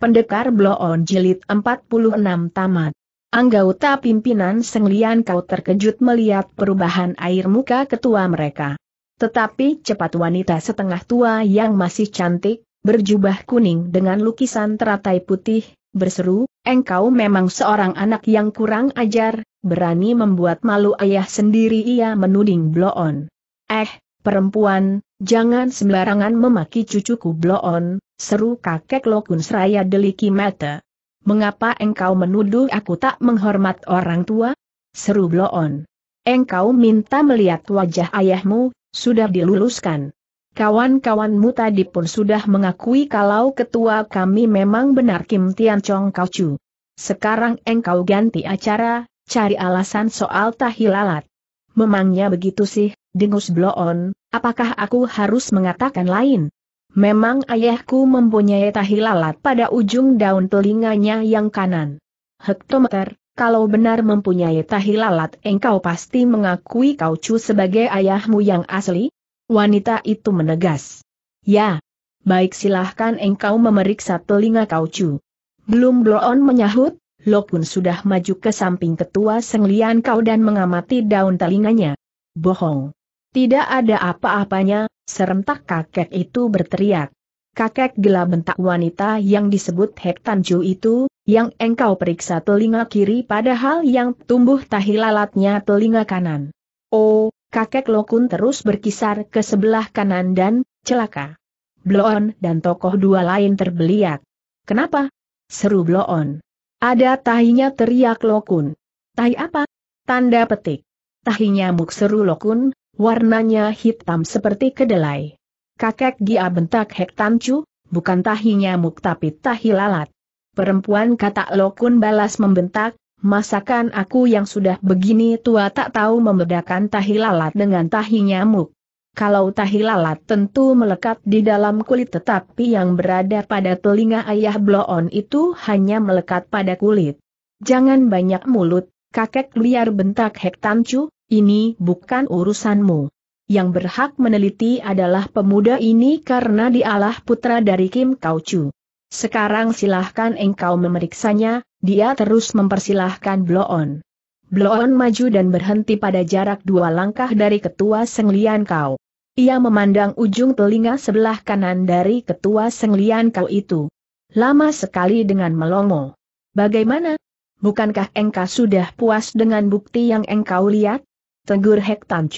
Pendekar Bloon Jilid 46 Tamat Anggota pimpinan Senglian Kau terkejut melihat perubahan air muka ketua mereka. Tetapi cepat wanita setengah tua yang masih cantik, berjubah kuning dengan lukisan teratai putih, berseru, engkau memang seorang anak yang kurang ajar, berani membuat malu ayah sendiri ia menuding Bloon. Eh, perempuan, jangan sembarangan memaki cucuku Bloon, seru kakek Lokun Seraya deliki mata. Mengapa engkau menuduh aku tak menghormat orang tua? Seru Bloon. Engkau minta melihat wajah ayahmu, sudah diluluskan. Kawan-kawanmu tadi pun sudah mengakui kalau ketua kami memang benar Kim Tian Chong Kau Chu. Sekarang engkau ganti acara, cari alasan soal tahilalat. Memangnya begitu sih, dengus Bloon, apakah aku harus mengatakan lain? Memang ayahku mempunyai tahi lalat pada ujung daun telinganya yang kanan. Hektometer, kalau benar mempunyai tahi lalat engkau pasti mengakui kauju sebagai ayahmu yang asli? Wanita itu menegas. Ya. Baik silahkan engkau memeriksa telinga kauju. Belum Bloon menyahut, Lokun sudah maju ke samping ketua Senglian kau dan mengamati daun telinganya. Bohong. Tidak ada apa-apanya, serentak kakek itu berteriak. Kakek gelap bentak wanita yang disebut Hek Tanju itu, yang engkau periksa telinga kiri padahal yang tumbuh tahi lalatnya telinga kanan. Oh, kakek Lokun terus berkisar ke sebelah kanan dan, celaka. Bloon dan tokoh dua lain terbeliak. Kenapa? Seru Bloon. Ada tahinya teriak Lokun. Tahi apa? Tanda petik. Tahinya muk seru Lokun, Warnanya hitam seperti kedelai. Kakek dia bentak Hek Tancu, bukan tahi nyamuk tapi tahi lalat. Perempuan kata Lokun balas membentak, masakan aku yang sudah begini tua tak tahu membedakan tahi lalat dengan tahi nyamuk. Kalau tahi lalat tentu melekat di dalam kulit tetapi yang berada pada telinga ayah bloon itu hanya melekat pada kulit. Jangan banyak mulut, kakek liar bentak Hek Tancu, ini bukan urusanmu. Yang berhak meneliti adalah pemuda ini karena dialah putra dari Kim Kau Chu. Sekarang silahkan engkau memeriksanya, dia terus mempersilahkan Bloon. Bloon maju dan berhenti pada jarak dua langkah dari ketua Senglian Kau. Ia memandang ujung telinga sebelah kanan dari ketua Senglian Kau itu. Lama sekali dengan melongo. Bagaimana? Bukankah engkau sudah puas dengan bukti yang engkau lihat? Tegur Hek Tan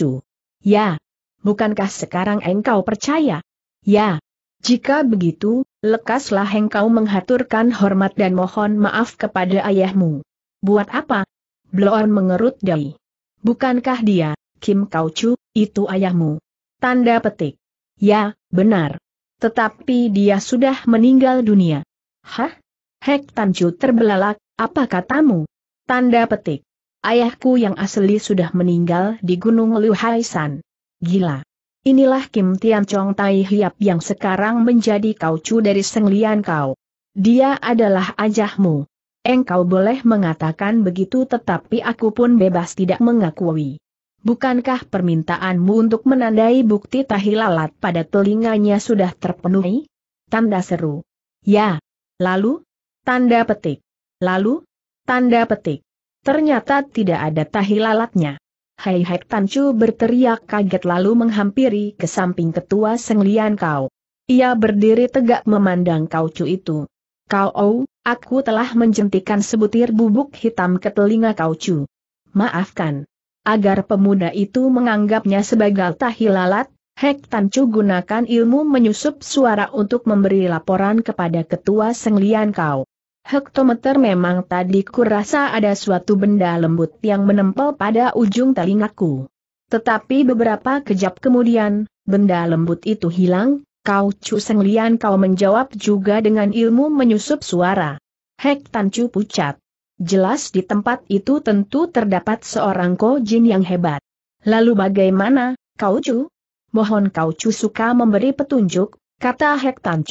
Ya. Bukankah sekarang engkau percaya? Ya. Jika begitu, lekaslah engkau menghaturkan hormat dan mohon maaf kepada ayahmu. Buat apa? Bloon mengerut dahi. Bukankah dia, Kim Kau Chu, itu ayahmu? Tanda petik. Ya, benar. Tetapi dia sudah meninggal dunia. Hah? Hek Tan terbelalak, apa katamu? Tanda petik. Ayahku yang asli sudah meninggal di Gunung Luhaisan. Gila. Inilah Kim Tian Chong Tai Hiap yang sekarang menjadi kaucu dari senglian Kau. Dia adalah ajahmu. Engkau boleh mengatakan begitu tetapi aku pun bebas tidak mengakui. Bukankah permintaanmu untuk menandai bukti tahilalat pada telinganya sudah terpenuhi? Tanda seru. Ya. Lalu? Tanda petik. Lalu? Tanda petik. Ternyata tidak ada tahi lalatnya. Hai Tan Tancu berteriak kaget lalu menghampiri ke samping ketua Senglian Kau. Ia berdiri tegak memandang Kau Cu itu. Kau Ou, aku telah menjentikan sebutir bubuk hitam ke telinga Kau Cu. Maafkan. Agar pemuda itu menganggapnya sebagai tahi lalat, Hek Tancu gunakan ilmu menyusup suara untuk memberi laporan kepada ketua Senglian Kau. Hektometer memang tadi kurasa ada suatu benda lembut yang menempel pada ujung telingaku. Tetapi beberapa kejap kemudian, benda lembut itu hilang, kau cu Senglian kau menjawab juga dengan ilmu menyusup suara. Hek Tan pucat. Jelas di tempat itu tentu terdapat seorang Ko Jin yang hebat. Lalu bagaimana, kau cu? Mohon kau cu suka memberi petunjuk, kata Hek Tan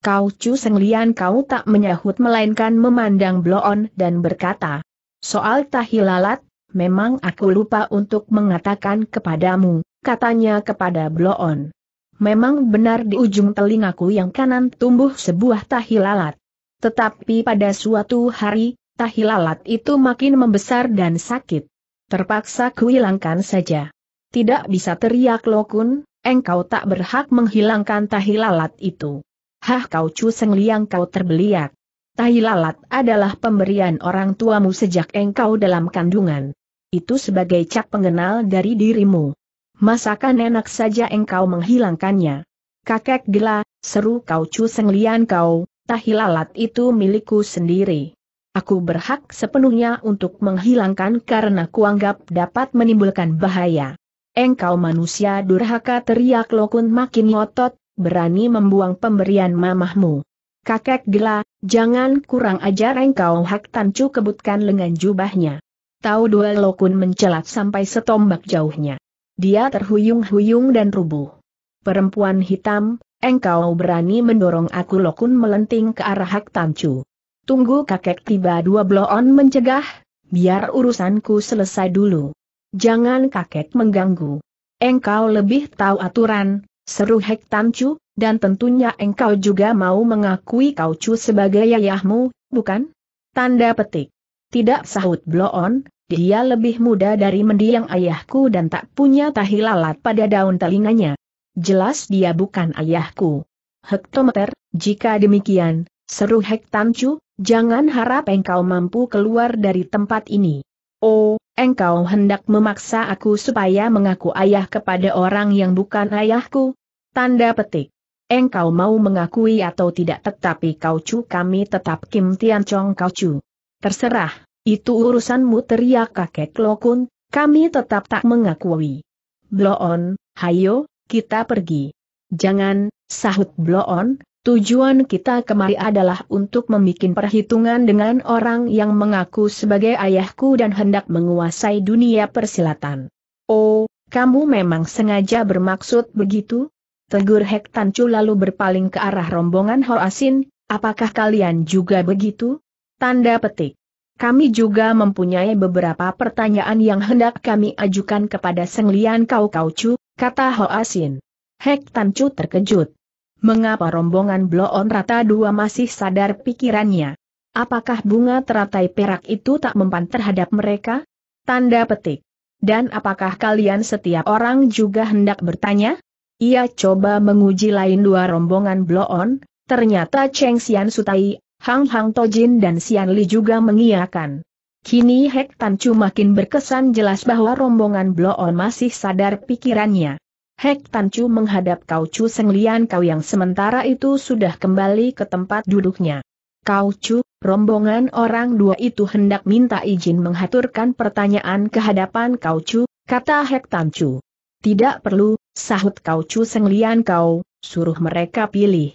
Kau Chu Seng Lian kau tak menyahut melainkan memandang Bloon dan berkata, Soal tahilalat, memang aku lupa untuk mengatakan kepadamu, katanya kepada Bloon. Memang benar di ujung telingaku yang kanan tumbuh sebuah tahilalat. Tetapi pada suatu hari, tahilalat itu makin membesar dan sakit. Terpaksa kuhilangkan saja. Tidak bisa teriak Lokun, engkau tak berhak menghilangkan tahilalat itu. Hah kau Chu Seng Liang kau terbeliak. Tai lalat adalah pemberian orang tuamu sejak engkau dalam kandungan. Itu sebagai cap pengenal dari dirimu. Masakan enak saja engkau menghilangkannya. Kakek gila, seru kau Chu Seng Liang kau, tahi lalat itu milikku sendiri. Aku berhak sepenuhnya untuk menghilangkan karena kuanggap dapat menimbulkan bahaya. Engkau manusia durhaka teriak Lokun makin ngotot, berani membuang pemberian mamahmu. Kakek gila, jangan kurang ajar engkau hak tancu kebutkan lengan jubahnya. Tahu dua lokun mencelat sampai setombak jauhnya. Dia terhuyung-huyung dan rubuh. Perempuan hitam, engkau berani mendorong aku lokun melenting ke arah hak tancu. Tunggu kakek tiba dua bloon mencegah, biar urusanku selesai dulu. Jangan kakek mengganggu. Engkau lebih tahu aturan, Seru Hek Tamcu, dan tentunya engkau juga mau mengakui Kau Chu sebagai ayahmu, bukan? Tanda petik. Tidak sahut Bloon, dia lebih muda dari mendiang ayahku dan tak punya tahi lalat pada daun telinganya. Jelas dia bukan ayahku. Hektometer, jika demikian, seru Hek Tamcu, jangan harap engkau mampu keluar dari tempat ini. Oh, engkau hendak memaksa aku supaya mengaku ayah kepada orang yang bukan ayahku, Tanda petik. Engkau mau mengakui atau tidak tetapi kau cu kami tetap Kim Tian Chong kau cu. Terserah, itu urusanmu teriak kakek kun, kami tetap tak mengakui. Bloon, hayo, kita pergi. Jangan, sahut Bloon, tujuan kita kemari adalah untuk membuat perhitungan dengan orang yang mengaku sebagai ayahku dan hendak menguasai dunia persilatan. Oh, kamu memang sengaja bermaksud begitu? Tegur Hek Tan Chu lalu berpaling ke arah rombongan Hoasin, apakah kalian juga begitu? Tanda petik. Kami juga mempunyai beberapa pertanyaan yang hendak kami ajukan kepada Seng Lian Kau Kau Chu, kata Hoasin. Hek Tan Chu terkejut. Mengapa rombongan Bloon Rata Dua masih sadar pikirannya? Apakah bunga teratai perak itu tak mempan terhadap mereka? Tanda petik. Dan apakah kalian setiap orang juga hendak bertanya? Ia coba menguji lain dua rombongan bloon, ternyata Cheng Xian Sutai, Hang Hang Tojin dan Xian Li juga mengiakan. Kini Hek Tan Chu makin berkesan jelas bahwa rombongan Bloon masih sadar pikirannya. Hek Tan Chu menghadap Kau Chu Seng Kau yang sementara itu sudah kembali ke tempat duduknya. Kau Chu, rombongan orang dua itu hendak minta izin menghaturkan pertanyaan kehadapan Kau Chu, kata Hek Tan Chu. Tidak perlu, Sahut kau cu senglian kau, suruh mereka pilih.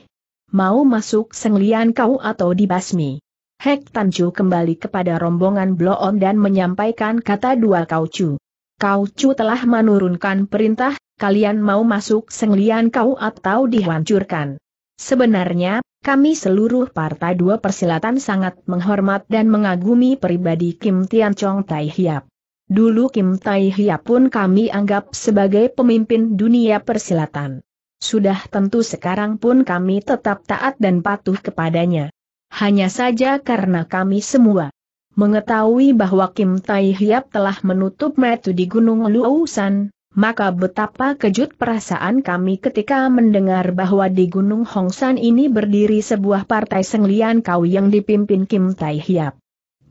Mau masuk senglian kau atau dibasmi. Hek Tanju kembali kepada rombongan Bloon dan menyampaikan kata dua kau cu. Kau cu telah menurunkan perintah, kalian mau masuk senglian kau atau dihancurkan. Sebenarnya, kami seluruh partai dua persilatan sangat menghormat dan mengagumi pribadi Kim Tian Chong Tai Hiap. Dulu Kim Tai Hia pun kami anggap sebagai pemimpin dunia persilatan. Sudah tentu sekarang pun kami tetap taat dan patuh kepadanya. Hanya saja karena kami semua mengetahui bahwa Kim Tai Hiap telah menutup metu di Gunung Luosan, maka betapa kejut perasaan kami ketika mendengar bahwa di Gunung Hongsan ini berdiri sebuah partai Senglian Kau yang dipimpin Kim Tai Hiap.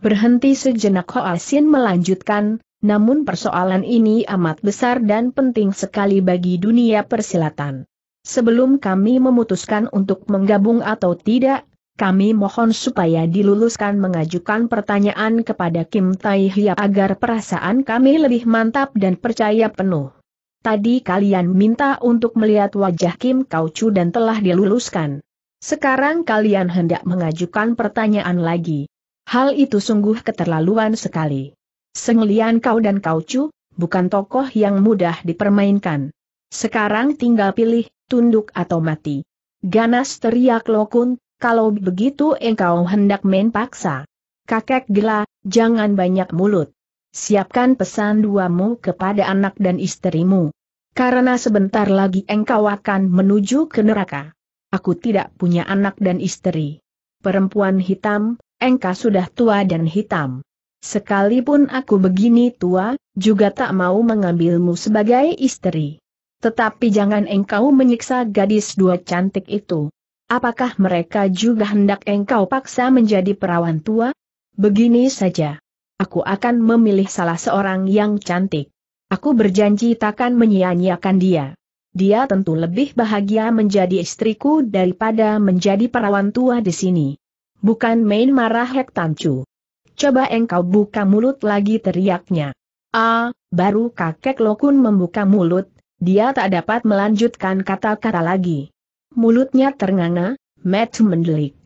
Berhenti sejenak Asin melanjutkan, namun persoalan ini amat besar dan penting sekali bagi dunia persilatan. Sebelum kami memutuskan untuk menggabung atau tidak, kami mohon supaya diluluskan mengajukan pertanyaan kepada Kim Tai Hia agar perasaan kami lebih mantap dan percaya penuh. Tadi kalian minta untuk melihat wajah Kim Kau Chu dan telah diluluskan. Sekarang kalian hendak mengajukan pertanyaan lagi. Hal itu sungguh keterlaluan sekali. Senglian kau dan kau cu, bukan tokoh yang mudah dipermainkan. Sekarang tinggal pilih, tunduk atau mati. Ganas teriak Lokun, kalau begitu engkau hendak main paksa. Kakek gila, jangan banyak mulut. Siapkan pesan duamu kepada anak dan istrimu. Karena sebentar lagi engkau akan menuju ke neraka. Aku tidak punya anak dan istri. Perempuan hitam, engkau sudah tua dan hitam. Sekalipun aku begini tua, juga tak mau mengambilmu sebagai istri. Tetapi jangan engkau menyiksa gadis dua cantik itu. Apakah mereka juga hendak engkau paksa menjadi perawan tua? Begini saja. Aku akan memilih salah seorang yang cantik. Aku berjanji takkan menyia-nyiakan dia. Dia tentu lebih bahagia menjadi istriku daripada menjadi perawan tua di sini. Bukan main marah Hek Tancu. Coba engkau buka mulut lagi teriaknya. Ah, baru kakek Lokun membuka mulut, dia tak dapat melanjutkan kata-kata lagi. Mulutnya ternganga, Matt mendelik.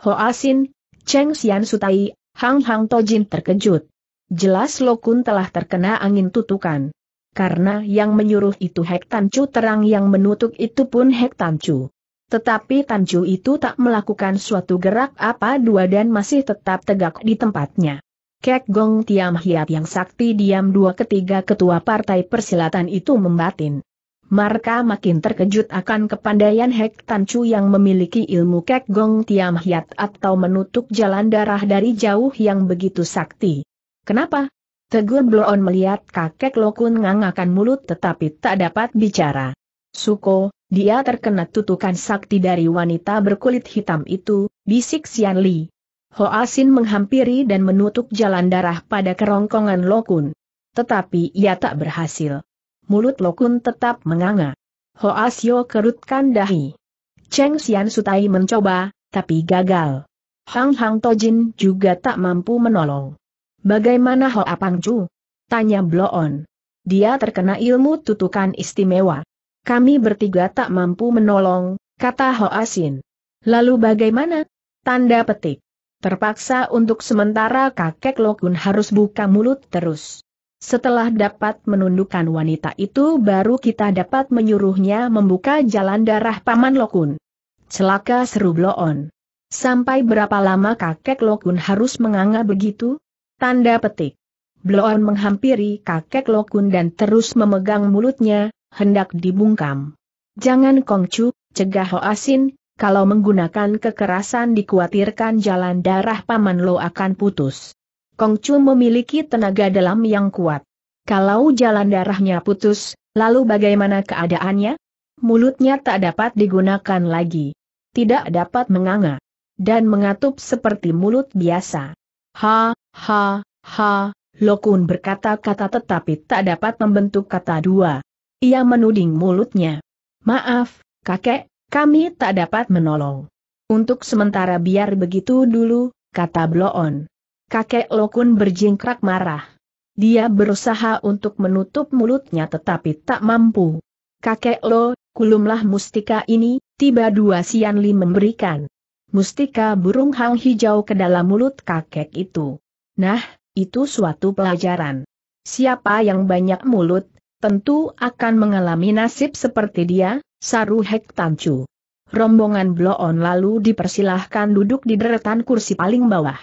Hoasin, Cheng Xian Sutai, Hang Hang Tojin terkejut. Jelas Lokun telah terkena angin tutukan. Karena yang menyuruh itu Hek Tancu terang yang menutup itu pun Hek Tancu. Tetapi Tanju itu tak melakukan suatu gerak apa dua dan masih tetap tegak di tempatnya. Kek Gong Tiam Hiat yang sakti diam dua ketiga ketua partai persilatan itu membatin. Marka makin terkejut akan kepandaian Hek Tanju yang memiliki ilmu Kek Gong Tiam Hiat atau menutup jalan darah dari jauh yang begitu sakti. Kenapa? Tegun Bloon melihat kakek Lokun akan mulut tetapi tak dapat bicara. Suko, dia terkena tutukan sakti dari wanita berkulit hitam itu, bisik Xian Li. Asin menghampiri dan menutup jalan darah pada kerongkongan Lokun. Tetapi ia tak berhasil. Mulut Lokun tetap menganga. Ho Asio kerutkan dahi. Cheng Xian Sutai mencoba, tapi gagal. Hang Hang Tojin juga tak mampu menolong. Bagaimana Ho Pangcu? Tanya Bloon. Dia terkena ilmu tutukan istimewa kami bertiga tak mampu menolong, kata Ho Asin. Lalu bagaimana? Tanda petik. Terpaksa untuk sementara kakek Lokun harus buka mulut terus. Setelah dapat menundukkan wanita itu baru kita dapat menyuruhnya membuka jalan darah Paman Lokun. Celaka seru Bloon. Sampai berapa lama kakek Lokun harus menganga begitu? Tanda petik. Bloon menghampiri kakek Lokun dan terus memegang mulutnya, hendak dibungkam. Jangan Kongcu, cegah Ho Asin, kalau menggunakan kekerasan dikhawatirkan jalan darah Paman Lo akan putus. Kongcu memiliki tenaga dalam yang kuat. Kalau jalan darahnya putus, lalu bagaimana keadaannya? Mulutnya tak dapat digunakan lagi. Tidak dapat menganga. Dan mengatup seperti mulut biasa. Ha, ha, ha, Lokun berkata-kata tetapi tak dapat membentuk kata dua. Ia menuding mulutnya. Maaf, kakek, kami tak dapat menolong. Untuk sementara biar begitu dulu, kata Bloon. Kakek Lokun berjingkrak marah. Dia berusaha untuk menutup mulutnya tetapi tak mampu. Kakek Lo, kulumlah mustika ini, tiba dua Li memberikan. Mustika burung hang hijau ke dalam mulut kakek itu. Nah, itu suatu pelajaran. Siapa yang banyak mulut, tentu akan mengalami nasib seperti dia, saru Hek Tancu. Rombongan Bloon lalu dipersilahkan duduk di deretan kursi paling bawah.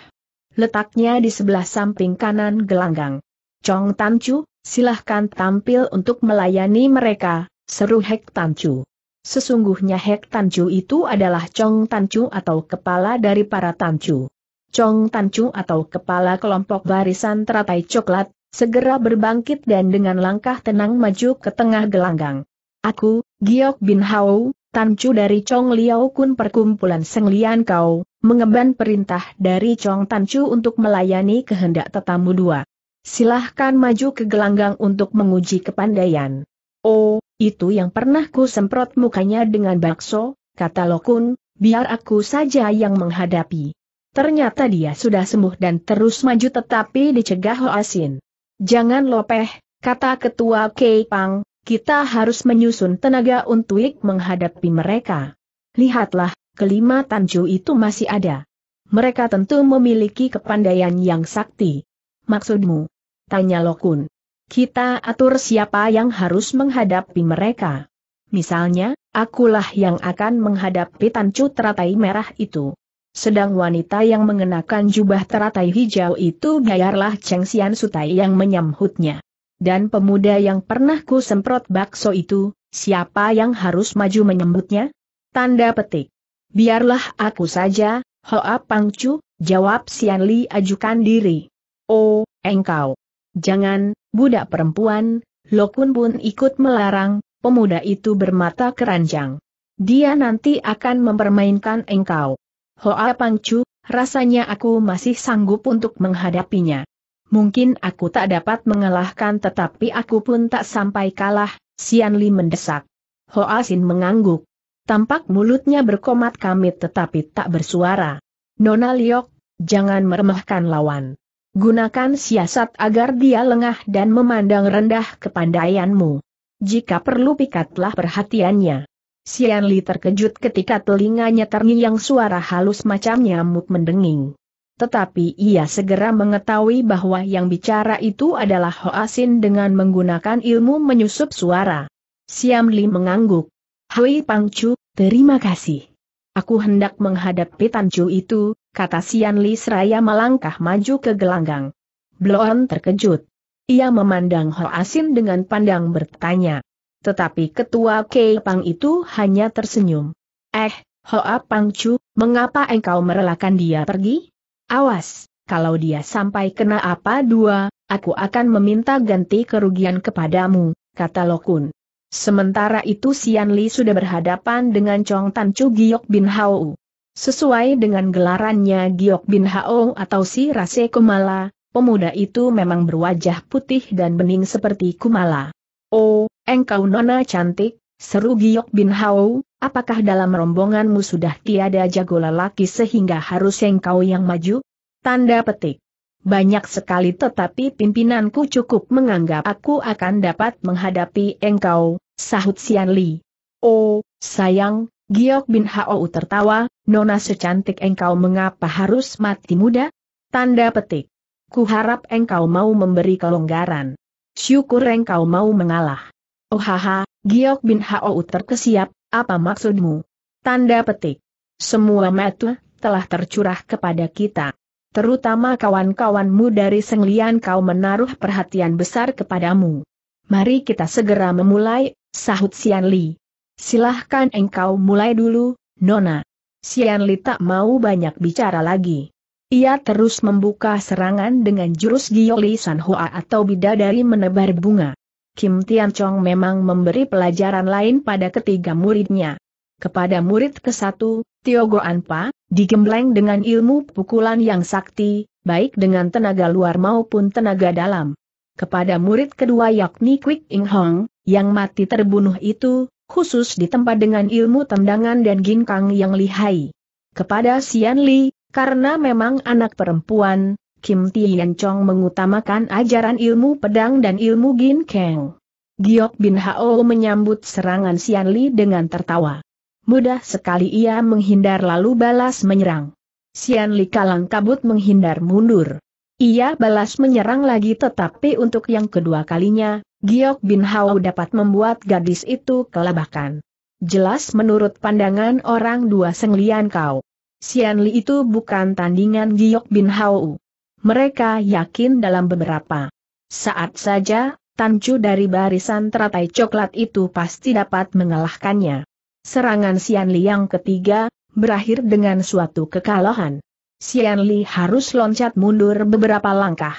Letaknya di sebelah samping kanan gelanggang. Chong Tancu, silahkan tampil untuk melayani mereka, seru Hek Tancu. Sesungguhnya Hek Tancu itu adalah Chong Tancu atau kepala dari para Tancu. Chong Tancu atau kepala kelompok barisan teratai coklat, Segera berbangkit dan dengan langkah tenang maju ke tengah gelanggang. Aku, Giok Bin Hao, Tancu dari Chong Liao Kun perkumpulan senglian Kau, mengemban perintah dari Chong Tancu untuk melayani kehendak tetamu dua. Silahkan maju ke gelanggang untuk menguji kepandaian. Oh, itu yang pernah ku semprot mukanya dengan bakso, kata Lokun, biar aku saja yang menghadapi. Ternyata dia sudah sembuh dan terus maju tetapi dicegah Hoasin. Jangan lopeh, kata ketua Kei Pang, kita harus menyusun tenaga untuk menghadapi mereka. Lihatlah, kelima Tanju itu masih ada. Mereka tentu memiliki kepandaian yang sakti. Maksudmu? Tanya Lokun. Kita atur siapa yang harus menghadapi mereka. Misalnya, akulah yang akan menghadapi Tanju teratai merah itu. Sedang wanita yang mengenakan jubah teratai hijau itu biarlah Cheng Xian Sutai yang menyambutnya. Dan pemuda yang pernah ku semprot bakso itu, siapa yang harus maju menyambutnya? Tanda petik. Biarlah aku saja, Hoa Pangcu, jawab Xian Li ajukan diri. Oh, engkau. Jangan, budak perempuan, Lokun pun ikut melarang, pemuda itu bermata keranjang. Dia nanti akan mempermainkan engkau. Hoa Pangcu, rasanya aku masih sanggup untuk menghadapinya. Mungkin aku tak dapat mengalahkan tetapi aku pun tak sampai kalah, Sian Li mendesak. Hoa Sin mengangguk. Tampak mulutnya berkomat kamit tetapi tak bersuara. Nona Liok, jangan meremehkan lawan. Gunakan siasat agar dia lengah dan memandang rendah kepandaianmu. Jika perlu pikatlah perhatiannya. Xian Li terkejut ketika telinganya terngiang suara halus macam nyamuk mendenging. Tetapi ia segera mengetahui bahwa yang bicara itu adalah Hoasin dengan menggunakan ilmu menyusup suara. Xian Li mengangguk. Hui Pangcu, terima kasih. Aku hendak menghadapi Tanju itu, kata Xian Li seraya melangkah maju ke gelanggang. Bloon terkejut. Ia memandang Hoasin dengan pandang bertanya. Tetapi ketua Kei Pang itu hanya tersenyum. Eh, Hoa Pang Chu, mengapa engkau merelakan dia pergi? Awas, kalau dia sampai kena apa dua, aku akan meminta ganti kerugian kepadamu, kata Lokun. Sementara itu Sian Li sudah berhadapan dengan Chong Tan Chu Giok Bin Hao. Sesuai dengan gelarannya Giok Bin Hao atau si Rase Kumala, pemuda itu memang berwajah putih dan bening seperti Kumala. Oh, Engkau nona cantik, seru Giok Bin Hao, apakah dalam rombonganmu sudah tiada jago lelaki sehingga harus engkau yang maju? Tanda petik. Banyak sekali tetapi pimpinanku cukup menganggap aku akan dapat menghadapi engkau, sahut Sian Li. Oh, sayang, Giok Bin Hao tertawa, nona secantik engkau mengapa harus mati muda? Tanda petik. Kuharap engkau mau memberi kelonggaran. Syukur engkau mau mengalah. Oh haha, Giok bin Hao terkesiap, apa maksudmu? Tanda petik. Semua metu telah tercurah kepada kita. Terutama kawan-kawanmu dari Senglian kau menaruh perhatian besar kepadamu. Mari kita segera memulai, sahut Sian Li. Silahkan engkau mulai dulu, Nona. Sian Li tak mau banyak bicara lagi. Ia terus membuka serangan dengan jurus Li San Hua atau bidadari menebar bunga. Kim Tian Chong memang memberi pelajaran lain pada ketiga muridnya. Kepada murid ke-1, Tio Goanpa, digembleng dengan ilmu pukulan yang sakti, baik dengan tenaga luar maupun tenaga dalam. Kepada murid kedua yakni Quick Ing Hong, yang mati terbunuh itu, khusus ditempa dengan ilmu tendangan dan ginkang yang lihai. Kepada Xian Li, karena memang anak perempuan, Kim Tian Chong mengutamakan ajaran ilmu pedang dan ilmu Gin Keng. Giok Bin Hao menyambut serangan Xian Li dengan tertawa. Mudah sekali ia menghindar lalu balas menyerang. Xian Li kalang kabut menghindar mundur. Ia balas menyerang lagi tetapi untuk yang kedua kalinya, Giok Bin Hao dapat membuat gadis itu kelabakan. Jelas menurut pandangan orang dua senglian kau. Xian Li itu bukan tandingan Giok Bin Hao. Mereka yakin dalam beberapa saat saja, Tanju dari barisan teratai coklat itu pasti dapat mengalahkannya. Serangan Sian yang ketiga, berakhir dengan suatu kekalahan. Sian harus loncat mundur beberapa langkah.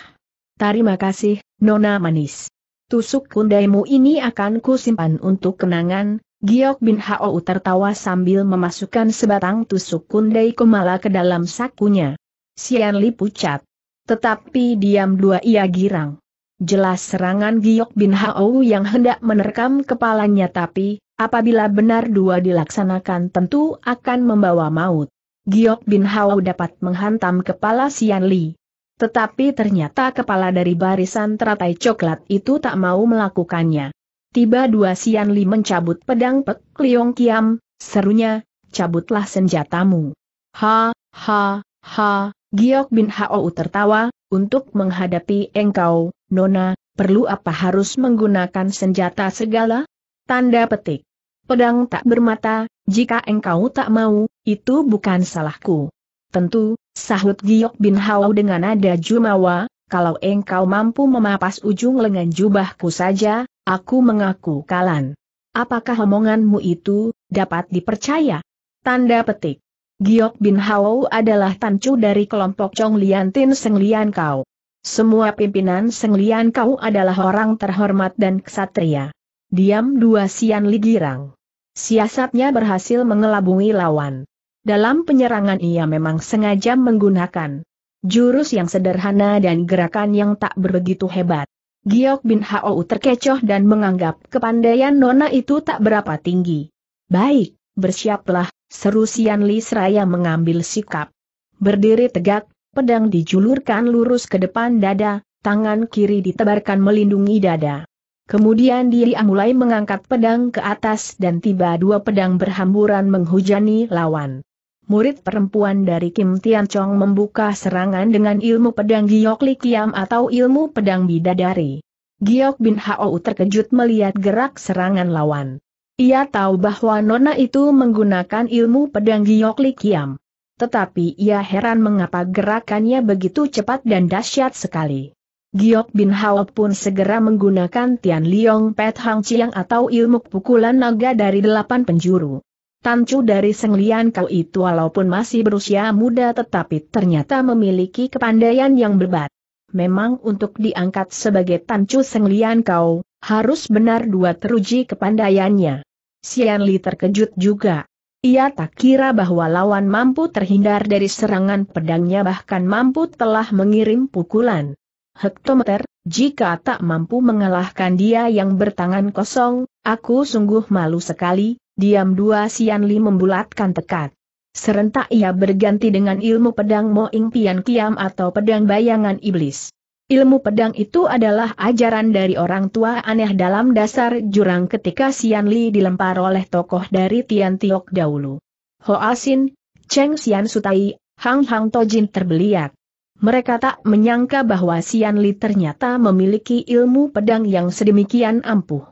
Terima kasih, Nona Manis. Tusuk kundaimu ini akan kusimpan untuk kenangan, Giok Bin Hao tertawa sambil memasukkan sebatang tusuk kundai kemala ke dalam sakunya. Sian pucat. Tetapi diam dua ia girang. Jelas serangan Giok Bin Hao yang hendak menerkam kepalanya tapi, apabila benar dua dilaksanakan tentu akan membawa maut. Giok Bin Hao dapat menghantam kepala Sian Li. Tetapi ternyata kepala dari barisan teratai coklat itu tak mau melakukannya. Tiba dua Sian Li mencabut pedang Pek Liong Kiam, serunya, cabutlah senjatamu. Ha, ha, ha, Giok Bin Hao tertawa, untuk menghadapi engkau, Nona, perlu apa harus menggunakan senjata segala? Tanda petik. Pedang tak bermata, jika engkau tak mau, itu bukan salahku. Tentu, sahut Giok Bin Hao dengan nada jumawa, kalau engkau mampu memapas ujung lengan jubahku saja, aku mengaku kalan. Apakah omonganmu itu dapat dipercaya? Tanda petik. Giok Bin Hao adalah tancu dari kelompok Chong Lian Tin Seng Lian Kau. Semua pimpinan Seng Lian Kau adalah orang terhormat dan ksatria. Diam dua sian ligirang. Siasatnya berhasil mengelabungi lawan. Dalam penyerangan ia memang sengaja menggunakan jurus yang sederhana dan gerakan yang tak begitu hebat. Giok Bin Hao terkecoh dan menganggap kepandaian Nona itu tak berapa tinggi. Baik, bersiaplah, Seru Sian Li Seraya mengambil sikap. Berdiri tegak, pedang dijulurkan lurus ke depan dada, tangan kiri ditebarkan melindungi dada. Kemudian dia mulai mengangkat pedang ke atas dan tiba dua pedang berhamburan menghujani lawan. Murid perempuan dari Kim Tian Chong membuka serangan dengan ilmu pedang Giok Li Kiam atau ilmu pedang bidadari. Giok Bin Hao terkejut melihat gerak serangan lawan. Ia tahu bahwa Nona itu menggunakan ilmu pedang Giok Likiam. Tetapi ia heran mengapa gerakannya begitu cepat dan dahsyat sekali. Giok Bin Hao pun segera menggunakan Tian Liong Pet Hang Chiang atau ilmu pukulan naga dari delapan penjuru. Tancu dari Senglian Kau itu walaupun masih berusia muda tetapi ternyata memiliki kepandaian yang berbat. Memang untuk diangkat sebagai Tancu Senglian Kau, harus benar dua teruji kepandaiannya. Xian Li terkejut juga. Ia tak kira bahwa lawan mampu terhindar dari serangan pedangnya bahkan mampu telah mengirim pukulan. Hektometer, jika tak mampu mengalahkan dia yang bertangan kosong, aku sungguh malu sekali, diam dua Sian Li membulatkan tekad. Serentak ia berganti dengan ilmu pedang Moing Pian Kiam atau pedang bayangan iblis. Ilmu pedang itu adalah ajaran dari orang tua aneh dalam dasar jurang ketika Xian Li dilempar oleh tokoh dari Tian Tiok dahulu. Hoa Asin, Cheng Xian Sutai, Hang Hang Tojin terbeliak. Mereka tak menyangka bahwa Xian Li ternyata memiliki ilmu pedang yang sedemikian ampuh.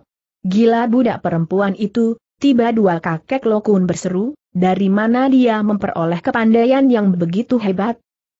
Gila budak perempuan itu, tiba dua kakek Lokun berseru, dari mana dia memperoleh kepandaian yang begitu hebat,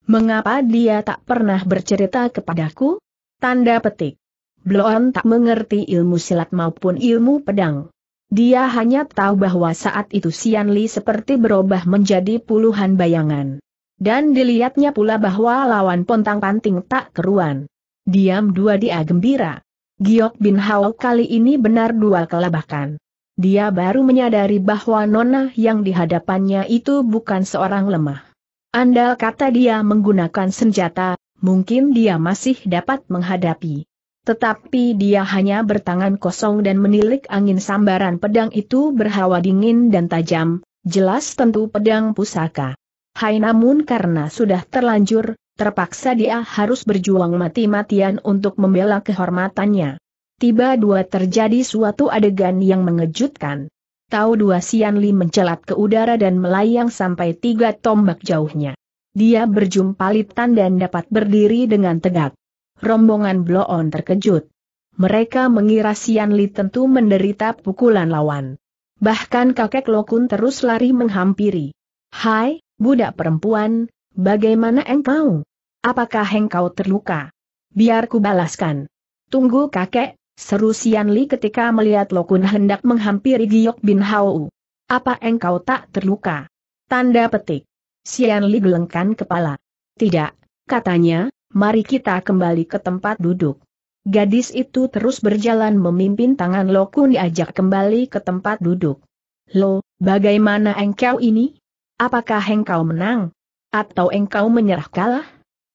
Mengapa dia tak pernah bercerita kepadaku? Tanda petik. Bloon tak mengerti ilmu silat maupun ilmu pedang. Dia hanya tahu bahwa saat itu Sian Li seperti berubah menjadi puluhan bayangan. Dan dilihatnya pula bahwa lawan pontang-panting tak keruan. Diam dua dia gembira. Giok Bin Hao kali ini benar dua kelabakan. Dia baru menyadari bahwa Nona yang dihadapannya itu bukan seorang lemah. Andal kata dia menggunakan senjata, mungkin dia masih dapat menghadapi. Tetapi dia hanya bertangan kosong dan menilik angin sambaran pedang itu berhawa dingin dan tajam, jelas tentu pedang pusaka. Hai namun karena sudah terlanjur, terpaksa dia harus berjuang mati-matian untuk membela kehormatannya. Tiba dua terjadi suatu adegan yang mengejutkan. Tahu dua Sian Li mencelat ke udara dan melayang sampai tiga tombak jauhnya. Dia berjumpa berjumpalitan dan dapat berdiri dengan tegak. Rombongan Bloon terkejut. Mereka mengira Sian Li tentu menderita pukulan lawan. Bahkan kakek Lokun terus lari menghampiri. Hai, budak perempuan, bagaimana engkau? Apakah engkau terluka? Biar ku balaskan. Tunggu kakek, Seru Sian Li ketika melihat Lokun hendak menghampiri Giok Bin Hao. Apa engkau tak terluka? Tanda petik. Sian Li gelengkan kepala. Tidak, katanya, mari kita kembali ke tempat duduk. Gadis itu terus berjalan memimpin tangan Lokun diajak kembali ke tempat duduk. Lo, bagaimana engkau ini? Apakah engkau menang? Atau engkau menyerah kalah?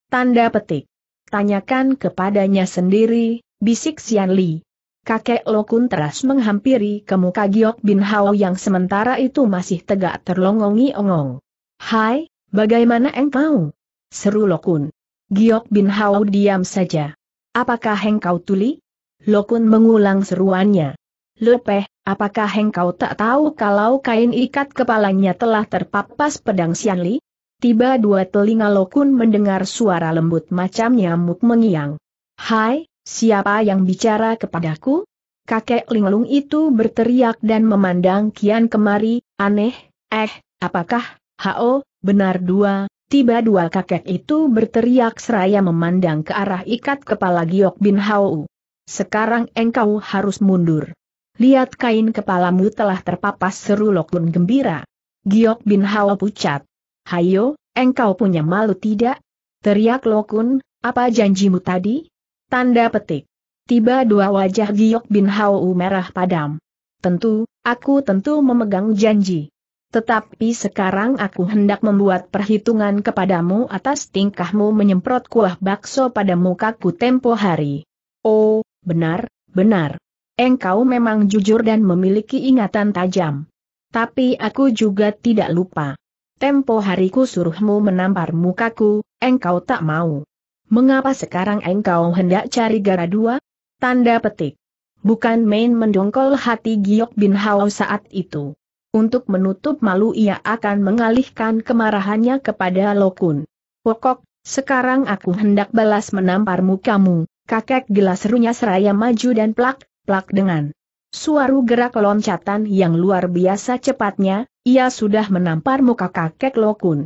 Tanda petik. Tanyakan kepadanya sendiri, bisik Xian Li. Kakek Lokun teras menghampiri ke muka Giok Bin Hao yang sementara itu masih tegak terlongongi-ongong. Hai, bagaimana engkau? Seru Lokun. Giok Bin Hao diam saja. Apakah engkau tuli? Lokun mengulang seruannya. Lepeh, apakah engkau tak tahu kalau kain ikat kepalanya telah terpapas pedang Xian Li? Tiba dua telinga Lokun mendengar suara lembut macam nyamuk mengiang. Hai, Siapa yang bicara kepadaku? Kakek linglung itu berteriak dan memandang kian kemari, aneh, eh, apakah, hao, benar dua, tiba dua kakek itu berteriak seraya memandang ke arah ikat kepala Giok Bin Hao. Sekarang engkau harus mundur. Lihat kain kepalamu telah terpapas seru Lokun gembira. Giok Bin Hao pucat. Hayo, engkau punya malu tidak? Teriak Lokun, apa janjimu tadi? Tanda petik. Tiba dua wajah Giok Bin Hau merah padam. Tentu, aku tentu memegang janji. Tetapi sekarang aku hendak membuat perhitungan kepadamu atas tingkahmu menyemprot kuah bakso pada mukaku tempo hari. Oh, benar, benar. Engkau memang jujur dan memiliki ingatan tajam. Tapi aku juga tidak lupa. Tempo hariku suruhmu menampar mukaku, engkau tak mau. Mengapa sekarang engkau hendak cari gara dua? Tanda petik. Bukan main mendongkol hati Giok Bin Hao saat itu. Untuk menutup malu ia akan mengalihkan kemarahannya kepada Lokun. Pokok, sekarang aku hendak balas menamparmu kamu, kakek gelas runya seraya maju dan plak, plak dengan. suaru gerak loncatan yang luar biasa cepatnya, ia sudah menampar muka kakek Lokun.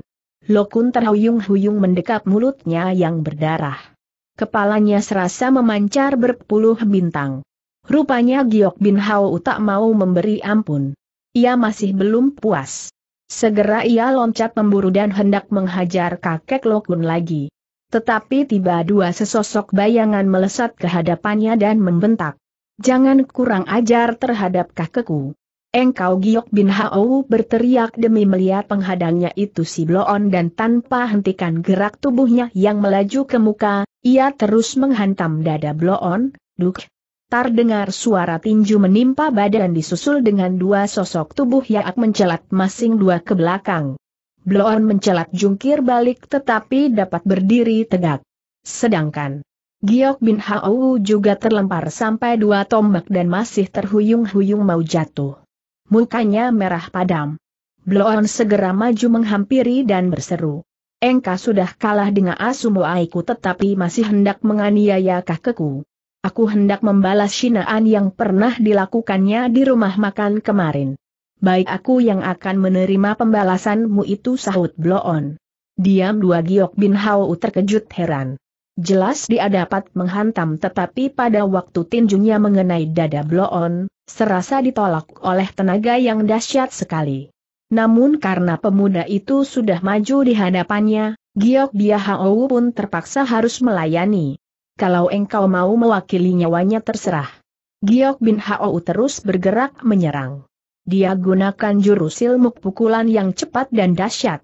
Lokun terhuyung-huyung mendekap mulutnya yang berdarah. Kepalanya serasa memancar berpuluh bintang. Rupanya Giok Bin Hao tak mau memberi ampun. Ia masih belum puas. Segera ia loncat memburu dan hendak menghajar kakek Lokun lagi. Tetapi tiba dua sesosok bayangan melesat ke hadapannya dan membentak. Jangan kurang ajar terhadap kakekku. Engkau Giok Bin Hao berteriak demi melihat penghadangnya itu si Bloon dan tanpa hentikan gerak tubuhnya yang melaju ke muka, ia terus menghantam dada Bloon, duk. Tar dengar suara tinju menimpa badan disusul dengan dua sosok tubuh Yaak mencelat masing dua ke belakang. Bloon mencelat jungkir balik tetapi dapat berdiri tegak. Sedangkan Giok Bin Hao juga terlempar sampai dua tombak dan masih terhuyung-huyung mau jatuh mukanya merah padam. Bloon segera maju menghampiri dan berseru. Engka sudah kalah dengan asumu Aiku tetapi masih hendak menganiaya kakekku. Aku hendak membalas sinaan yang pernah dilakukannya di rumah makan kemarin. Baik aku yang akan menerima pembalasanmu itu sahut Bloon. Diam dua Giok Bin Hao terkejut heran. Jelas dia dapat menghantam tetapi pada waktu tinjunya mengenai dada bloon, serasa ditolak oleh tenaga yang dahsyat sekali. Namun karena pemuda itu sudah maju di hadapannya, Giok Bia Hao pun terpaksa harus melayani. Kalau engkau mau mewakili nyawanya terserah. Giok Bin Hao terus bergerak menyerang. Dia gunakan jurus ilmu pukulan yang cepat dan dahsyat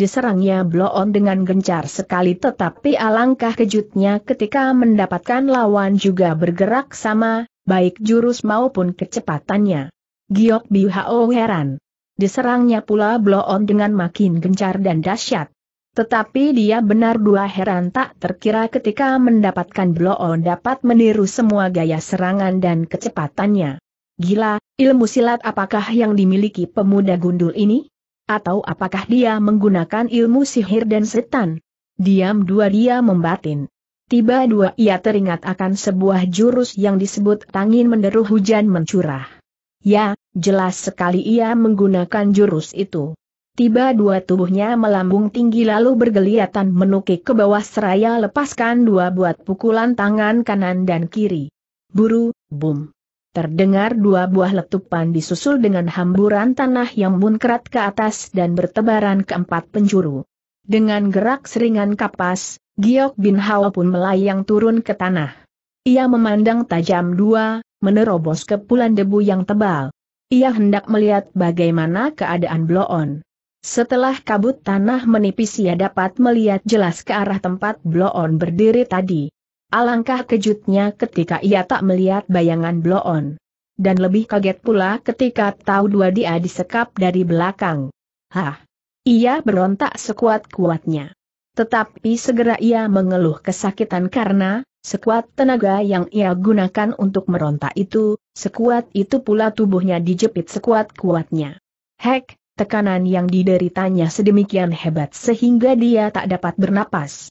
diserangnya Bloon dengan gencar sekali tetapi alangkah kejutnya ketika mendapatkan lawan juga bergerak sama, baik jurus maupun kecepatannya. Giok Bihao heran. Diserangnya pula Bloon dengan makin gencar dan dahsyat. Tetapi dia benar dua heran tak terkira ketika mendapatkan Bloon dapat meniru semua gaya serangan dan kecepatannya. Gila, ilmu silat apakah yang dimiliki pemuda gundul ini? Atau apakah dia menggunakan ilmu sihir dan setan? Diam dua dia membatin. Tiba dua ia teringat akan sebuah jurus yang disebut tangin menderu hujan mencurah. Ya, jelas sekali ia menggunakan jurus itu. Tiba dua tubuhnya melambung tinggi lalu bergeliatan menukik ke bawah seraya lepaskan dua buat pukulan tangan kanan dan kiri. Buru, bum. Terdengar dua buah letupan disusul dengan hamburan tanah yang munkrat ke atas dan bertebaran ke empat penjuru. Dengan gerak seringan kapas, Giok Bin Hao pun melayang turun ke tanah. Ia memandang tajam dua, menerobos kepulan debu yang tebal. Ia hendak melihat bagaimana keadaan Bloon. Setelah kabut tanah menipis ia dapat melihat jelas ke arah tempat Bloon berdiri tadi. Alangkah kejutnya ketika ia tak melihat bayangan Bloon. Dan lebih kaget pula ketika tahu dua dia disekap dari belakang. Hah! Ia berontak sekuat-kuatnya. Tetapi segera ia mengeluh kesakitan karena, sekuat tenaga yang ia gunakan untuk merontak itu, sekuat itu pula tubuhnya dijepit sekuat-kuatnya. Hek, tekanan yang dideritanya sedemikian hebat sehingga dia tak dapat bernapas.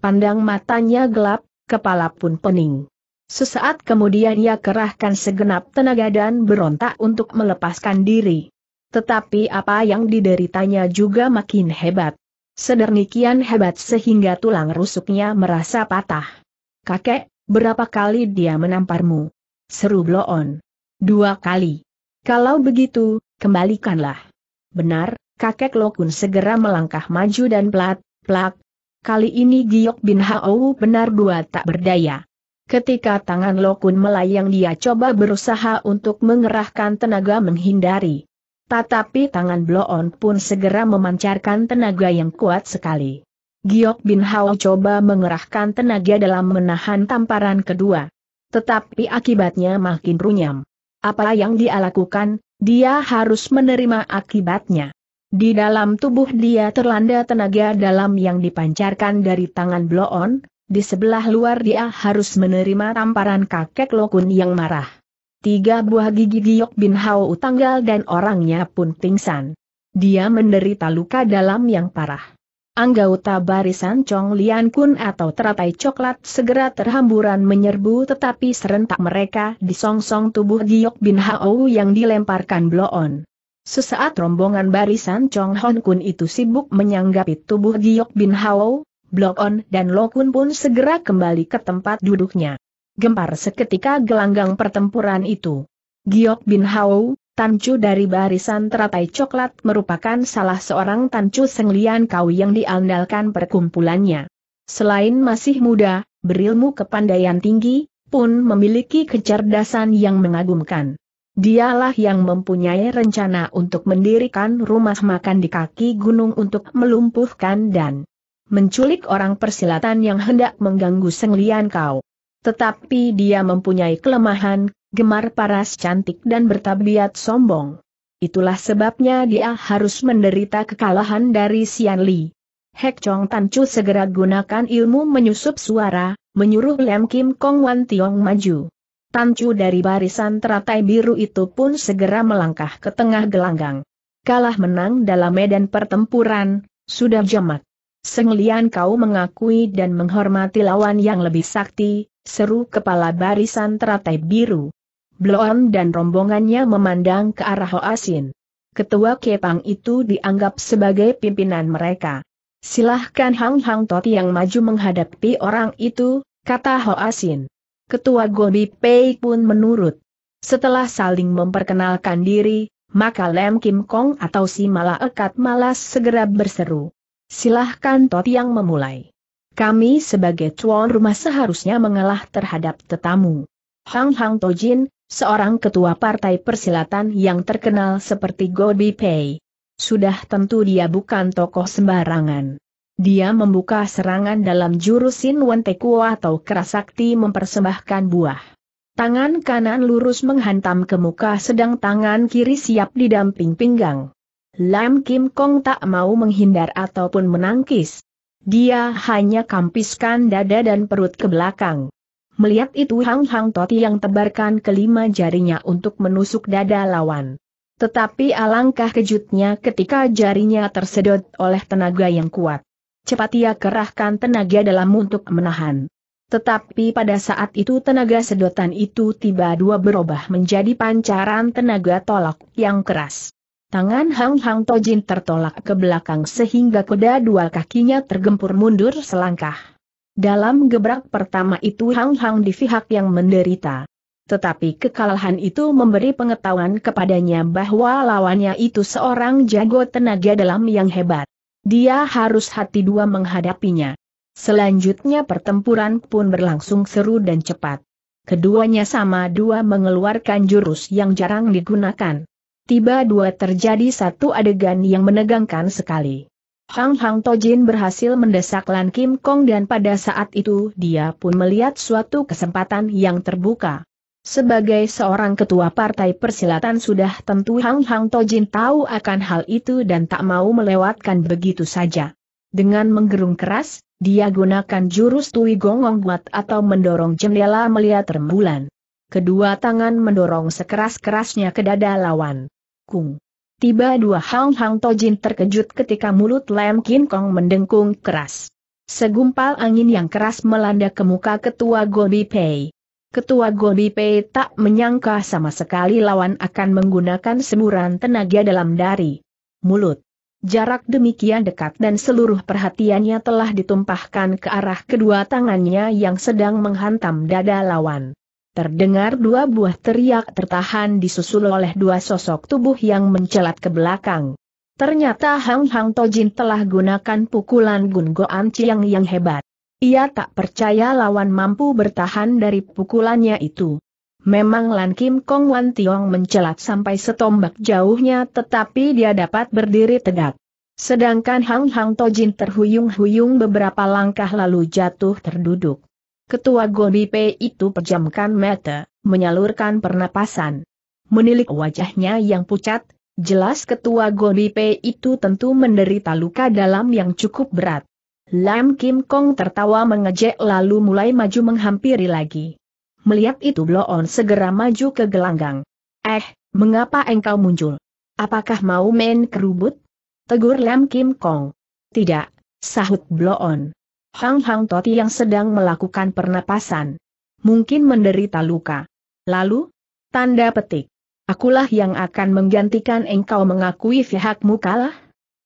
Pandang matanya gelap, kepala pun pening. Sesaat kemudian ia kerahkan segenap tenaga dan berontak untuk melepaskan diri. Tetapi apa yang dideritanya juga makin hebat. Sedernikian hebat sehingga tulang rusuknya merasa patah. Kakek, berapa kali dia menamparmu? Seru Bloon. Dua kali. Kalau begitu, kembalikanlah. Benar, kakek Lokun segera melangkah maju dan pelat, plak, Kali ini Giok Bin Hao benar dua tak berdaya. Ketika tangan Lokun melayang dia coba berusaha untuk mengerahkan tenaga menghindari. Tetapi tangan Bloon pun segera memancarkan tenaga yang kuat sekali. Giok Bin Hao coba mengerahkan tenaga dalam menahan tamparan kedua. Tetapi akibatnya makin runyam. Apa yang dia lakukan, dia harus menerima akibatnya. Di dalam tubuh dia terlanda tenaga dalam yang dipancarkan dari tangan Bloon, di sebelah luar dia harus menerima tamparan kakek Lokun yang marah. Tiga buah gigi giok bin Hao tanggal dan orangnya pun pingsan. Dia menderita luka dalam yang parah. Anggota barisan Chong Lian Kun atau teratai coklat segera terhamburan menyerbu tetapi serentak mereka disongsong tubuh Giok Bin Hao yang dilemparkan bloon. Sesaat rombongan barisan Chong Hon Kun itu sibuk menyanggapi tubuh Giok Bin Hao, Blok On dan Lokun pun segera kembali ke tempat duduknya. Gempar seketika gelanggang pertempuran itu. Giok Bin Hao, Tancu dari barisan teratai coklat merupakan salah seorang Tancu Senglian Kau yang diandalkan perkumpulannya. Selain masih muda, berilmu kepandaian tinggi, pun memiliki kecerdasan yang mengagumkan. Dialah yang mempunyai rencana untuk mendirikan rumah makan di kaki gunung untuk melumpuhkan dan menculik orang persilatan yang hendak mengganggu senglian kau. Tetapi dia mempunyai kelemahan, gemar paras cantik dan bertabiat sombong. Itulah sebabnya dia harus menderita kekalahan dari Sian Li. Hek Chong Tan Chu segera gunakan ilmu menyusup suara, menyuruh Lem Kim Kong Wan Tiong maju. Tancu dari barisan teratai biru itu pun segera melangkah ke tengah gelanggang. Kalah menang dalam medan pertempuran, sudah jemat. Senglian kau mengakui dan menghormati lawan yang lebih sakti, seru kepala barisan teratai biru. Bloon dan rombongannya memandang ke arah Hoasin. Ketua Kepang itu dianggap sebagai pimpinan mereka. Silahkan Hang Hang Toti yang maju menghadapi orang itu, kata Hoasin. Ketua Gobi Pei pun menurut. Setelah saling memperkenalkan diri, maka Lem Kim Kong atau si ekat malas segera berseru. Silahkan Tot yang memulai. Kami sebagai tuan rumah seharusnya mengalah terhadap tetamu. Hang Hang Tojin, seorang ketua partai persilatan yang terkenal seperti Gobi Pei. Sudah tentu dia bukan tokoh sembarangan. Dia membuka serangan dalam jurusin Wentekuo atau Kerasakti mempersembahkan buah. Tangan kanan lurus menghantam ke muka sedang tangan kiri siap didamping pinggang. Lam Kim Kong tak mau menghindar ataupun menangkis. Dia hanya kampiskan dada dan perut ke belakang. Melihat itu Hang Hang Toti yang tebarkan kelima jarinya untuk menusuk dada lawan. Tetapi alangkah kejutnya ketika jarinya tersedot oleh tenaga yang kuat cepat ia kerahkan tenaga dalam untuk menahan. Tetapi pada saat itu tenaga sedotan itu tiba dua berubah menjadi pancaran tenaga tolak yang keras. Tangan Hang Hang Tojin tertolak ke belakang sehingga kuda dua kakinya tergempur mundur selangkah. Dalam gebrak pertama itu Hang Hang di pihak yang menderita. Tetapi kekalahan itu memberi pengetahuan kepadanya bahwa lawannya itu seorang jago tenaga dalam yang hebat. Dia harus hati dua menghadapinya. Selanjutnya pertempuran pun berlangsung seru dan cepat. Keduanya sama-dua mengeluarkan jurus yang jarang digunakan. Tiba dua terjadi satu adegan yang menegangkan sekali. Hang Hang Tojin berhasil mendesak Lan Kim Kong dan pada saat itu dia pun melihat suatu kesempatan yang terbuka. Sebagai seorang ketua partai persilatan sudah tentu Hang Hang Tojin tahu akan hal itu dan tak mau melewatkan begitu saja. Dengan menggerung keras, dia gunakan jurus Tui Gongong Buat atau mendorong jendela melihat rembulan. Kedua tangan mendorong sekeras-kerasnya ke dada lawan. Kung. Tiba dua Hang Hang Tojin terkejut ketika mulut Lam Kin Kong mendengkung keras. Segumpal angin yang keras melanda ke muka ketua Gobi Pei. Ketua Gobi Pei tak menyangka sama sekali lawan akan menggunakan semburan tenaga dalam dari mulut. Jarak demikian dekat dan seluruh perhatiannya telah ditumpahkan ke arah kedua tangannya yang sedang menghantam dada lawan. Terdengar dua buah teriak tertahan disusul oleh dua sosok tubuh yang mencelat ke belakang. Ternyata Hang Hang Tojin telah gunakan pukulan Gun Goan Chiang yang hebat. Ia tak percaya lawan mampu bertahan dari pukulannya itu. Memang Lan Kim Kong Wan Tiong mencelat sampai setombak jauhnya tetapi dia dapat berdiri tegak. Sedangkan Hang Hang Tojin terhuyung-huyung beberapa langkah lalu jatuh terduduk. Ketua Gobi Pei itu pejamkan mata, menyalurkan pernapasan. Menilik wajahnya yang pucat, jelas ketua Gobi Pei itu tentu menderita luka dalam yang cukup berat. Lam Kim Kong tertawa mengejek lalu mulai maju menghampiri lagi. Melihat itu Bloon segera maju ke gelanggang. Eh, mengapa engkau muncul? Apakah mau main kerubut? Tegur Lam Kim Kong. Tidak, sahut Bloon. Hang Hang Toti yang sedang melakukan pernapasan. Mungkin menderita luka. Lalu? Tanda petik. Akulah yang akan menggantikan engkau mengakui pihakmu kalah?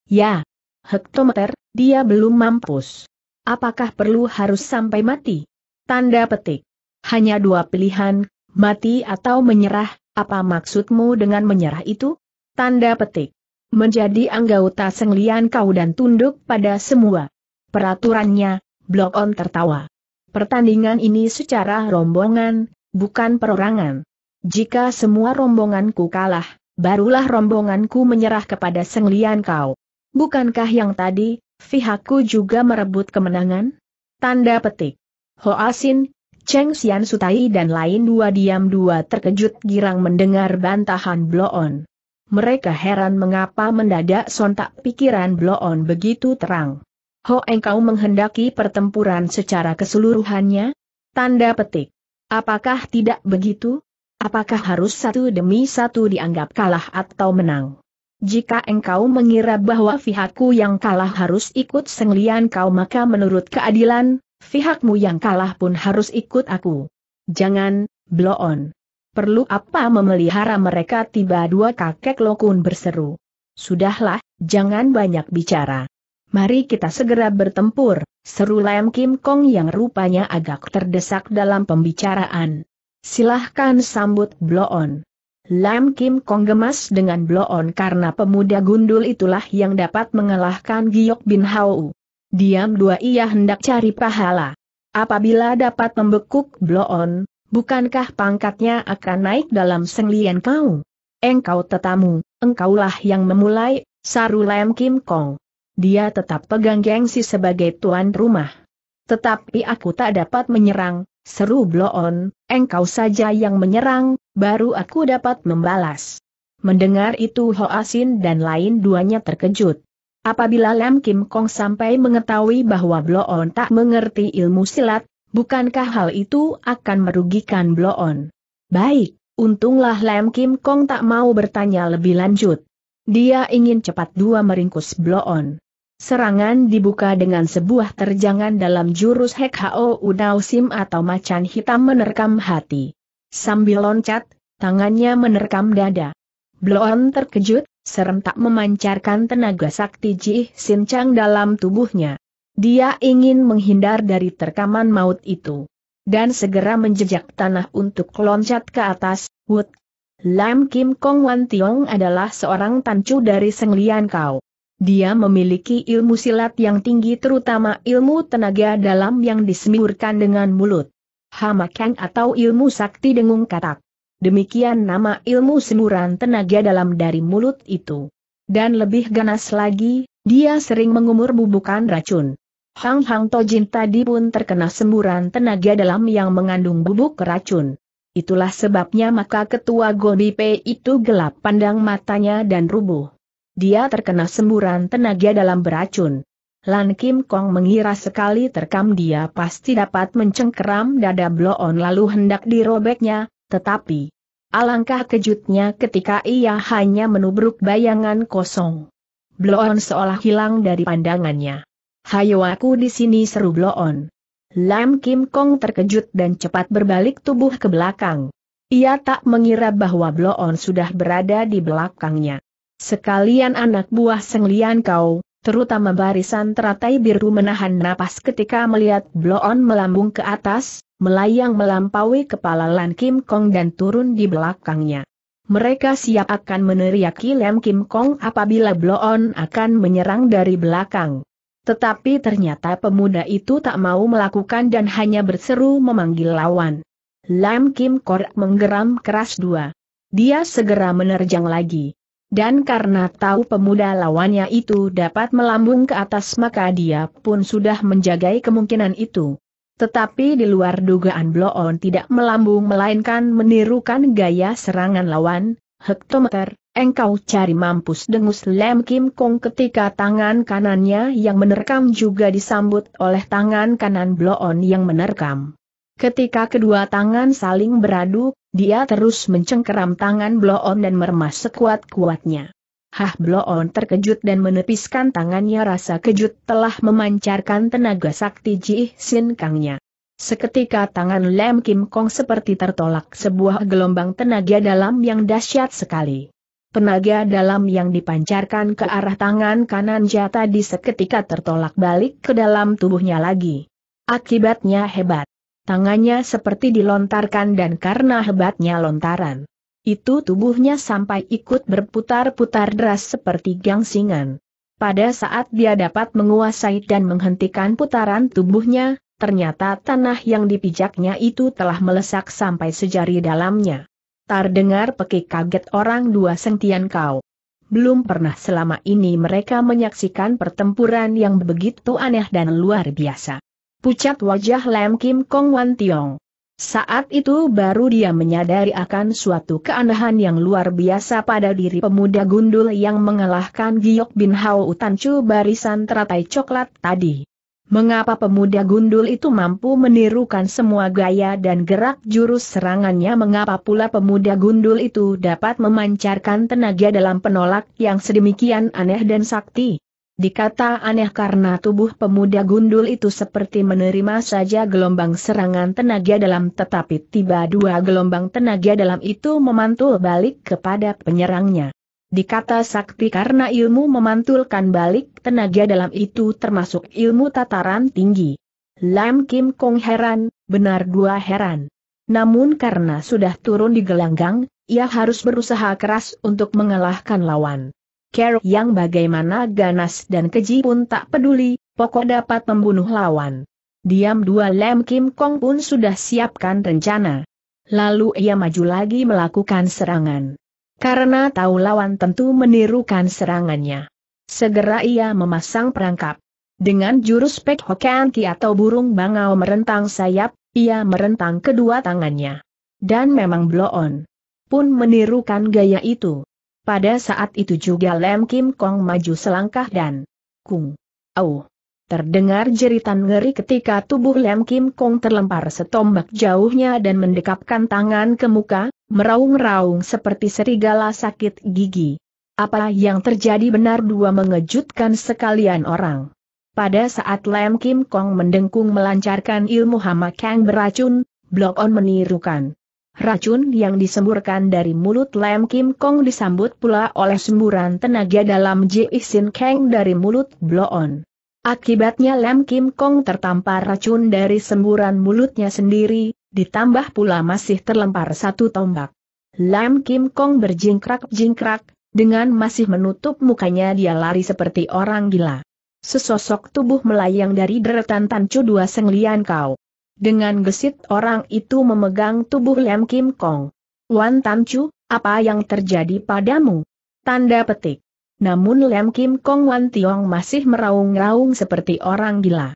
Ya, hektometer, dia belum mampus. Apakah perlu harus sampai mati? Tanda petik. Hanya dua pilihan, mati atau menyerah, apa maksudmu dengan menyerah itu? Tanda petik. Menjadi anggota senglian kau dan tunduk pada semua. Peraturannya, Blok On tertawa. Pertandingan ini secara rombongan, bukan perorangan. Jika semua rombonganku kalah, barulah rombonganku menyerah kepada Senglian kau. Bukankah yang tadi, pihakku juga merebut kemenangan? Tanda petik. Ho Asin, Cheng Xian Sutai dan lain dua diam-dua terkejut girang mendengar bantahan Bloon. Mereka heran mengapa mendadak sontak pikiran Bloon begitu terang. Ho engkau menghendaki pertempuran secara keseluruhannya? Tanda petik. Apakah tidak begitu? Apakah harus satu demi satu dianggap kalah atau menang? Jika engkau mengira bahwa pihakku yang kalah harus ikut senglian kau maka menurut keadilan, pihakmu yang kalah pun harus ikut aku. Jangan, blow on. Perlu apa memelihara mereka tiba dua kakek lokun berseru. Sudahlah, jangan banyak bicara. Mari kita segera bertempur, seru Lam Kim Kong yang rupanya agak terdesak dalam pembicaraan. Silahkan sambut blow on. Lam Kim Kong gemas dengan bloon karena pemuda gundul itulah yang dapat mengalahkan Giok Bin Hau. Diam dua ia hendak cari pahala. Apabila dapat membekuk bloon, bukankah pangkatnya akan naik dalam senglian kau? Engkau tetamu, engkaulah yang memulai, saru Lam Kim Kong. Dia tetap pegang gengsi sebagai tuan rumah. Tetapi aku tak dapat menyerang, seru bloon, engkau saja yang menyerang, baru aku dapat membalas. Mendengar itu Ho Asin dan lain duanya terkejut. Apabila Lam Kim Kong sampai mengetahui bahwa Bloon tak mengerti ilmu silat, bukankah hal itu akan merugikan Bloon? Baik, untunglah Lam Kim Kong tak mau bertanya lebih lanjut. Dia ingin cepat dua meringkus Bloon. Serangan dibuka dengan sebuah terjangan dalam jurus Hek Hao Udao Sim atau macan hitam menerkam hati. Sambil loncat, tangannya menerkam dada. Bloon terkejut, serentak memancarkan tenaga sakti Jih Sin dalam tubuhnya. Dia ingin menghindar dari terkaman maut itu. Dan segera menjejak tanah untuk loncat ke atas, Wood. Lam Kim Kong Wan Tiong adalah seorang tancu dari Senglian Kau. Dia memiliki ilmu silat yang tinggi terutama ilmu tenaga dalam yang disemurkan dengan mulut. Hama Hamakang atau ilmu sakti dengung katak. Demikian nama ilmu semburan tenaga dalam dari mulut itu. Dan lebih ganas lagi, dia sering mengumur bubukan racun. Hang Hang Tojin tadi pun terkena semburan tenaga dalam yang mengandung bubuk racun. Itulah sebabnya maka ketua Gobi Pe itu gelap pandang matanya dan rubuh. Dia terkena semburan tenaga dalam beracun. Lan Kim Kong mengira sekali terkam dia pasti dapat mencengkeram dada bloon lalu hendak dirobeknya, tetapi alangkah kejutnya ketika ia hanya menubruk bayangan kosong. Bloon seolah hilang dari pandangannya. Hayo aku di sini seru Bloon. Lam Kim Kong terkejut dan cepat berbalik tubuh ke belakang. Ia tak mengira bahwa Bloon sudah berada di belakangnya. Sekalian anak buah Senglian kau, terutama barisan teratai biru menahan napas ketika melihat bloon melambung ke atas, melayang melampaui kepala Lan Kim Kong dan turun di belakangnya. Mereka siap akan meneriaki Lam Kim Kong apabila bloon akan menyerang dari belakang. Tetapi ternyata pemuda itu tak mau melakukan dan hanya berseru memanggil lawan. Lam Kim Kong menggeram keras dua. Dia segera menerjang lagi. Dan karena tahu pemuda lawannya itu dapat melambung ke atas maka dia pun sudah menjagai kemungkinan itu. Tetapi di luar dugaan Bloon tidak melambung melainkan menirukan gaya serangan lawan, hektometer, engkau cari mampus dengus Lem Kim Kong ketika tangan kanannya yang menerkam juga disambut oleh tangan kanan Bloon yang menerkam. Ketika kedua tangan saling beradu, dia terus mencengkeram tangan Bloon dan meremas sekuat-kuatnya. Hah Bloon terkejut dan menepiskan tangannya rasa kejut telah memancarkan tenaga sakti Ji Sin Kangnya. Seketika tangan Lem Kim Kong seperti tertolak sebuah gelombang tenaga dalam yang dahsyat sekali. Tenaga dalam yang dipancarkan ke arah tangan kanan jata di seketika tertolak balik ke dalam tubuhnya lagi. Akibatnya hebat. Tangannya seperti dilontarkan dan karena hebatnya lontaran. Itu tubuhnya sampai ikut berputar-putar deras seperti gangsingan. Pada saat dia dapat menguasai dan menghentikan putaran tubuhnya, ternyata tanah yang dipijaknya itu telah melesak sampai sejari dalamnya. Tar dengar pekik kaget orang dua sentian kau. Belum pernah selama ini mereka menyaksikan pertempuran yang begitu aneh dan luar biasa. Pucat wajah Lem Kim Kong Wan Tiong. Saat itu baru dia menyadari akan suatu keanehan yang luar biasa pada diri pemuda gundul yang mengalahkan Giok Bin Hao Utancu barisan teratai coklat tadi. Mengapa pemuda gundul itu mampu menirukan semua gaya dan gerak jurus serangannya mengapa pula pemuda gundul itu dapat memancarkan tenaga dalam penolak yang sedemikian aneh dan sakti? Dikata aneh karena tubuh pemuda gundul itu seperti menerima saja gelombang serangan tenaga dalam tetapi tiba dua gelombang tenaga dalam itu memantul balik kepada penyerangnya. Dikata sakti karena ilmu memantulkan balik tenaga dalam itu termasuk ilmu tataran tinggi. Lam Kim Kong heran, benar dua heran. Namun karena sudah turun di gelanggang, ia harus berusaha keras untuk mengalahkan lawan. Carol yang bagaimana ganas dan keji pun tak peduli, pokok dapat membunuh lawan. Diam dua Lem Kim Kong pun sudah siapkan rencana. Lalu ia maju lagi melakukan serangan. Karena tahu lawan tentu menirukan serangannya. Segera ia memasang perangkap. Dengan jurus Pek Hokan Ki atau burung bangau merentang sayap, ia merentang kedua tangannya. Dan memang bloon. Pun menirukan gaya itu. Pada saat itu juga Lem Kim Kong maju selangkah dan kung. Au. Oh. Terdengar jeritan ngeri ketika tubuh Lem Kim Kong terlempar setombak jauhnya dan mendekapkan tangan ke muka, meraung-raung seperti serigala sakit gigi. Apa yang terjadi benar dua mengejutkan sekalian orang. Pada saat Lem Kim Kong mendengkung melancarkan ilmu hama Kang beracun, Blok On menirukan Racun yang disemburkan dari mulut Lam Kim Kong disambut pula oleh semburan tenaga dalam Ji Sin Kang dari mulut Bloon. Akibatnya Lam Kim Kong tertampar racun dari semburan mulutnya sendiri, ditambah pula masih terlempar satu tombak. Lam Kim Kong berjingkrak-jingkrak, dengan masih menutup mukanya dia lari seperti orang gila. Sesosok tubuh melayang dari deretan Tancu dua senglian kau. Dengan gesit orang itu memegang tubuh Lem Kim Kong. Wan Tam Chu, apa yang terjadi padamu? Tanda petik. Namun Lem Kim Kong Wan Tiong masih meraung-raung seperti orang gila.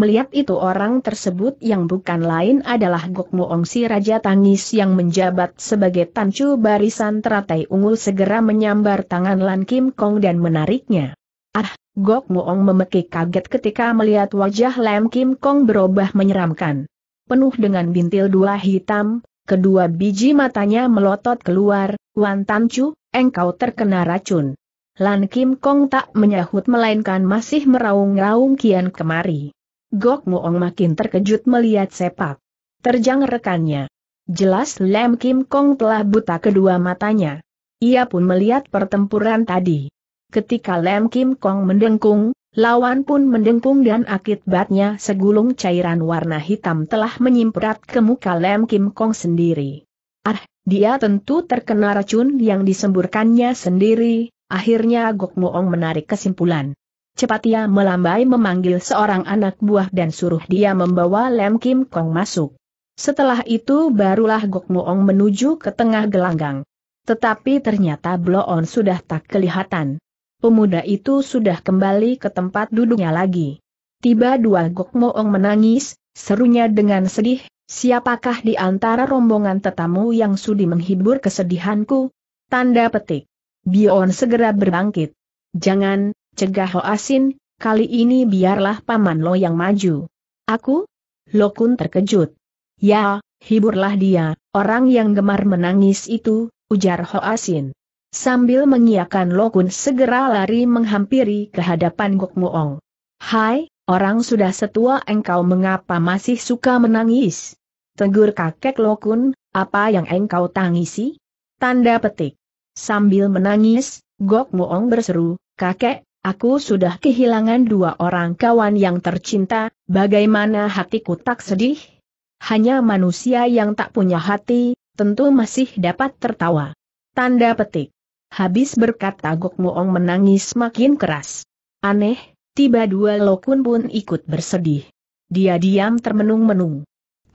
Melihat itu orang tersebut yang bukan lain adalah Gok Muong si Raja Tangis yang menjabat sebagai Tancu Barisan Teratai Ungu segera menyambar tangan Lan Kim Kong dan menariknya. Ah, Gok Muong memekik kaget ketika melihat wajah Lam Kim Kong berubah menyeramkan. Penuh dengan bintil dua hitam, kedua biji matanya melotot keluar, Wan Tan Chu, engkau terkena racun. Lan Kim Kong tak menyahut melainkan masih meraung-raung kian kemari. Gok Muong makin terkejut melihat sepak. Terjang rekannya. Jelas Lam Kim Kong telah buta kedua matanya. Ia pun melihat pertempuran tadi. Ketika Lem Kim Kong mendengkung, lawan pun mendengkung dan akibatnya segulung cairan warna hitam telah menyimprat ke muka Lem Kim Kong sendiri. Ah, dia tentu terkena racun yang disemburkannya sendiri, akhirnya Gok Moong menarik kesimpulan. Cepat ia melambai memanggil seorang anak buah dan suruh dia membawa Lem Kim Kong masuk. Setelah itu barulah Gok Moong menuju ke tengah gelanggang. Tetapi ternyata Bloon sudah tak kelihatan pemuda itu sudah kembali ke tempat duduknya lagi. Tiba dua Gok Moong menangis, serunya dengan sedih, siapakah di antara rombongan tetamu yang sudi menghibur kesedihanku? Tanda petik. Bion segera berbangkit. Jangan, cegah Hoasin, kali ini biarlah paman lo yang maju. Aku? Lokun terkejut. Ya, hiburlah dia, orang yang gemar menangis itu, ujar Ho Asin. Sambil mengiakan Lokun segera lari menghampiri ke hadapan Gok Muong. Hai, orang sudah setua engkau mengapa masih suka menangis? Tegur kakek Lokun, apa yang engkau tangisi? Tanda petik. Sambil menangis, Gok Muong berseru, kakek, aku sudah kehilangan dua orang kawan yang tercinta, bagaimana hatiku tak sedih? Hanya manusia yang tak punya hati, tentu masih dapat tertawa. Tanda petik. Habis berkata Gok Moong menangis makin keras. Aneh, tiba dua lokun pun ikut bersedih. Dia diam termenung-menung.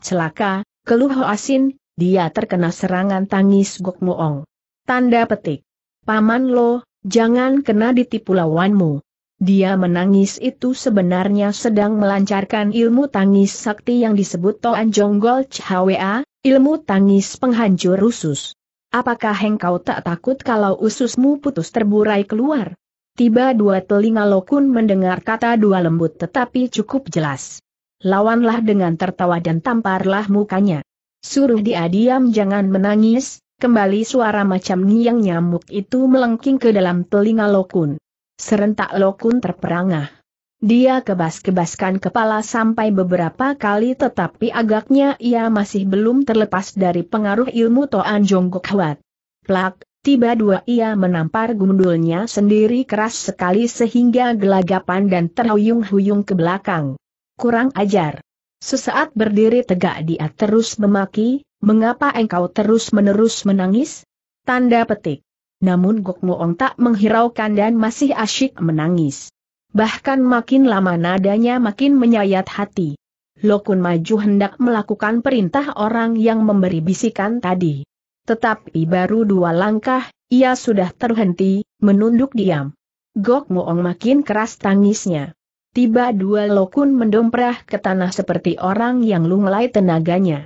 Celaka, keluh asin, dia terkena serangan tangis Gok Moong. Tanda petik. Paman Lo, jangan kena ditipu lawanmu. Dia menangis itu sebenarnya sedang melancarkan ilmu tangis sakti yang disebut Toan Jonggol Chwa, ilmu tangis penghancur usus. Apakah engkau tak takut kalau ususmu putus terburai keluar? Tiba dua telinga Lokun mendengar kata dua lembut tetapi cukup jelas. Lawanlah dengan tertawa dan tamparlah mukanya. Suruh dia diam jangan menangis, kembali suara macam niang nyamuk itu melengking ke dalam telinga Lokun. Serentak Lokun terperangah. Dia kebas-kebaskan kepala sampai beberapa kali tetapi agaknya ia masih belum terlepas dari pengaruh ilmu Toan Jonggok Huat. Plak, tiba dua ia menampar gundulnya sendiri keras sekali sehingga gelagapan dan terhuyung-huyung ke belakang. Kurang ajar. Sesaat berdiri tegak dia terus memaki, mengapa engkau terus-menerus menangis? Tanda petik. Namun Gok Muong tak menghiraukan dan masih asyik menangis. Bahkan makin lama nadanya makin menyayat hati. Lokun maju hendak melakukan perintah orang yang memberi bisikan tadi. Tetapi baru dua langkah, ia sudah terhenti, menunduk diam. Gok Moong makin keras tangisnya. Tiba dua lokun mendomprah ke tanah seperti orang yang lunglai tenaganya.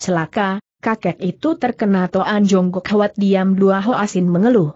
Celaka, kakek itu terkena toan jonggok khawat diam dua hoasin mengeluh.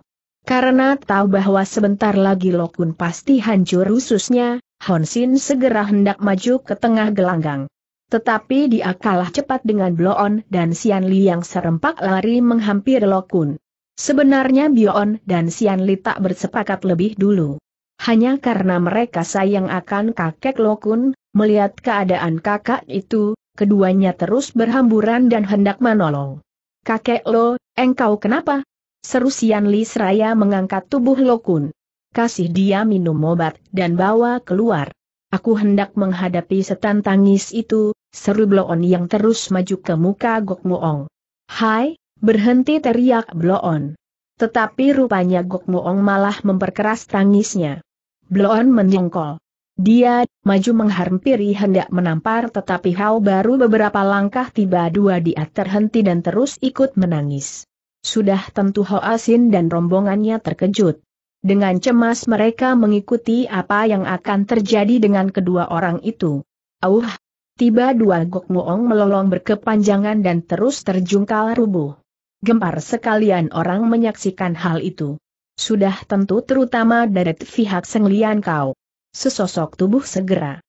Karena tahu bahwa sebentar lagi Lokun pasti hancur ususnya, Honsin segera hendak maju ke tengah gelanggang. Tetapi dia kalah cepat dengan Bloon dan Sian yang serempak lari menghampiri Lokun. Sebenarnya Bion dan Sian tak bersepakat lebih dulu. Hanya karena mereka sayang akan kakek Lokun, melihat keadaan kakak itu, keduanya terus berhamburan dan hendak menolong. Kakek Lo, engkau kenapa? Seru Sian Li seraya mengangkat tubuh Lokun. Kasih dia minum obat dan bawa keluar. Aku hendak menghadapi setan tangis itu, seru Bloon yang terus maju ke muka Gok Muong. Hai, berhenti teriak Bloon. Tetapi rupanya Gok Muong malah memperkeras tangisnya. Bloon menjengkol. Dia, maju menghampiri hendak menampar tetapi Hao baru beberapa langkah tiba dua dia terhenti dan terus ikut menangis. Sudah tentu Ho Asin dan rombongannya terkejut. Dengan cemas mereka mengikuti apa yang akan terjadi dengan kedua orang itu. Auh! Tiba dua Gok Muong melolong berkepanjangan dan terus terjungkal rubuh. Gempar sekalian orang menyaksikan hal itu. Sudah tentu terutama dari pihak Senglian kau. Sesosok tubuh segera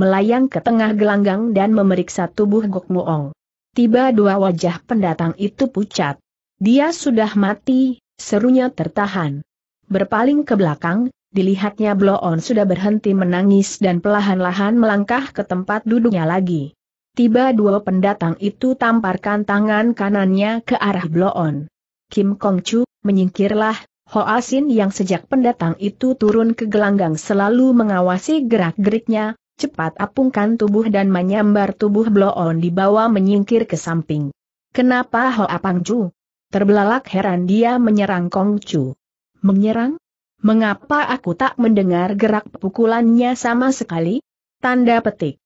melayang ke tengah gelanggang dan memeriksa tubuh Gok Muong. Tiba dua wajah pendatang itu pucat. Dia sudah mati, serunya tertahan. Berpaling ke belakang, dilihatnya Bloon sudah berhenti menangis dan pelahan-lahan melangkah ke tempat duduknya lagi. Tiba dua pendatang itu tamparkan tangan kanannya ke arah Bloon. Kim Kong Chu, menyingkirlah, Ho Asin ah yang sejak pendatang itu turun ke gelanggang selalu mengawasi gerak-geriknya, cepat apungkan tubuh dan menyambar tubuh Bloon dibawa menyingkir ke samping. Kenapa Ho ah Pang Chu, Terbelalak heran dia menyerang Kong Chu. Menyerang? Mengapa aku tak mendengar gerak pukulannya sama sekali? Tanda petik.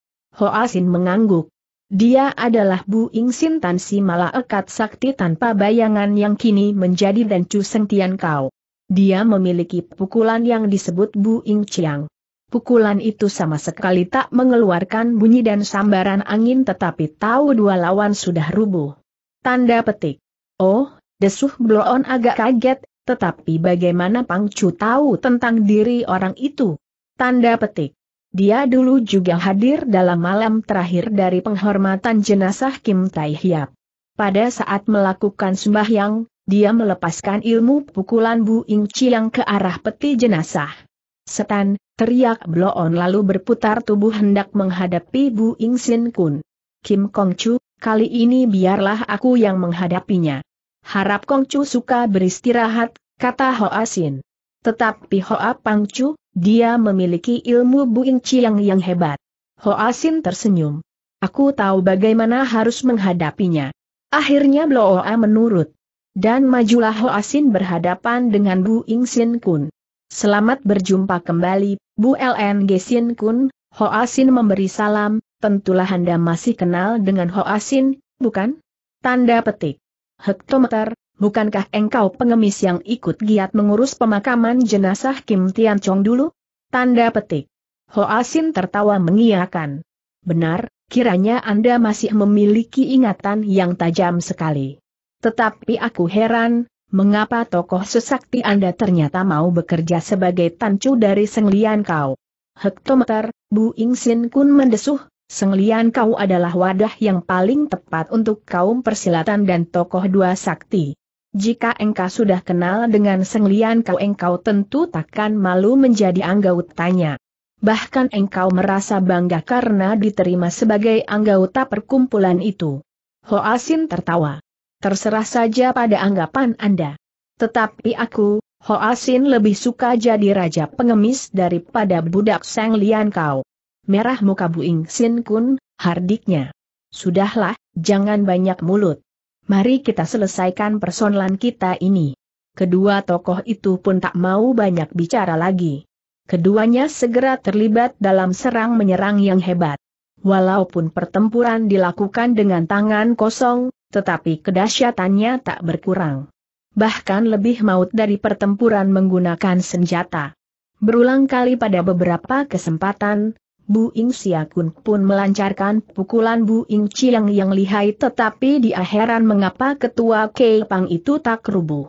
Sin mengangguk. Dia adalah Bu Ing Sin Tan Si malah Ekat Sakti tanpa bayangan yang kini menjadi dan Chu Seng Tian Kau. Dia memiliki pukulan yang disebut Bu Ing Chiang. Pukulan itu sama sekali tak mengeluarkan bunyi dan sambaran angin tetapi tahu dua lawan sudah rubuh. Tanda petik. Oh, desuh Bloon agak kaget, tetapi bagaimana Pang Chu tahu tentang diri orang itu? Tanda petik. Dia dulu juga hadir dalam malam terakhir dari penghormatan jenazah Kim Tai Hiap. Pada saat melakukan sembahyang, dia melepaskan ilmu pukulan Bu Ing Chiang ke arah peti jenazah. Setan, teriak Bloon lalu berputar tubuh hendak menghadapi Bu Ing Sin Kun. Kim Kong Chu, kali ini biarlah aku yang menghadapinya harap Kongcu suka beristirahat, kata Hoa Sin. Tetapi Hoa Pangcu, dia memiliki ilmu Buin Chiang yang hebat. Hoa Sin tersenyum. Aku tahu bagaimana harus menghadapinya. Akhirnya Blooa menurut. Dan majulah Hoa Sin berhadapan dengan Bu Ing Sin Kun. Selamat berjumpa kembali, Bu LNG Sin Kun, Hoa Sin memberi salam, tentulah Anda masih kenal dengan Hoa Sin, bukan? Tanda petik. Hektometer, bukankah engkau pengemis yang ikut giat mengurus pemakaman jenazah Kim Tian Chong dulu? Tanda petik. Ho Asin tertawa mengiakan. Benar, kiranya Anda masih memiliki ingatan yang tajam sekali. Tetapi aku heran, mengapa tokoh sesakti Anda ternyata mau bekerja sebagai tancu dari senglian kau? Hektometer, Bu Sin Kun mendesuh, Senglian kau adalah wadah yang paling tepat untuk kaum persilatan dan tokoh dua sakti. Jika engkau sudah kenal dengan Senglian kau engkau tentu takkan malu menjadi tanya. Bahkan engkau merasa bangga karena diterima sebagai anggota perkumpulan itu. Ho Asin tertawa. Terserah saja pada anggapan Anda. Tetapi aku, Ho Asin lebih suka jadi raja pengemis daripada budak Senglian kau merah muka Bu Ing Sin Kun, hardiknya. Sudahlah, jangan banyak mulut. Mari kita selesaikan persoalan kita ini. Kedua tokoh itu pun tak mau banyak bicara lagi. Keduanya segera terlibat dalam serang-menyerang yang hebat. Walaupun pertempuran dilakukan dengan tangan kosong, tetapi kedahsyatannya tak berkurang. Bahkan lebih maut dari pertempuran menggunakan senjata. Berulang kali pada beberapa kesempatan, Bu Ing Siakun pun melancarkan pukulan Bu Ing Chiang yang lihai tetapi dia heran mengapa ketua Kei Pang itu tak rubuh.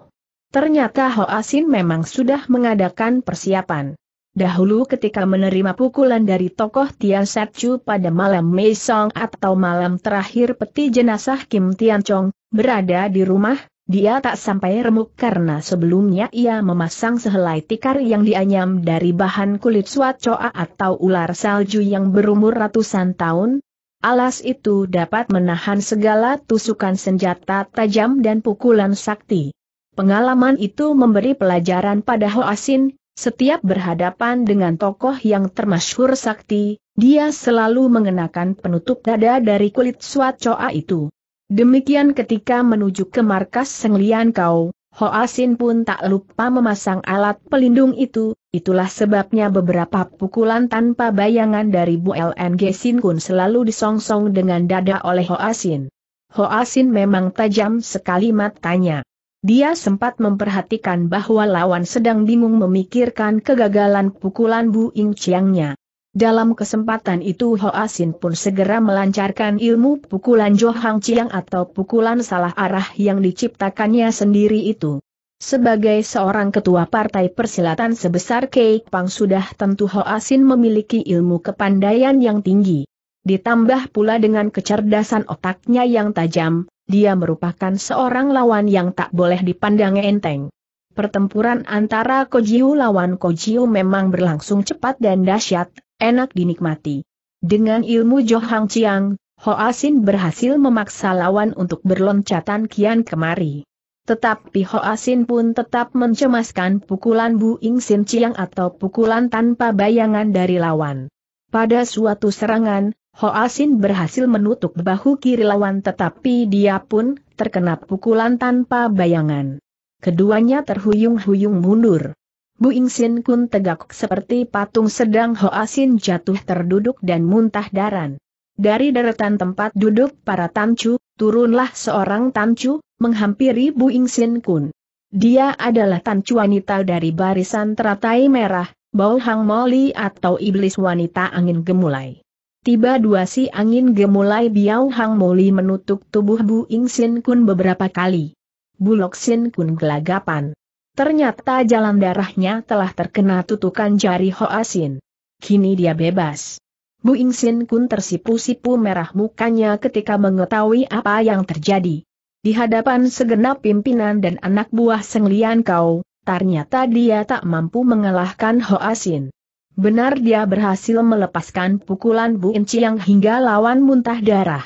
Ternyata Ho Asin memang sudah mengadakan persiapan. Dahulu ketika menerima pukulan dari tokoh Tian Setchu pada malam Mei Song atau malam terakhir peti jenazah Kim Tian Chong, berada di rumah, dia tak sampai remuk karena sebelumnya ia memasang sehelai tikar yang dianyam dari bahan kulit coa atau ular salju yang berumur ratusan tahun. Alas itu dapat menahan segala tusukan senjata tajam dan pukulan sakti. Pengalaman itu memberi pelajaran pada Hoasin, setiap berhadapan dengan tokoh yang termasyhur sakti, dia selalu mengenakan penutup dada dari kulit coa itu. Demikian ketika menuju ke markas Senglian Kau, Ho Asin pun tak lupa memasang alat pelindung itu, itulah sebabnya beberapa pukulan tanpa bayangan dari Bu LNG Sin Kun selalu disongsong dengan dada oleh Ho Asin. Ho Asin memang tajam sekali matanya. Dia sempat memperhatikan bahwa lawan sedang bingung memikirkan kegagalan pukulan Bu Ing Chiangnya. Dalam kesempatan itu Ho Asin pun segera melancarkan ilmu pukulan Johang Chiang atau pukulan salah arah yang diciptakannya sendiri itu. Sebagai seorang ketua partai persilatan sebesar Keik Pang sudah tentu Ho Asin memiliki ilmu kepandaian yang tinggi. Ditambah pula dengan kecerdasan otaknya yang tajam, dia merupakan seorang lawan yang tak boleh dipandang enteng. Pertempuran antara Kojiu lawan Kojiu memang berlangsung cepat dan dahsyat, enak dinikmati. Dengan ilmu Johang Chiang, Asin berhasil memaksa lawan untuk berloncatan kian kemari. Tetapi Ho Asin pun tetap mencemaskan pukulan Bu Ing Sin Chiang atau pukulan tanpa bayangan dari lawan. Pada suatu serangan, Ho Asin berhasil menutup bahu kiri lawan tetapi dia pun terkena pukulan tanpa bayangan. Keduanya terhuyung-huyung mundur. Bu Ingsin Kun tegak seperti patung sedang Hoasin jatuh terduduk dan muntah daran. Dari deretan tempat duduk para tamcu, turunlah seorang tamcu, menghampiri Bu Ingsin Kun. Dia adalah tamcu wanita dari barisan teratai merah, Bau Hang Moli atau iblis wanita angin gemulai. Tiba dua si angin gemulai Biao Hang Moli menutup tubuh Bu Ing Sin Kun beberapa kali. Bulok Sin Kun gelagapan. Ternyata jalan darahnya telah terkena tutukan jari Hoasin. Kini dia bebas. Bu Ingsin Kun tersipu-sipu merah mukanya ketika mengetahui apa yang terjadi. Di hadapan segenap pimpinan dan anak buah Senglian Kau, ternyata dia tak mampu mengalahkan Hoasin. Benar dia berhasil melepaskan pukulan Bu Yang hingga lawan muntah darah.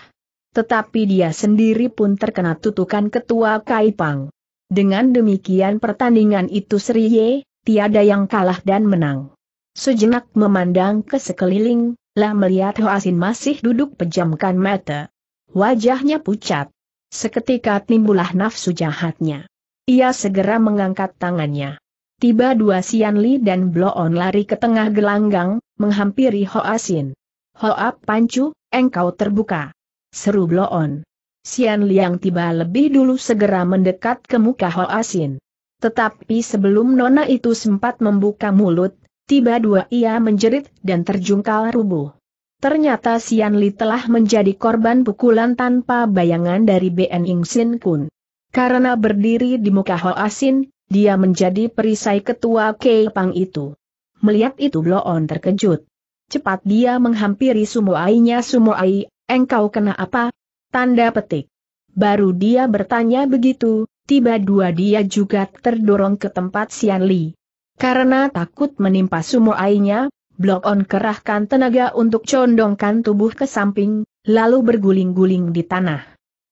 Tetapi dia sendiri pun terkena tutukan ketua Kaipang. Dengan demikian pertandingan itu ye, tiada yang kalah dan menang. Sejenak memandang ke sekeliling, lah melihat Hoasin masih duduk pejamkan mata. Wajahnya pucat. Seketika timbulah nafsu jahatnya. Ia segera mengangkat tangannya. Tiba dua Sianli dan Bloon lari ke tengah gelanggang, menghampiri Hoasin. Hoa Pancu, engkau terbuka. Seru Bloon. Xian Liang tiba lebih dulu segera mendekat ke muka Hoa Asin. Tetapi sebelum nona itu sempat membuka mulut, tiba dua ia menjerit dan terjungkal rubuh. Ternyata Xian Li telah menjadi korban pukulan tanpa bayangan dari BN Ing Sin Kun. Karena berdiri di muka Hoa Asin, dia menjadi perisai ketua Kei Pang itu. Melihat itu Bloon terkejut. Cepat dia menghampiri Sumo Sumo Ai, engkau kena apa? Tanda petik. Baru dia bertanya begitu, tiba dua dia juga terdorong ke tempat Sian Li. Karena takut menimpa sumo sumoainya, Blok On kerahkan tenaga untuk condongkan tubuh ke samping, lalu berguling-guling di tanah.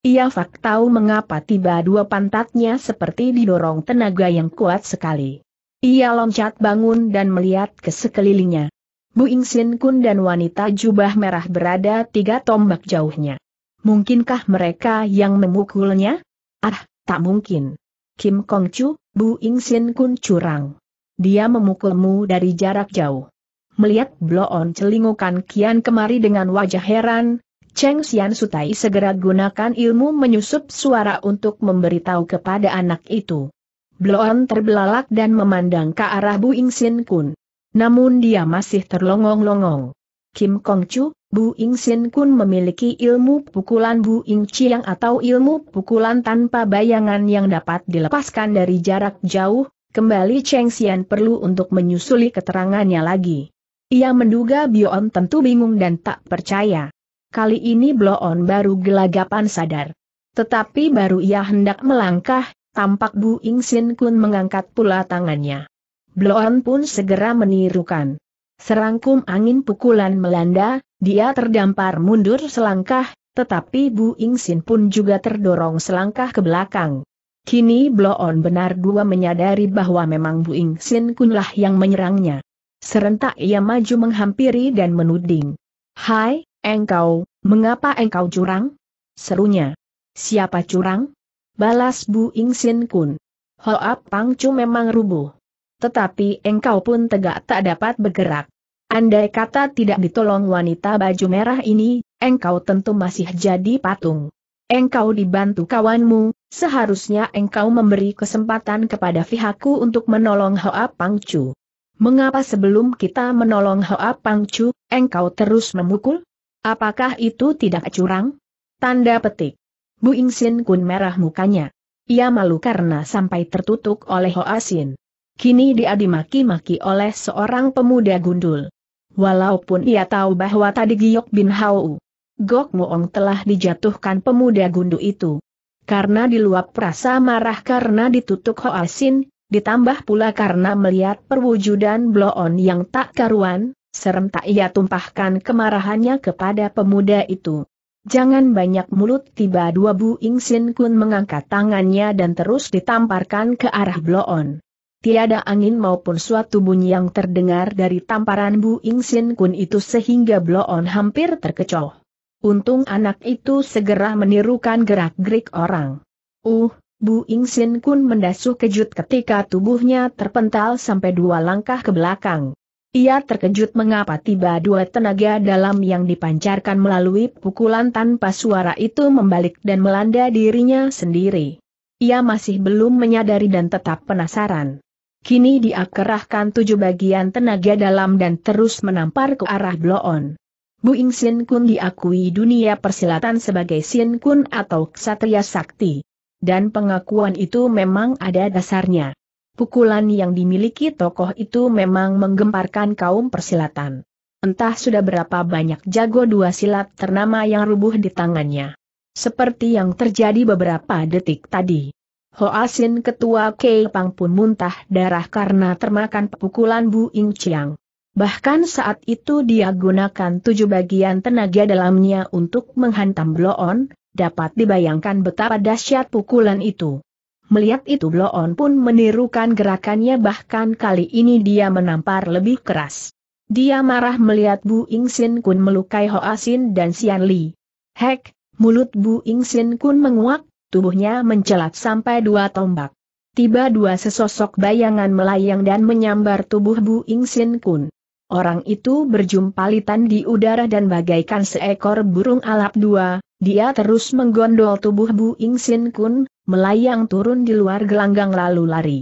Ia fak tahu mengapa tiba dua pantatnya seperti didorong tenaga yang kuat sekali. Ia loncat bangun dan melihat ke sekelilingnya. Bu Sin Kun dan wanita jubah merah berada tiga tombak jauhnya. Mungkinkah mereka yang memukulnya? Ah, tak mungkin. Kim Kong Chu, Bu Ing Sin Kun curang. Dia memukulmu dari jarak jauh. Melihat Bloon celingukan kian kemari dengan wajah heran, Cheng Xian Sutai segera gunakan ilmu menyusup suara untuk memberitahu kepada anak itu. Bloon terbelalak dan memandang ke arah Bu Ing Sin Kun. Namun dia masih terlongong-longong. Kim Kong Chu, Bu Ing Sin Kun memiliki ilmu pukulan Bu Ing Chiang atau ilmu pukulan tanpa bayangan yang dapat dilepaskan dari jarak jauh, kembali Cheng Xian perlu untuk menyusuli keterangannya lagi. Ia menduga Bion tentu bingung dan tak percaya. Kali ini Bloon baru gelagapan sadar. Tetapi baru ia hendak melangkah, tampak Bu Ing Sin Kun mengangkat pula tangannya. Bloon pun segera menirukan. Serangkum angin pukulan melanda, dia terdampar mundur selangkah, tetapi Bu Ingsin pun juga terdorong selangkah ke belakang. Kini Bloon benar dua menyadari bahwa memang Bu Ingsin kunlah yang menyerangnya. Serentak ia maju menghampiri dan menuding. Hai, engkau, mengapa engkau curang? Serunya. Siapa curang? Balas Bu Ingsin kun. Hoa Pangcu memang rubuh. Tetapi engkau pun tegak tak dapat bergerak. Andai kata tidak ditolong wanita baju merah ini, engkau tentu masih jadi patung. Engkau dibantu kawanmu, seharusnya engkau memberi kesempatan kepada pihakku untuk menolong Hoa Pangcu. Mengapa sebelum kita menolong Hoa Pangcu, engkau terus memukul? Apakah itu tidak curang? Tanda petik. Bu Ingsin Kun merah mukanya. Ia malu karena sampai tertutup oleh Hoa Sin. Kini dia dimaki-maki oleh seorang pemuda gundul. Walaupun ia tahu bahwa tadi Giok Bin Hau Gok Moong telah dijatuhkan pemuda gundu itu. Karena diluap rasa marah karena ditutup Hoa Sin, ditambah pula karena melihat perwujudan bloon yang tak karuan, serem tak ia tumpahkan kemarahannya kepada pemuda itu. Jangan banyak mulut tiba dua Bu Ing Sin Kun mengangkat tangannya dan terus ditamparkan ke arah Bloon tiada angin maupun suatu bunyi yang terdengar dari tamparan Bu Sin Kun itu sehingga Bloon hampir terkecoh. Untung anak itu segera menirukan gerak-gerik orang. Uh, Bu Sin Kun mendasuh kejut ketika tubuhnya terpental sampai dua langkah ke belakang. Ia terkejut mengapa tiba dua tenaga dalam yang dipancarkan melalui pukulan tanpa suara itu membalik dan melanda dirinya sendiri. Ia masih belum menyadari dan tetap penasaran. Kini dia kerahkan tujuh bagian tenaga dalam dan terus menampar ke arah Bloon. Ing Sin Kun diakui dunia persilatan sebagai Sin Kun atau Ksatria Sakti. Dan pengakuan itu memang ada dasarnya. Pukulan yang dimiliki tokoh itu memang menggemparkan kaum persilatan. Entah sudah berapa banyak jago dua silat ternama yang rubuh di tangannya. Seperti yang terjadi beberapa detik tadi. Ho Asin, ketua Kepang pun muntah darah karena termakan pukulan Bu Ing Chiang. Bahkan saat itu dia gunakan tujuh bagian tenaga dalamnya untuk menghantam Bloon, dapat dibayangkan betapa dahsyat pukulan itu. Melihat itu Bloon pun menirukan gerakannya bahkan kali ini dia menampar lebih keras. Dia marah melihat Bu Ing Sin Kun melukai Ho Asin dan Xian Li. Hek, mulut Bu Ing Sin Kun menguak, tubuhnya mencelat sampai dua tombak. Tiba dua sesosok bayangan melayang dan menyambar tubuh Bu Sin Kun. Orang itu berjumpalitan di udara dan bagaikan seekor burung alap dua, dia terus menggondol tubuh Bu Sin Kun, melayang turun di luar gelanggang lalu lari.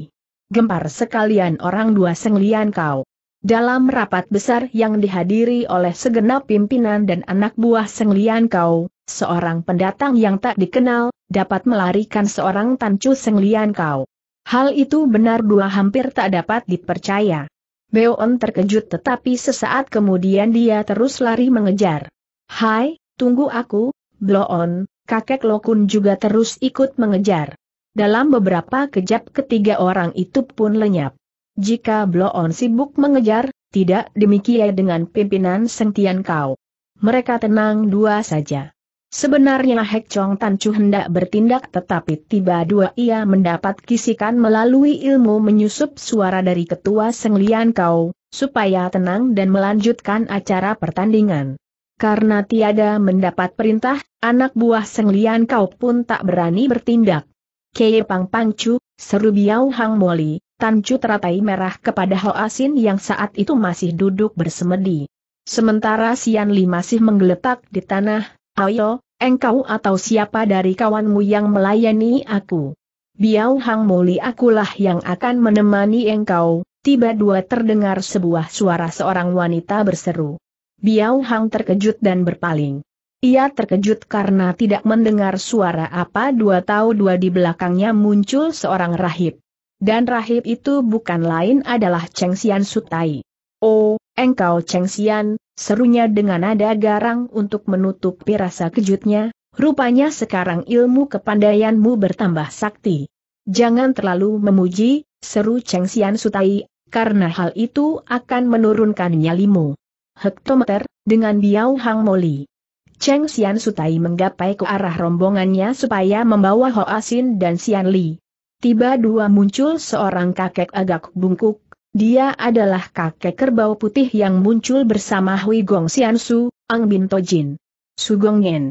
Gempar sekalian orang dua senglian kau. Dalam rapat besar yang dihadiri oleh segenap pimpinan dan anak buah Senglian Kau, seorang pendatang yang tak dikenal, dapat melarikan seorang Tancu Senglian Kau. Hal itu benar dua hampir tak dapat dipercaya. Beon terkejut tetapi sesaat kemudian dia terus lari mengejar. Hai, tunggu aku, Bloon, kakek Lokun juga terus ikut mengejar. Dalam beberapa kejap ketiga orang itu pun lenyap. Jika Bloon sibuk mengejar, tidak demikian dengan pimpinan Sentian Kau. Mereka tenang dua saja. Sebenarnya Hek Chong Tan Chu hendak bertindak tetapi tiba dua ia mendapat kisikan melalui ilmu menyusup suara dari ketua Seng Kau, supaya tenang dan melanjutkan acara pertandingan. Karena tiada mendapat perintah, anak buah Seng Kau pun tak berani bertindak. Kei Pang Pang Chu, Seru Biao Hang Moli, Tan Chu teratai merah kepada Ho Asin yang saat itu masih duduk bersemedi. Sementara Sian Li masih menggeletak di tanah, ayo, engkau atau siapa dari kawanmu yang melayani aku. Biao Hang Moli akulah yang akan menemani engkau, tiba dua terdengar sebuah suara seorang wanita berseru. Biao Hang terkejut dan berpaling. Ia terkejut karena tidak mendengar suara apa dua tahu dua di belakangnya muncul seorang rahib. Dan rahib itu bukan lain adalah Cheng Xian Sutai. Oh, engkau Cheng Xian, serunya dengan nada garang untuk menutupi rasa kejutnya, rupanya sekarang ilmu kepandaianmu bertambah sakti. Jangan terlalu memuji, seru Cheng Xian Sutai, karena hal itu akan menurunkan nyalimu. Hektometer, dengan Biao Hang Moli. Cheng Xian Sutai menggapai ke arah rombongannya supaya membawa Hoa Asin dan Xian Li. Tiba dua muncul seorang kakek agak bungkuk, dia adalah kakek kerbau putih yang muncul bersama Hui Gong Xian Su, Ang Bin Tojin. Su Gong Yen.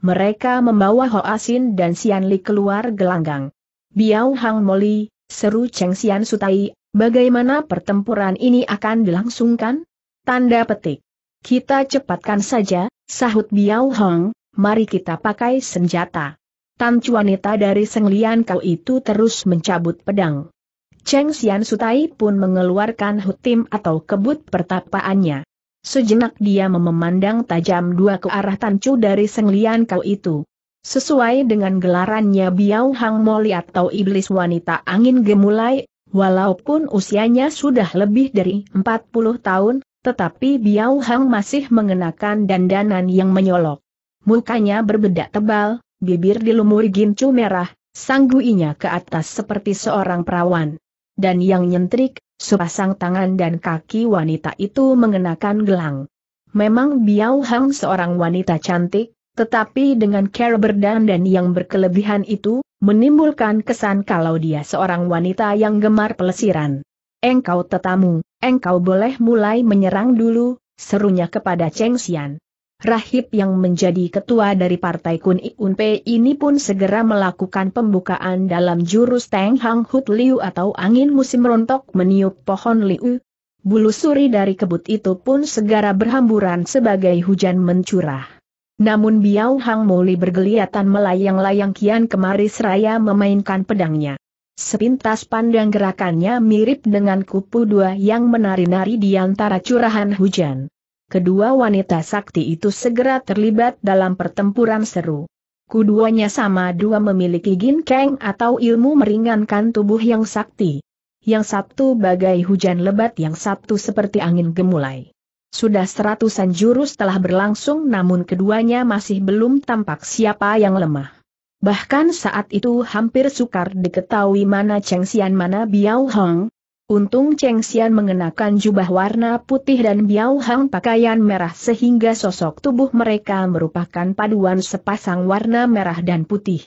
Mereka membawa Hoa Asin dan Xian Li keluar gelanggang. Biao Hang Moli, seru Cheng Xian Sutai, bagaimana pertempuran ini akan dilangsungkan? Tanda petik. Kita cepatkan saja, sahut Biao Hong, mari kita pakai senjata. Tan wanita dari Senglian Kau itu terus mencabut pedang. Cheng Xian Sutai pun mengeluarkan hutim atau kebut pertapaannya. Sejenak dia memandang tajam dua ke arah Tancu dari Senglian Kau itu. Sesuai dengan gelarannya Biao Hang Moli atau Iblis Wanita Angin Gemulai, walaupun usianya sudah lebih dari 40 tahun, tetapi Biao Hang masih mengenakan dandanan yang menyolok. Mukanya berbedak tebal, bibir dilumuri gincu merah, sangguinya ke atas seperti seorang perawan. Dan yang nyentrik, sepasang tangan dan kaki wanita itu mengenakan gelang. Memang Biao Hang seorang wanita cantik, tetapi dengan cara berdandan yang berkelebihan itu, menimbulkan kesan kalau dia seorang wanita yang gemar pelesiran. Engkau tetamu, engkau boleh mulai menyerang dulu, serunya kepada Cheng Xian. Rahib yang menjadi ketua dari Partai Kun Iun Pei ini pun segera melakukan pembukaan dalam jurus Teng Hang Hut Liu atau angin musim rontok meniup pohon Liu. Bulu suri dari kebut itu pun segera berhamburan sebagai hujan mencurah. Namun Biao Hang Muli bergeliatan melayang-layang kian kemari seraya memainkan pedangnya. Sepintas pandang gerakannya mirip dengan kupu dua yang menari-nari di antara curahan hujan. Kedua wanita sakti itu segera terlibat dalam pertempuran seru. Keduanya sama dua memiliki ginkeng atau ilmu meringankan tubuh yang sakti. Yang satu bagai hujan lebat yang satu seperti angin gemulai. Sudah seratusan jurus telah berlangsung namun keduanya masih belum tampak siapa yang lemah. Bahkan saat itu hampir sukar diketahui mana Cheng Xian mana Biao Hong. Untung Cheng Xian mengenakan jubah warna putih dan Biao Hong pakaian merah sehingga sosok tubuh mereka merupakan paduan sepasang warna merah dan putih.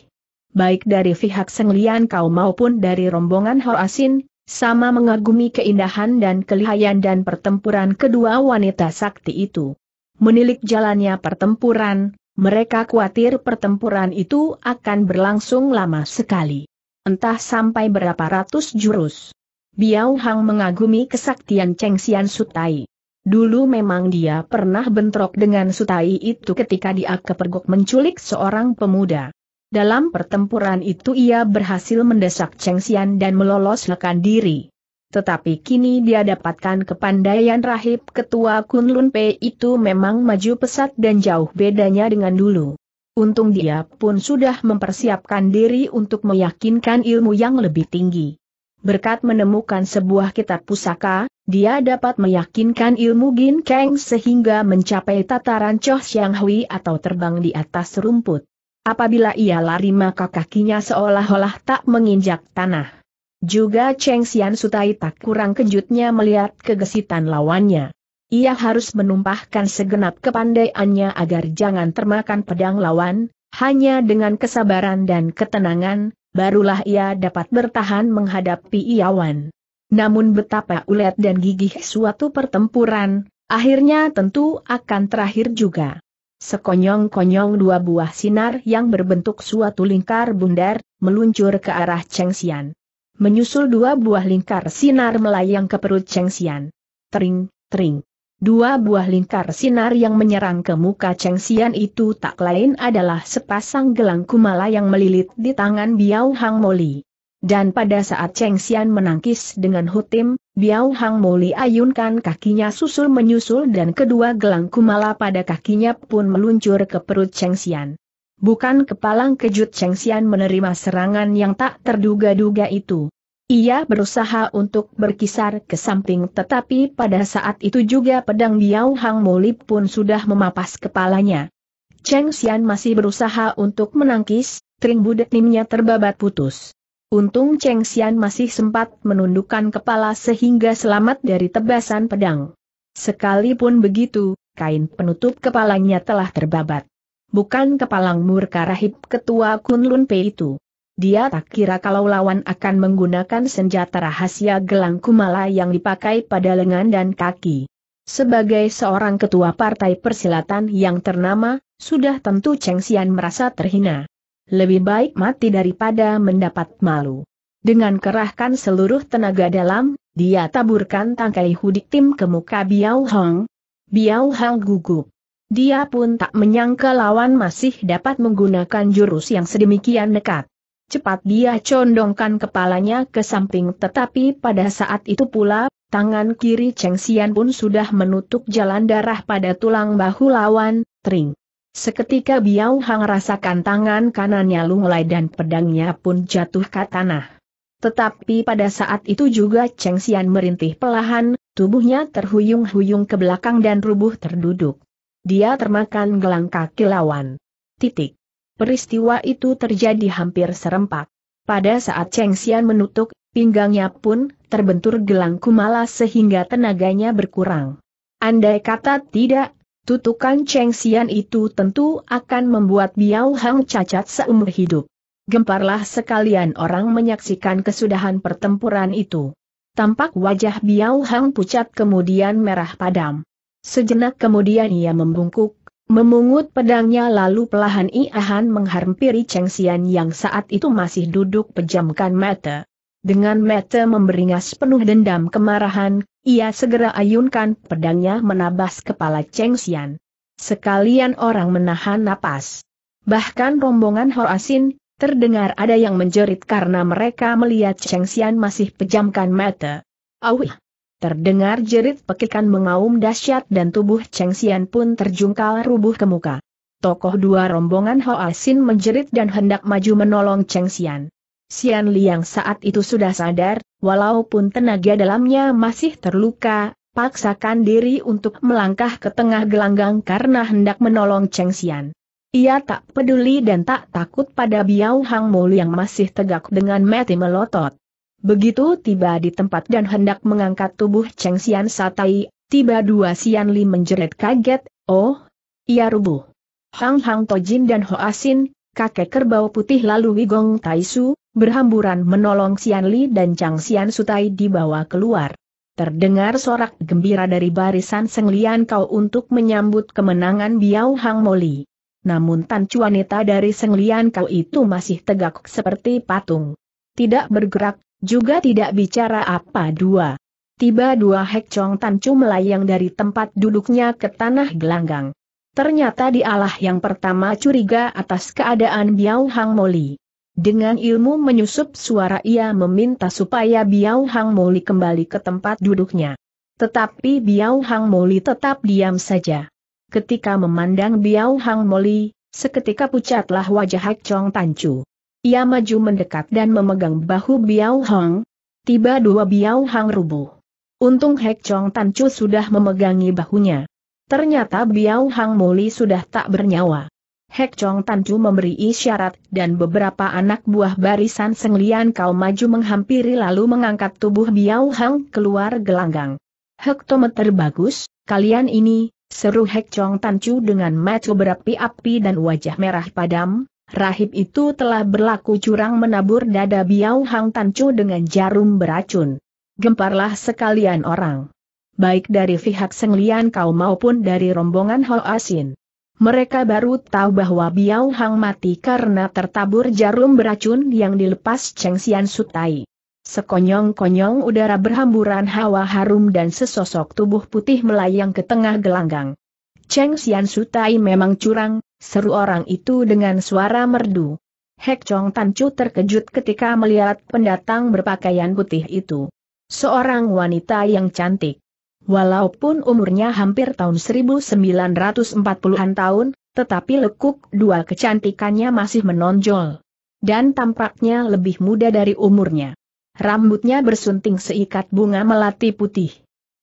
Baik dari pihak Seng Lian Kau maupun dari rombongan Asin, sama mengagumi keindahan dan kelihayan dan pertempuran kedua wanita sakti itu. Menilik jalannya pertempuran, mereka khawatir pertempuran itu akan berlangsung lama sekali. Entah sampai berapa ratus jurus. Biao Hang mengagumi kesaktian Cheng Xian Sutai. Dulu memang dia pernah bentrok dengan Sutai itu ketika dia kepergok menculik seorang pemuda. Dalam pertempuran itu ia berhasil mendesak Cheng Xian dan meloloskan diri. Tetapi kini dia dapatkan kepandaian rahib ketua Kunlun Pei itu memang maju pesat dan jauh bedanya dengan dulu. Untung dia pun sudah mempersiapkan diri untuk meyakinkan ilmu yang lebih tinggi. Berkat menemukan sebuah kitab pusaka, dia dapat meyakinkan ilmu Gin Kang sehingga mencapai tataran Choh Siang Hui atau terbang di atas rumput. Apabila ia lari maka kakinya seolah-olah tak menginjak tanah. Juga Cheng Xian Sutai tak kurang kejutnya melihat kegesitan lawannya. Ia harus menumpahkan segenap kepandaiannya agar jangan termakan pedang lawan, hanya dengan kesabaran dan ketenangan, barulah ia dapat bertahan menghadapi Iawan. Namun betapa ulet dan gigih suatu pertempuran, akhirnya tentu akan terakhir juga. Sekonyong-konyong dua buah sinar yang berbentuk suatu lingkar bundar, meluncur ke arah Cheng Xian menyusul dua buah lingkar sinar melayang ke perut Cheng Xian. Tering, tering. Dua buah lingkar sinar yang menyerang ke muka Cheng Xian itu tak lain adalah sepasang gelang kumala yang melilit di tangan Biao Hang Moli. Dan pada saat Cheng Xian menangkis dengan hutim, Biao Hang Moli ayunkan kakinya susul menyusul dan kedua gelang kumala pada kakinya pun meluncur ke perut Cheng Xian. Bukan kepalang kejut Cheng Xian menerima serangan yang tak terduga-duga itu. Ia berusaha untuk berkisar ke samping tetapi pada saat itu juga pedang Biao Hang Molip pun sudah memapas kepalanya. Cheng Xian masih berusaha untuk menangkis, tring budet nimnya terbabat putus. Untung Cheng Xian masih sempat menundukkan kepala sehingga selamat dari tebasan pedang. Sekalipun begitu, kain penutup kepalanya telah terbabat bukan kepalang murka rahib ketua Kunlun Pei itu. Dia tak kira kalau lawan akan menggunakan senjata rahasia gelang kumala yang dipakai pada lengan dan kaki. Sebagai seorang ketua partai persilatan yang ternama, sudah tentu Cheng Xian merasa terhina. Lebih baik mati daripada mendapat malu. Dengan kerahkan seluruh tenaga dalam, dia taburkan tangkai hudik tim ke muka Biao Hong. Biao Hong gugup. Dia pun tak menyangka lawan masih dapat menggunakan jurus yang sedemikian dekat. Cepat dia condongkan kepalanya ke samping tetapi pada saat itu pula, tangan kiri Cheng Xian pun sudah menutup jalan darah pada tulang bahu lawan, tering. Seketika Biao Hang rasakan tangan kanannya lunglai dan pedangnya pun jatuh ke tanah. Tetapi pada saat itu juga Cheng Xian merintih pelahan, tubuhnya terhuyung-huyung ke belakang dan rubuh terduduk dia termakan gelang kaki lawan. Titik. Peristiwa itu terjadi hampir serempak. Pada saat Cheng Xian menutup, pinggangnya pun terbentur gelang kumala sehingga tenaganya berkurang. Andai kata tidak, tutukan Cheng Xian itu tentu akan membuat Biao Hang cacat seumur hidup. Gemparlah sekalian orang menyaksikan kesudahan pertempuran itu. Tampak wajah Biao Hang pucat kemudian merah padam. Sejenak kemudian ia membungkuk, memungut pedangnya lalu pelahan Iahan menghampiri Cheng Xian yang saat itu masih duduk pejamkan mata. Dengan mata memberingas penuh dendam kemarahan, ia segera ayunkan pedangnya menabas kepala Cheng Xian. Sekalian orang menahan napas. Bahkan rombongan Horasin terdengar ada yang menjerit karena mereka melihat Cheng Xian masih pejamkan mata. Awih! Terdengar jerit pekikan mengaum dahsyat dan tubuh Cheng Xian pun terjungkal rubuh ke muka. Tokoh dua rombongan Hoa Sin menjerit dan hendak maju menolong Cheng Xian. Xian Liang saat itu sudah sadar, walaupun tenaga dalamnya masih terluka, paksakan diri untuk melangkah ke tengah gelanggang karena hendak menolong Cheng Xian. Ia tak peduli dan tak takut pada Biao Hang Mul yang masih tegak dengan mati melotot. Begitu tiba di tempat dan hendak mengangkat tubuh Cheng Xian Satai, tiba dua Xian Li menjerit kaget, oh, ia rubuh. Hang Hang Tojin dan Ho Asin, kakek kerbau putih lalu Wigong Taisu, berhamburan menolong Xian Li dan Chang Xian Sutai dibawa keluar. Terdengar sorak gembira dari barisan Senglian kau untuk menyambut kemenangan Biao Hang Moli. Namun Tan Cuanita dari Senglian kau itu masih tegak seperti patung. Tidak bergerak, juga tidak bicara apa dua. Tiba dua Hek Chong Tan Chu melayang dari tempat duduknya ke tanah gelanggang. Ternyata dialah yang pertama curiga atas keadaan Biao Hang Moli. Dengan ilmu menyusup suara ia meminta supaya Biao Hang Moli kembali ke tempat duduknya. Tetapi Biao Hang Moli tetap diam saja. Ketika memandang Biao Hang Moli, seketika pucatlah wajah Hek Chong Tan Chu. Ia maju mendekat dan memegang bahu Biao Hang. Tiba dua Biao Hang rubuh. Untung Hek Chong Tan Chu sudah memegangi bahunya. Ternyata Biao Hang Muli sudah tak bernyawa. Hek Chong Tan Chu memberi isyarat dan beberapa anak buah barisan senglian Kau maju menghampiri lalu mengangkat tubuh Biao Hang keluar gelanggang. Hektometer bagus, kalian ini, seru Hek Chong Tan Chu dengan mata berapi-api dan wajah merah padam, Rahib itu telah berlaku curang menabur dada Biao Hang Chu dengan jarum beracun. Gemparlah sekalian orang. Baik dari pihak Senglian kau maupun dari rombongan Ho Asin. Mereka baru tahu bahwa Biao Hang mati karena tertabur jarum beracun yang dilepas Cheng Xian Sutai. Sekonyong-konyong udara berhamburan hawa harum dan sesosok tubuh putih melayang ke tengah gelanggang. Cheng Xian Sutai memang curang, Seru orang itu dengan suara merdu. Hek Chong Chu terkejut ketika melihat pendatang berpakaian putih itu. Seorang wanita yang cantik. Walaupun umurnya hampir tahun 1940-an tahun, tetapi lekuk dua kecantikannya masih menonjol. Dan tampaknya lebih muda dari umurnya. Rambutnya bersunting seikat bunga melati putih.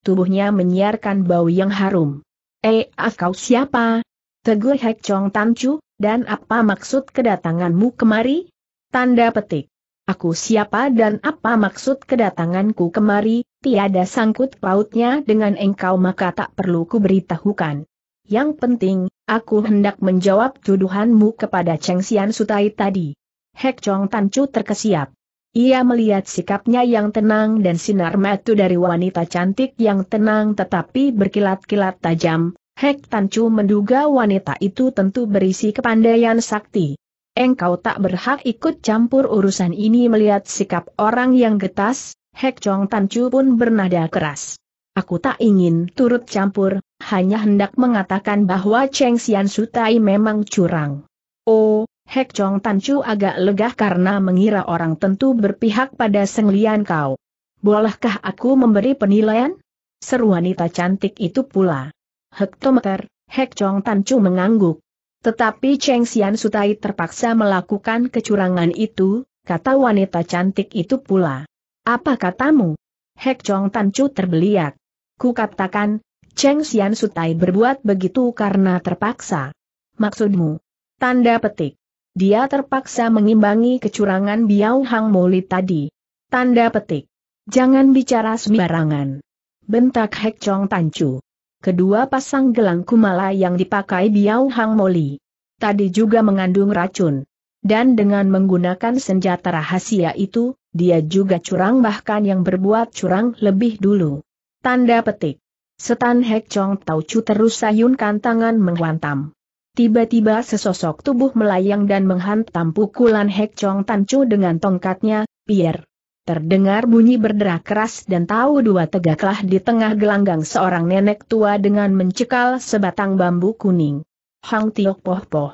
Tubuhnya menyiarkan bau yang harum. Eh, ah, kau siapa? Tegur Hek Chong Tan Chu, dan apa maksud kedatanganmu kemari? Tanda petik. Aku siapa dan apa maksud kedatanganku kemari, tiada sangkut pautnya dengan engkau maka tak perlu ku beritahukan. Yang penting, aku hendak menjawab tuduhanmu kepada Cheng Xian Sutai tadi. Hek Chong Tan Chu terkesiap. Ia melihat sikapnya yang tenang dan sinar metu dari wanita cantik yang tenang tetapi berkilat-kilat tajam, Hek Tan Chu menduga wanita itu tentu berisi kepandaian sakti. Engkau tak berhak ikut campur urusan ini melihat sikap orang yang getas, Hek Chong Tan Chu pun bernada keras. Aku tak ingin turut campur, hanya hendak mengatakan bahwa Cheng Xian Sutai memang curang. Oh, Hek Chong Tan Chu agak lega karena mengira orang tentu berpihak pada senglian kau. Bolehkah aku memberi penilaian? Seru wanita cantik itu pula hektometer, Hek Chong Tan Chu mengangguk. Tetapi Cheng Xian Sutai terpaksa melakukan kecurangan itu, kata wanita cantik itu pula. Apa katamu? Hek Chong Tan Chu terbeliak. Ku katakan, Cheng Xian Sutai berbuat begitu karena terpaksa. Maksudmu? Tanda petik. Dia terpaksa mengimbangi kecurangan Biao Hang Moli tadi. Tanda petik. Jangan bicara sembarangan. Bentak Hek Chong Tan Chu kedua pasang gelang kumala yang dipakai Biao Hang Moli. Tadi juga mengandung racun. Dan dengan menggunakan senjata rahasia itu, dia juga curang bahkan yang berbuat curang lebih dulu. Tanda petik. Setan Hek Chong Tau Chu terus sayunkan tangan menghantam. Tiba-tiba sesosok tubuh melayang dan menghantam pukulan Hek Chong Tan Chu dengan tongkatnya, Pierre. Terdengar bunyi berderak keras dan tahu dua tegaklah di tengah gelanggang seorang nenek tua dengan mencekal sebatang bambu kuning. Hang Tiok Poh Poh.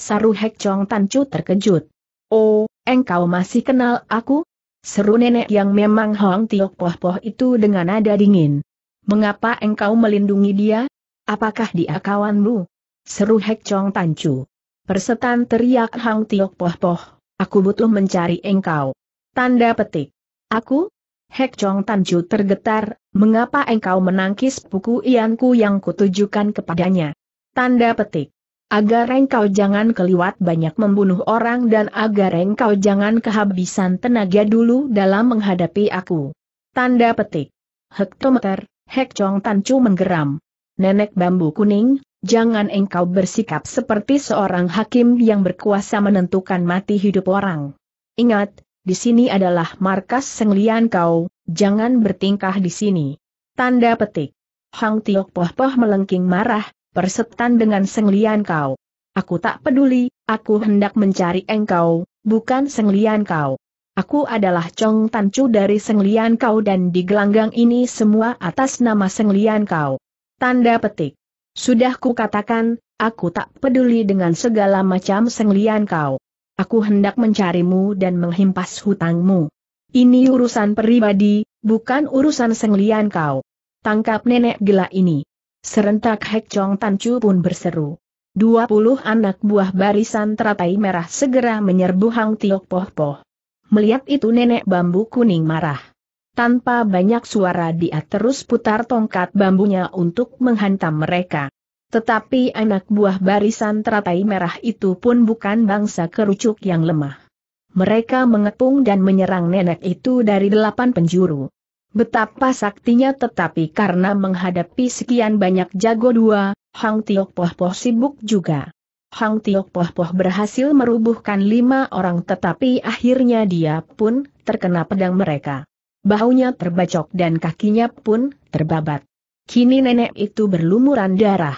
Saru Hek Chong Tan Chu terkejut. Oh, engkau masih kenal aku? Seru nenek yang memang Hong Tiok Poh Poh itu dengan nada dingin. Mengapa engkau melindungi dia? Apakah dia kawanmu? Seru Hek Chong Tan Chu. Persetan teriak Hang Tiok Poh Poh, aku butuh mencari engkau. Tanda petik. Aku? Hek Chong Tanju tergetar, mengapa engkau menangkis puku ianku yang kutujukan kepadanya? Tanda petik. Agar engkau jangan keliwat banyak membunuh orang dan agar engkau jangan kehabisan tenaga dulu dalam menghadapi aku. Tanda petik. Hektometer, Hek Chong Tanju menggeram. Nenek bambu kuning, jangan engkau bersikap seperti seorang hakim yang berkuasa menentukan mati hidup orang. Ingat, di sini adalah markas Senglian kau, jangan bertingkah di sini. Tanda petik. Hang Tiok Poh Poh melengking marah, persetan dengan Senglian kau. Aku tak peduli, aku hendak mencari engkau, bukan Senglian kau. Aku adalah Chong Tan Chu dari Senglian kau dan di gelanggang ini semua atas nama Senglian kau. Tanda petik. Sudah kukatakan, aku tak peduli dengan segala macam Senglian kau. Aku hendak mencarimu dan menghimpas hutangmu. Ini urusan pribadi, bukan urusan senglian kau. Tangkap nenek gila ini. Serentak Hek Chong Tan Chu pun berseru. Dua puluh anak buah barisan teratai merah segera menyerbu Hang Tiok Poh Poh. Melihat itu nenek bambu kuning marah. Tanpa banyak suara dia terus putar tongkat bambunya untuk menghantam mereka. Tetapi anak buah barisan teratai merah itu pun bukan bangsa kerucuk yang lemah. Mereka mengepung dan menyerang nenek itu dari delapan penjuru. Betapa saktinya tetapi karena menghadapi sekian banyak jago dua, Hang Tiok Poh Poh sibuk juga. Hang Tiok Poh Poh berhasil merubuhkan lima orang tetapi akhirnya dia pun terkena pedang mereka. Bahunya terbacok dan kakinya pun terbabat. Kini nenek itu berlumuran darah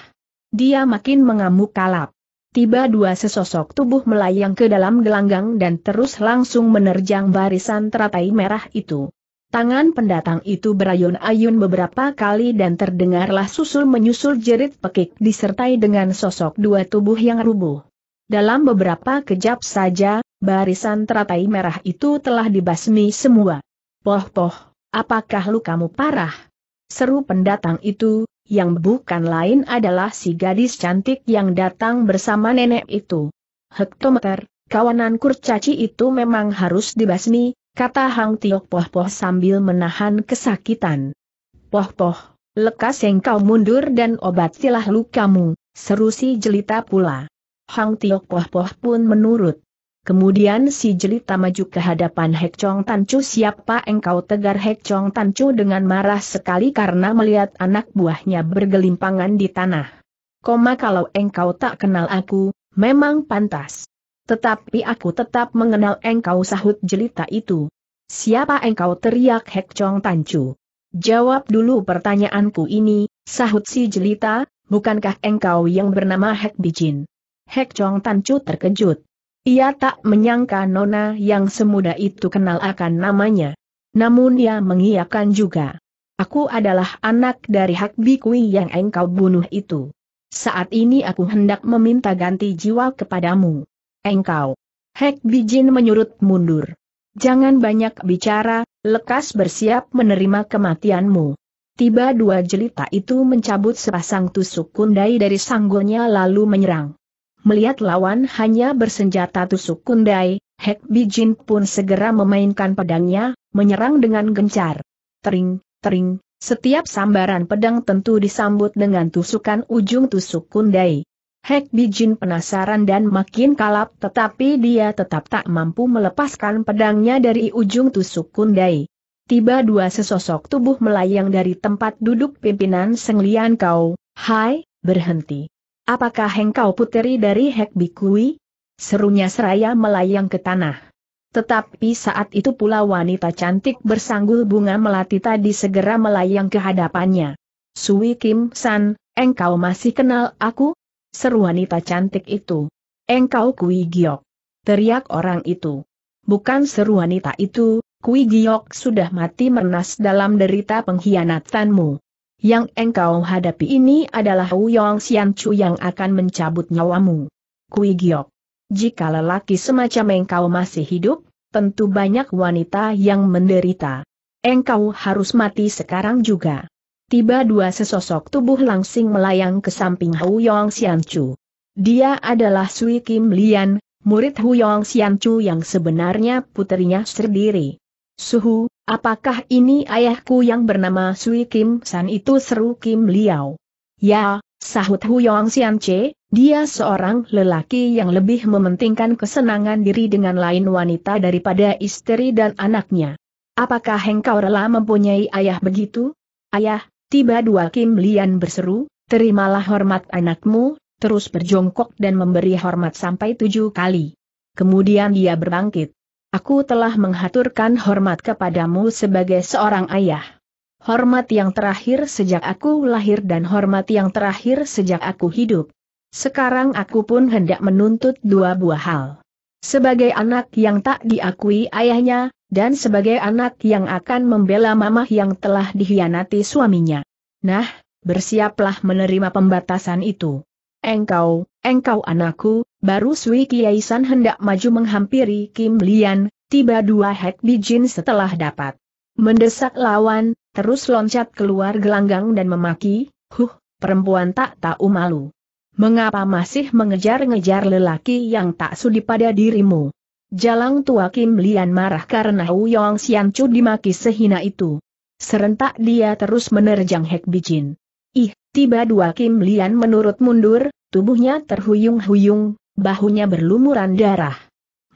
dia makin mengamuk kalap. Tiba dua sesosok tubuh melayang ke dalam gelanggang dan terus langsung menerjang barisan teratai merah itu. Tangan pendatang itu berayun-ayun beberapa kali dan terdengarlah susul-menyusul jerit pekik disertai dengan sosok dua tubuh yang rubuh. Dalam beberapa kejap saja, barisan teratai merah itu telah dibasmi semua. Poh-poh, apakah lukamu parah? Seru pendatang itu, yang bukan lain adalah si gadis cantik yang datang bersama nenek itu. Hektometer, kawanan kurcaci itu memang harus dibasmi, kata Hang Tiok Poh-Poh sambil menahan kesakitan. Poh-Poh, lekas engkau mundur dan obatilah lukamu, seru si jelita pula. Hang Tiok Poh-Poh pun menurut. Kemudian si jelita maju ke hadapan Hek Chong Tan siapa engkau tegar Hek Chong Tan dengan marah sekali karena melihat anak buahnya bergelimpangan di tanah. Koma kalau engkau tak kenal aku, memang pantas. Tetapi aku tetap mengenal engkau sahut jelita itu. Siapa engkau teriak Hek Chong Tan Jawab dulu pertanyaanku ini, sahut si jelita, bukankah engkau yang bernama Hek Bijin? Hek Chong Tan terkejut. Ia tak menyangka Nona yang semudah itu kenal akan namanya. Namun ia mengiyakan juga. Aku adalah anak dari Hak Bikui yang engkau bunuh itu. Saat ini aku hendak meminta ganti jiwa kepadamu. Engkau. Hek Bijin menyurut mundur. Jangan banyak bicara, lekas bersiap menerima kematianmu. Tiba dua jelita itu mencabut sepasang tusuk kundai dari sanggulnya lalu menyerang melihat lawan hanya bersenjata tusuk kundai, Hek Bijin pun segera memainkan pedangnya, menyerang dengan gencar. Tering, tering, setiap sambaran pedang tentu disambut dengan tusukan ujung tusuk kundai. Hek Bijin penasaran dan makin kalap tetapi dia tetap tak mampu melepaskan pedangnya dari ujung tusuk kundai. Tiba dua sesosok tubuh melayang dari tempat duduk pimpinan senglian Kau, Hai, berhenti. Apakah engkau puteri dari Hek Bikui? Serunya seraya melayang ke tanah. Tetapi saat itu pula wanita cantik bersanggul bunga melati tadi segera melayang ke hadapannya. Sui Kim San, engkau masih kenal aku? Seru wanita cantik itu. Engkau Kui Giok. Teriak orang itu. Bukan seru wanita itu, Kui Giok sudah mati mernas dalam derita pengkhianatanmu. Yang engkau hadapi ini adalah Wuyong Sian Chu yang akan mencabut nyawamu. Kui Giok. Jika lelaki semacam engkau masih hidup, tentu banyak wanita yang menderita. Engkau harus mati sekarang juga. Tiba dua sesosok tubuh langsing melayang ke samping Huyong Sian Chu. Dia adalah Sui Kim Lian, murid Huyong Chu yang sebenarnya putrinya sendiri. Suhu, Apakah ini ayahku yang bernama Sui Kim San itu seru Kim Liao? Ya, sahut Huyong Sian Che, dia seorang lelaki yang lebih mementingkan kesenangan diri dengan lain wanita daripada istri dan anaknya. Apakah engkau rela mempunyai ayah begitu? Ayah, tiba dua Kim Lian berseru, terimalah hormat anakmu, terus berjongkok dan memberi hormat sampai tujuh kali. Kemudian dia berbangkit. Aku telah menghaturkan hormat kepadamu sebagai seorang ayah. Hormat yang terakhir sejak aku lahir dan hormat yang terakhir sejak aku hidup. Sekarang aku pun hendak menuntut dua buah hal. Sebagai anak yang tak diakui ayahnya, dan sebagai anak yang akan membela mamah yang telah dihianati suaminya. Nah, bersiaplah menerima pembatasan itu. Engkau, engkau anakku, Baru Sui Kiai San hendak maju menghampiri Kim Lian, tiba dua hek bijin setelah dapat. Mendesak lawan, terus loncat keluar gelanggang dan memaki, huh, perempuan tak tahu malu. Mengapa masih mengejar-ngejar lelaki yang tak sudi pada dirimu? Jalang tua Kim Lian marah karena Siang Chu dimaki sehina itu. Serentak dia terus menerjang Hek Bijin. Ih, tiba dua Kim Lian menurut mundur, tubuhnya terhuyung-huyung, bahunya berlumuran darah.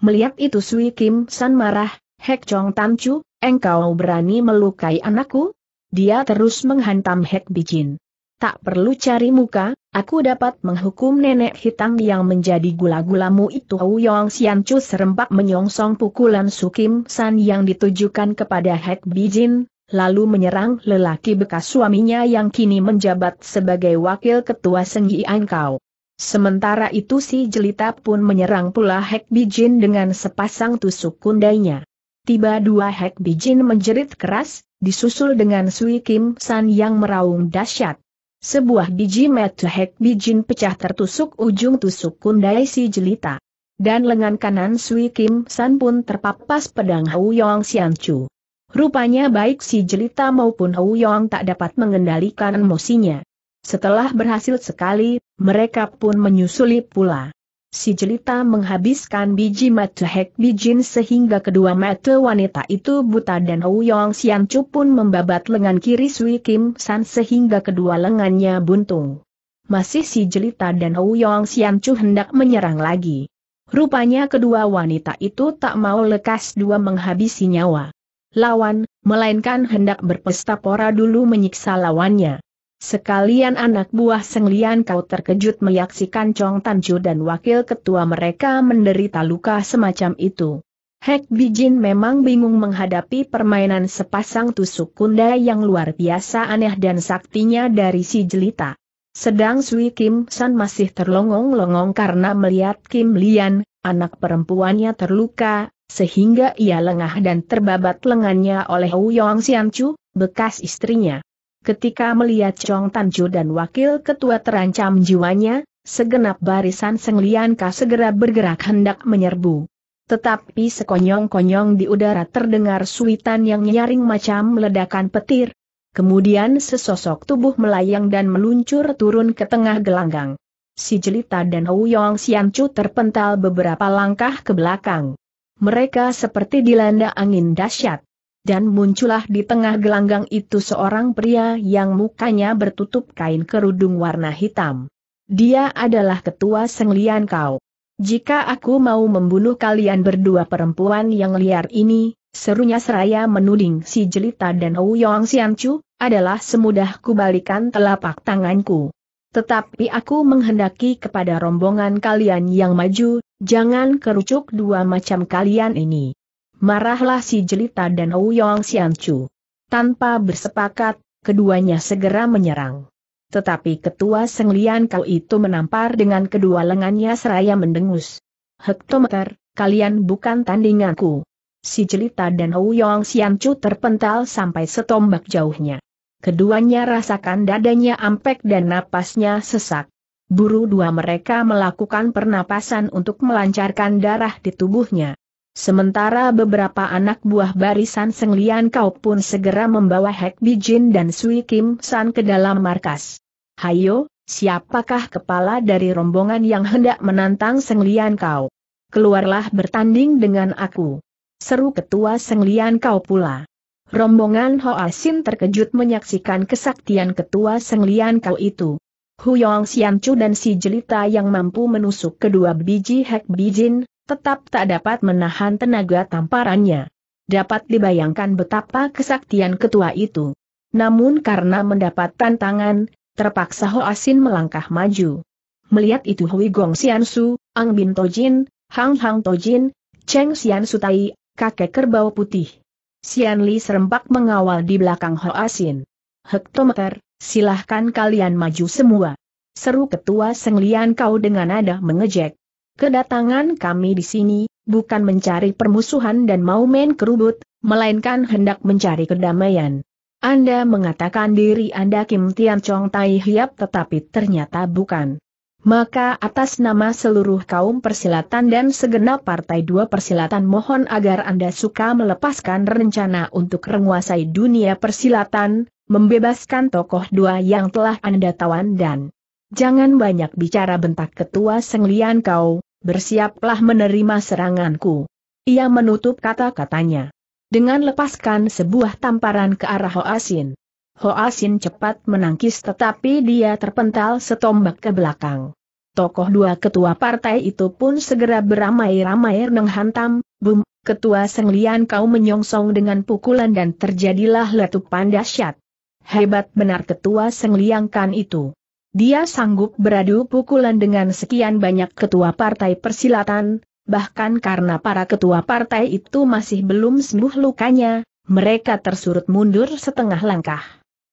Melihat itu Sui Kim San marah, Hek Chong Tam Chu, engkau berani melukai anakku? Dia terus menghantam Hek Bijin. Tak perlu cari muka, aku dapat menghukum nenek hitam yang menjadi gula-gulamu itu Yong Xian Chu serempak menyongsong pukulan Kim San yang ditujukan kepada Hek Bijin, lalu menyerang lelaki bekas suaminya yang kini menjabat sebagai wakil ketua Senggi Angkau. Sementara itu si jelita pun menyerang pula Hek Bijin dengan sepasang tusuk kundainya. Tiba dua Hek Bijin menjerit keras, disusul dengan Sui Kim San yang meraung dahsyat. Sebuah biji metu Hek Bijin pecah tertusuk ujung tusuk kundai si jelita. Dan lengan kanan Sui Kim San pun terpapas pedang Hou Yong Sian Chu. Rupanya baik si jelita maupun Hou Yong tak dapat mengendalikan emosinya. Setelah berhasil sekali, mereka pun menyusuli pula. Si jelita menghabiskan biji mata hek bijin sehingga kedua mata wanita itu buta dan Hou Yong Sian Chu pun membabat lengan kiri Sui Kim San sehingga kedua lengannya buntung. Masih si jelita dan Hou Yong Sian Chu hendak menyerang lagi. Rupanya kedua wanita itu tak mau lekas dua menghabisi nyawa. Lawan, melainkan hendak berpesta pora dulu menyiksa lawannya. Sekalian anak buah Senglian kau terkejut menyaksikan Chong Tan Tanju dan wakil ketua mereka menderita luka semacam itu. Hek Bijin memang bingung menghadapi permainan sepasang tusuk kunda yang luar biasa aneh dan saktinya dari si jelita. Sedang Sui Kim San masih terlongong-longong karena melihat Kim Lian, anak perempuannya terluka, sehingga ia lengah dan terbabat lengannya oleh Wu Yong Chu, bekas istrinya. Ketika melihat Chong Tanju dan wakil ketua terancam jiwanya, segenap barisan Senglianka segera bergerak hendak menyerbu. Tetapi sekonyong-konyong di udara terdengar suitan yang nyaring macam ledakan petir. Kemudian sesosok tubuh melayang dan meluncur turun ke tengah gelanggang. Si Jelita dan Huyong Siancu terpental beberapa langkah ke belakang. Mereka seperti dilanda angin dahsyat dan muncullah di tengah gelanggang itu seorang pria yang mukanya bertutup kain kerudung warna hitam. Dia adalah ketua Senglian Kau. Jika aku mau membunuh kalian berdua perempuan yang liar ini, serunya seraya menuding si Jelita dan Ouyong Sianchu, adalah semudah kubalikan telapak tanganku. Tetapi aku menghendaki kepada rombongan kalian yang maju, jangan kerucuk dua macam kalian ini marahlah si Jelita dan Ouyong Xianchu. Tanpa bersepakat, keduanya segera menyerang. Tetapi ketua Senglian Kau itu menampar dengan kedua lengannya seraya mendengus. Hektometer, kalian bukan tandinganku. Si Jelita dan Ouyong Xianchu terpental sampai setombak jauhnya. Keduanya rasakan dadanya ampek dan napasnya sesak. Buru dua mereka melakukan pernapasan untuk melancarkan darah di tubuhnya. Sementara beberapa anak buah barisan Senglian Kau pun segera membawa Hek Bijin dan Sui Kim San ke dalam markas. Hayo, siapakah kepala dari rombongan yang hendak menantang Senglian Kau? Keluarlah bertanding dengan aku. Seru ketua Senglian Kau pula. Rombongan Sin terkejut menyaksikan kesaktian ketua Senglian Kau itu. Huyong Siancu dan si jelita yang mampu menusuk kedua biji Hek Bijin, tetap tak dapat menahan tenaga tamparannya. Dapat dibayangkan betapa kesaktian ketua itu. Namun karena mendapat tantangan, terpaksa Asin melangkah maju. Melihat itu Hui Gong Xiansu, Ang Bin Tojin, Hang Hang Tojin, Cheng Xian Sutai, kakek kerbau putih. Xian Li serempak mengawal di belakang Asin. Hektometer, silahkan kalian maju semua. Seru ketua senglian kau dengan nada mengejek. Kedatangan kami di sini, bukan mencari permusuhan dan mau main kerubut, melainkan hendak mencari kedamaian. Anda mengatakan diri Anda Kim Tian Chong Tai Hiap tetapi ternyata bukan. Maka atas nama seluruh kaum persilatan dan segenap partai dua persilatan mohon agar Anda suka melepaskan rencana untuk menguasai dunia persilatan, membebaskan tokoh dua yang telah Anda tawan dan jangan banyak bicara bentak ketua senglian kau, bersiaplah menerima seranganku. Ia menutup kata-katanya. Dengan lepaskan sebuah tamparan ke arah Hoasin. Hoasin cepat menangkis tetapi dia terpental setombak ke belakang. Tokoh dua ketua partai itu pun segera beramai-ramai menghantam, bum, ketua Senglian kau menyongsong dengan pukulan dan terjadilah letupan dahsyat. Hebat benar ketua sengliangkan kan itu. Dia sanggup beradu pukulan dengan sekian banyak ketua partai persilatan, bahkan karena para ketua partai itu masih belum sembuh lukanya, mereka tersurut mundur setengah langkah.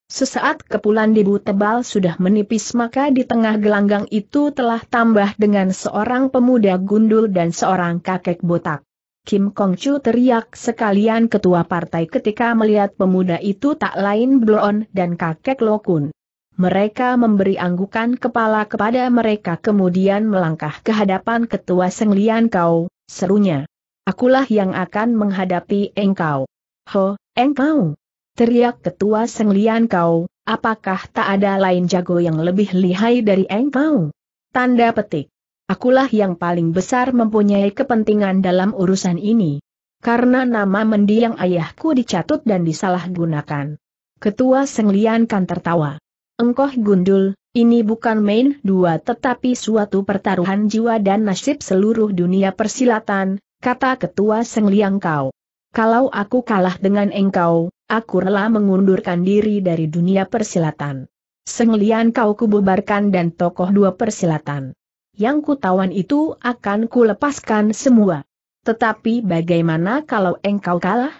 Sesaat kepulan debu tebal sudah menipis maka di tengah gelanggang itu telah tambah dengan seorang pemuda gundul dan seorang kakek botak. Kim Kong Chu teriak sekalian ketua partai ketika melihat pemuda itu tak lain Bloon dan kakek Lokun. Mereka memberi anggukan kepala kepada mereka kemudian melangkah ke hadapan ketua Senglian Kau, serunya. Akulah yang akan menghadapi engkau. Ho, engkau! Teriak ketua Senglian Kau, apakah tak ada lain jago yang lebih lihai dari engkau? Tanda petik. Akulah yang paling besar mempunyai kepentingan dalam urusan ini. Karena nama mendiang ayahku dicatut dan disalahgunakan. Ketua Senglian kan tertawa. Engkoh gundul, ini bukan main dua tetapi suatu pertaruhan jiwa dan nasib seluruh dunia persilatan, kata ketua Seng Kau. Kalau aku kalah dengan engkau, aku rela mengundurkan diri dari dunia persilatan. Seng Liang Kau kububarkan dan tokoh dua persilatan. Yang kutawan itu akan kulepaskan semua. Tetapi bagaimana kalau engkau kalah?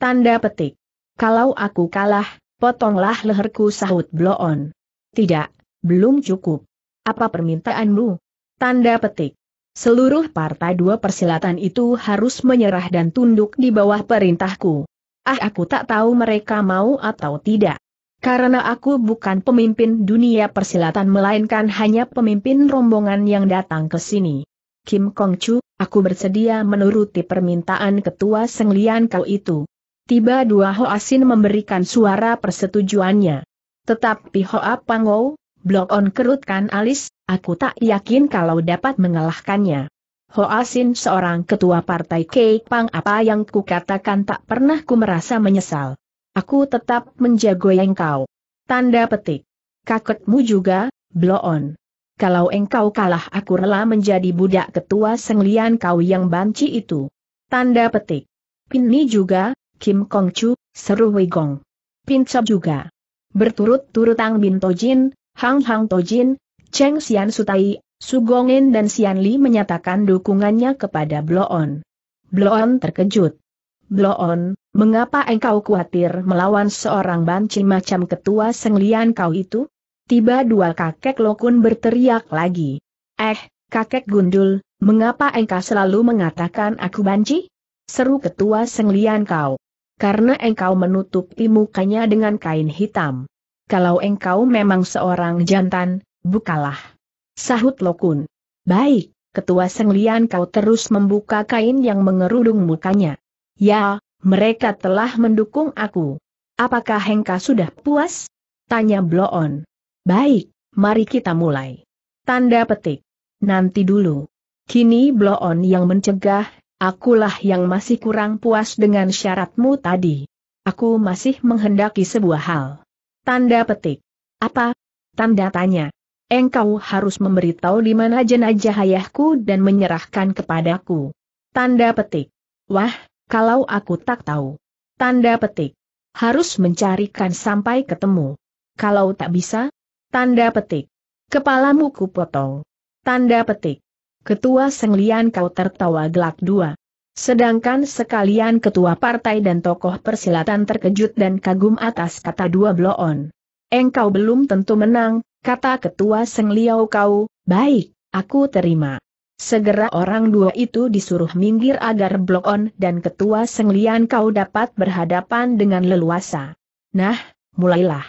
Tanda petik. Kalau aku kalah, potonglah leherku sahut Bloon. Tidak, belum cukup. Apa permintaanmu? Tanda petik. Seluruh partai dua persilatan itu harus menyerah dan tunduk di bawah perintahku. Ah aku tak tahu mereka mau atau tidak. Karena aku bukan pemimpin dunia persilatan melainkan hanya pemimpin rombongan yang datang ke sini. Kim Kong Chu, aku bersedia menuruti permintaan ketua Senglian kau itu. Tiba dua ho asin memberikan suara persetujuannya. Tetapi Hoa Pangou, Blok On kerutkan alis, aku tak yakin kalau dapat mengalahkannya. Ho asin seorang ketua partai Pang apa yang kukatakan tak pernah ku merasa menyesal. Aku tetap menjago engkau. Tanda petik. Kaketmu juga, Blok On. Kalau engkau kalah aku rela menjadi budak ketua senglian kau yang banci itu. Tanda petik. pinni juga, Kim Kong Chu, seru Wei Gong. Pincap juga. Berturut-turut Tang Bin Tojin, Hang Hang Tojin, Cheng Xian Sutai, Sugongen dan Xian Li menyatakan dukungannya kepada Bloon. Bloon terkejut. Bloon, mengapa engkau khawatir melawan seorang banci macam ketua senglian kau itu? Tiba dua kakek Lokun berteriak lagi. Eh, kakek gundul, mengapa engkau selalu mengatakan aku banci? Seru ketua senglian kau karena engkau menutupi mukanya dengan kain hitam. Kalau engkau memang seorang jantan, bukalah. Sahut Lokun. Baik, Ketua Senglian kau terus membuka kain yang mengerudung mukanya. Ya, mereka telah mendukung aku. Apakah engkau sudah puas? Tanya Bloon. Baik, mari kita mulai. Tanda petik. Nanti dulu. Kini Bloon yang mencegah, Akulah yang masih kurang puas dengan syaratmu tadi. Aku masih menghendaki sebuah hal. Tanda petik. Apa? Tanda tanya. Engkau harus memberitahu di mana jenajah ayahku dan menyerahkan kepadaku. Tanda petik. Wah, kalau aku tak tahu. Tanda petik. Harus mencarikan sampai ketemu. Kalau tak bisa, tanda petik. Kepalamu kupotong. Tanda petik. Ketua Senglian kau tertawa gelak dua. Sedangkan sekalian ketua partai dan tokoh persilatan terkejut dan kagum atas kata dua bloon. Engkau belum tentu menang, kata ketua Sengliau kau, baik, aku terima. Segera orang dua itu disuruh minggir agar bloon dan ketua Senglian kau dapat berhadapan dengan leluasa. Nah, mulailah.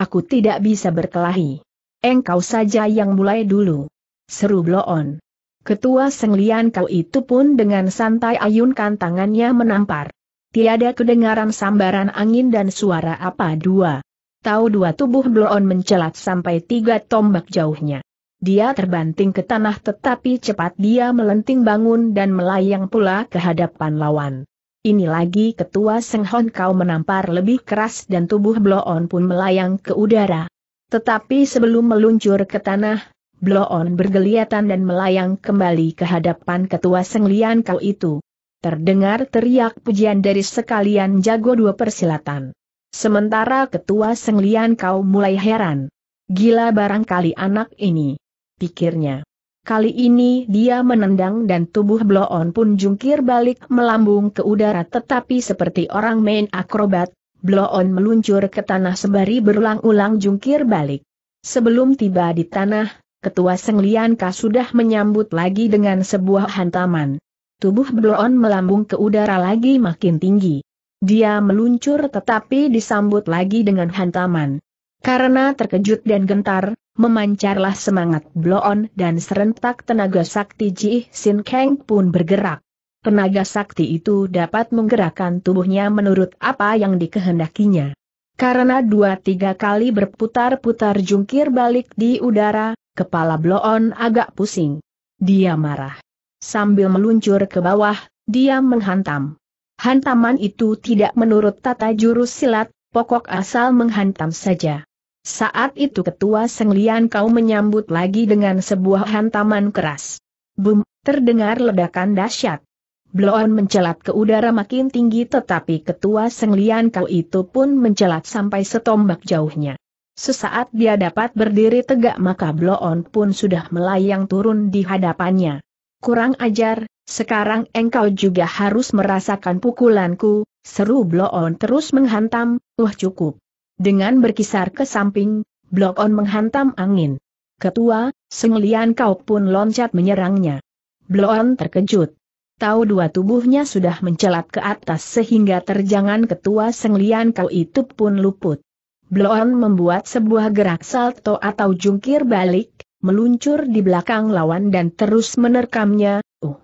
Aku tidak bisa berkelahi. Engkau saja yang mulai dulu. Seru bloon. Ketua senglian Kau itu pun dengan santai ayunkan tangannya menampar. Tiada kedengaran sambaran angin dan suara apa dua. Tahu dua tubuh Bloon mencelat sampai tiga tombak jauhnya. Dia terbanting ke tanah tetapi cepat dia melenting bangun dan melayang pula ke hadapan lawan. Ini lagi ketua Seng Hon Kau menampar lebih keras dan tubuh Bloon pun melayang ke udara. Tetapi sebelum meluncur ke tanah, Bloon bergeliatan dan melayang kembali ke hadapan ketua Senglian kau itu. Terdengar teriak pujian dari sekalian jago dua persilatan. Sementara ketua Senglian kau mulai heran. Gila barangkali anak ini. Pikirnya. Kali ini dia menendang dan tubuh Bloon pun jungkir balik melambung ke udara tetapi seperti orang main akrobat, Bloon meluncur ke tanah sembari berulang-ulang jungkir balik. Sebelum tiba di tanah, Ketua Senglianka sudah menyambut lagi dengan sebuah hantaman. Tubuh Bloon melambung ke udara lagi makin tinggi. Dia meluncur tetapi disambut lagi dengan hantaman. Karena terkejut dan gentar, memancarlah semangat Bloon dan serentak tenaga sakti Ji Sin Kang pun bergerak. Tenaga sakti itu dapat menggerakkan tubuhnya menurut apa yang dikehendakinya. Karena dua tiga kali berputar-putar jungkir balik di udara, Kepala Bloon agak pusing. Dia marah. Sambil meluncur ke bawah, dia menghantam. Hantaman itu tidak menurut tata jurus silat, pokok asal menghantam saja. Saat itu ketua Senglian kau menyambut lagi dengan sebuah hantaman keras. Bum, terdengar ledakan dahsyat. Bloon mencelat ke udara makin tinggi tetapi ketua Senglian kau itu pun mencelat sampai setombak jauhnya. Sesaat dia dapat berdiri tegak maka Bloon pun sudah melayang turun di hadapannya. Kurang ajar, sekarang engkau juga harus merasakan pukulanku, seru Bloon terus menghantam, wah cukup. Dengan berkisar ke samping, Bloon menghantam angin. Ketua, senglian kau pun loncat menyerangnya. Bloon terkejut. Tahu dua tubuhnya sudah mencelat ke atas sehingga terjangan ketua senglian kau itu pun luput. Bloon membuat sebuah gerak salto atau jungkir balik, meluncur di belakang lawan dan terus menerkamnya. Uh.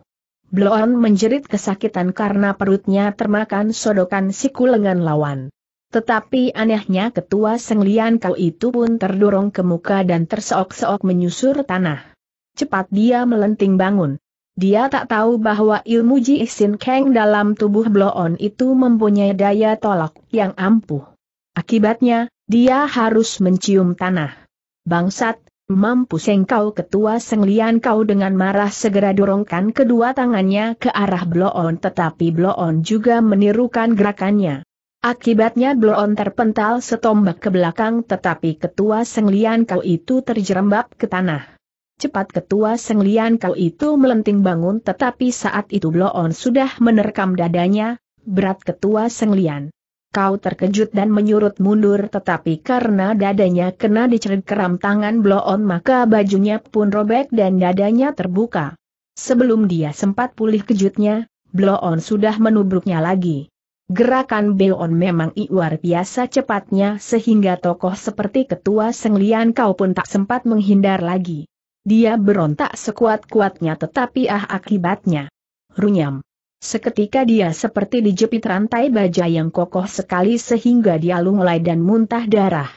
Bloon menjerit kesakitan karena perutnya termakan sodokan siku lengan lawan. Tetapi anehnya ketua Senglian Kau itu pun terdorong ke muka dan terseok-seok menyusur tanah. Cepat dia melenting bangun. Dia tak tahu bahwa ilmu Ji Isin Kang dalam tubuh Bloon itu mempunyai daya tolak yang ampuh. Akibatnya, dia harus mencium tanah. Bangsat, mampus engkau ketua senglian kau dengan marah segera dorongkan kedua tangannya ke arah Bloon tetapi Bloon juga menirukan gerakannya. Akibatnya Bloon terpental setombak ke belakang tetapi ketua senglian kau itu terjerembab ke tanah. Cepat ketua senglian kau itu melenting bangun tetapi saat itu Bloon sudah menerkam dadanya, berat ketua senglian kau terkejut dan menyurut mundur tetapi karena dadanya kena dicerit keram tangan bloon maka bajunya pun robek dan dadanya terbuka. Sebelum dia sempat pulih kejutnya, bloon sudah menubruknya lagi. Gerakan Beon memang luar biasa cepatnya sehingga tokoh seperti ketua Senglian kau pun tak sempat menghindar lagi. Dia berontak sekuat-kuatnya tetapi ah akibatnya. Runyam. Seketika dia seperti dijepit rantai baja yang kokoh sekali sehingga dia lunglai dan muntah darah.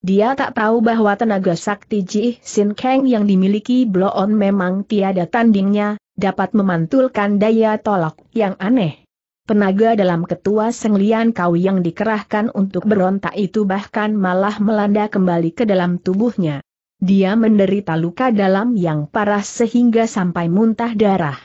Dia tak tahu bahwa tenaga sakti Ji Sin Kang yang dimiliki Bloon memang tiada tandingnya, dapat memantulkan daya tolak yang aneh. Penaga dalam ketua Senglian Kau yang dikerahkan untuk berontak itu bahkan malah melanda kembali ke dalam tubuhnya. Dia menderita luka dalam yang parah sehingga sampai muntah darah.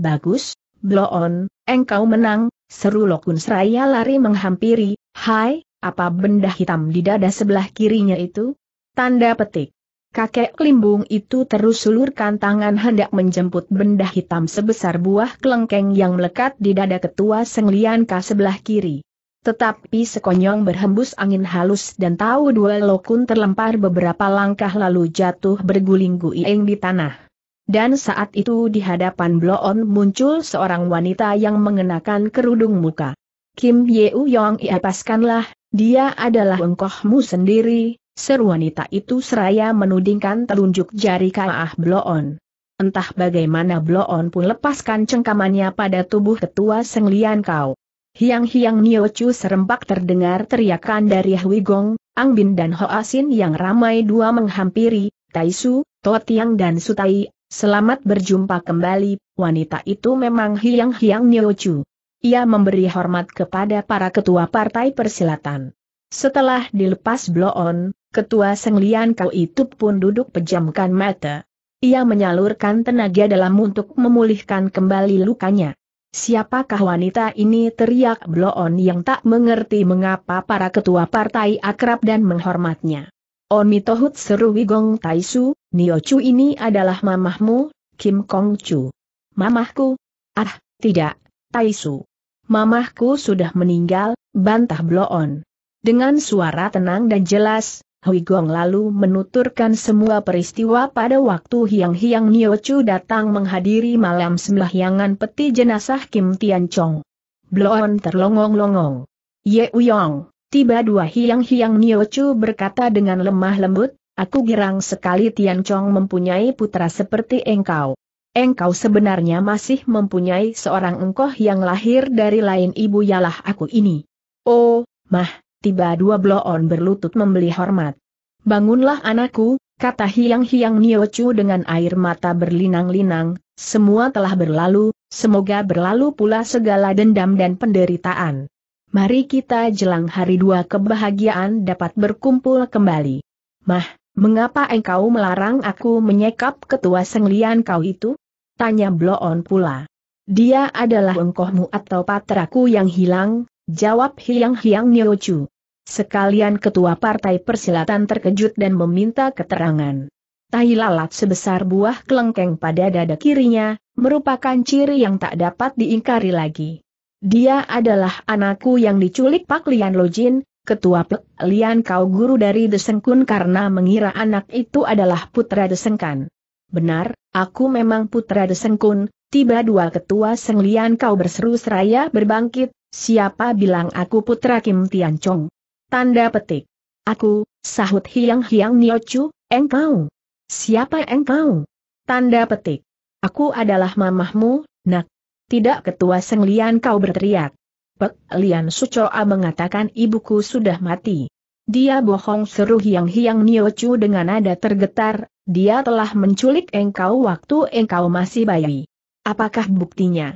Bagus, Bloon, engkau menang, seru Lokun Seraya lari menghampiri, hai, apa benda hitam di dada sebelah kirinya itu? Tanda petik. Kakek limbung itu terus sulurkan tangan hendak menjemput benda hitam sebesar buah kelengkeng yang melekat di dada ketua Senglian ke sebelah kiri. Tetapi sekonyong berhembus angin halus dan tahu dua lokun terlempar beberapa langkah lalu jatuh berguling-guing di tanah. Dan saat itu di hadapan Bloon muncul seorang wanita yang mengenakan kerudung muka. Kim Yeu Yong iapaskanlah, ya, dia adalah engkohmu sendiri, seru wanita itu seraya menudingkan telunjuk jari Kaah Bloon. Entah bagaimana Bloon pun lepaskan cengkamannya pada tubuh ketua Senglian Kau. Hiang-hiang Niochu serempak terdengar teriakan dari Hwi Gong, Ang Bin dan Ho Asin yang ramai dua menghampiri, Taisu, Totiang dan Sutai Selamat berjumpa kembali, wanita itu memang hiang-hiang Chu. Ia memberi hormat kepada para ketua partai persilatan. Setelah dilepas bloon, ketua Senglian Kau itu pun duduk pejamkan mata. Ia menyalurkan tenaga dalam untuk memulihkan kembali lukanya. Siapakah wanita ini teriak bloon yang tak mengerti mengapa para ketua partai akrab dan menghormatnya. Oni Tohut seru Wigong Taisu, Nio Chu ini adalah mamahmu, Kim Kong Chu. Mamahku? Ah, tidak, Taisu. Mamahku sudah meninggal, bantah Bloon. Dengan suara tenang dan jelas, Hui Gong lalu menuturkan semua peristiwa pada waktu hiang-hiang Nio Chu datang menghadiri malam sembahyangan peti jenazah Kim Tian Chong. Bloon terlongong-longong. Ye Uyong, Tiba dua hiang-hiang Niochu berkata dengan lemah lembut, aku girang sekali Tian Chong mempunyai putra seperti engkau. Engkau sebenarnya masih mempunyai seorang engkoh yang lahir dari lain ibu ialah aku ini. Oh, mah, tiba dua bloon berlutut membeli hormat. Bangunlah anakku, kata hiang-hiang Niochu dengan air mata berlinang-linang, semua telah berlalu, semoga berlalu pula segala dendam dan penderitaan. Mari kita jelang hari dua kebahagiaan dapat berkumpul kembali. Mah, mengapa engkau melarang aku menyekap ketua senglian kau itu? Tanya Bloon pula. Dia adalah engkohmu atau patraku yang hilang, jawab Hiang-Hiang Niochu. Sekalian ketua partai persilatan terkejut dan meminta keterangan. Tahi lalat sebesar buah kelengkeng pada dada kirinya, merupakan ciri yang tak dapat diingkari lagi. Dia adalah anakku yang diculik Pak Lian Lojin, ketua Lian Kau guru dari Desengkun karena mengira anak itu adalah putra Desengkan. Benar, aku memang putra Desengkun, tiba dua ketua Seng Lian Kau berseru seraya berbangkit, siapa bilang aku putra Kim Tian Chong? Tanda petik. Aku, sahut Hiang Hiang Niochu, engkau. Siapa engkau? Tanda petik. Aku adalah mamahmu, nak, tidak ketua Seng Lian kau berteriak. Pek Lian Sucoa mengatakan ibuku sudah mati. Dia bohong seru hiang-hiang Niochu dengan nada tergetar, dia telah menculik engkau waktu engkau masih bayi. Apakah buktinya?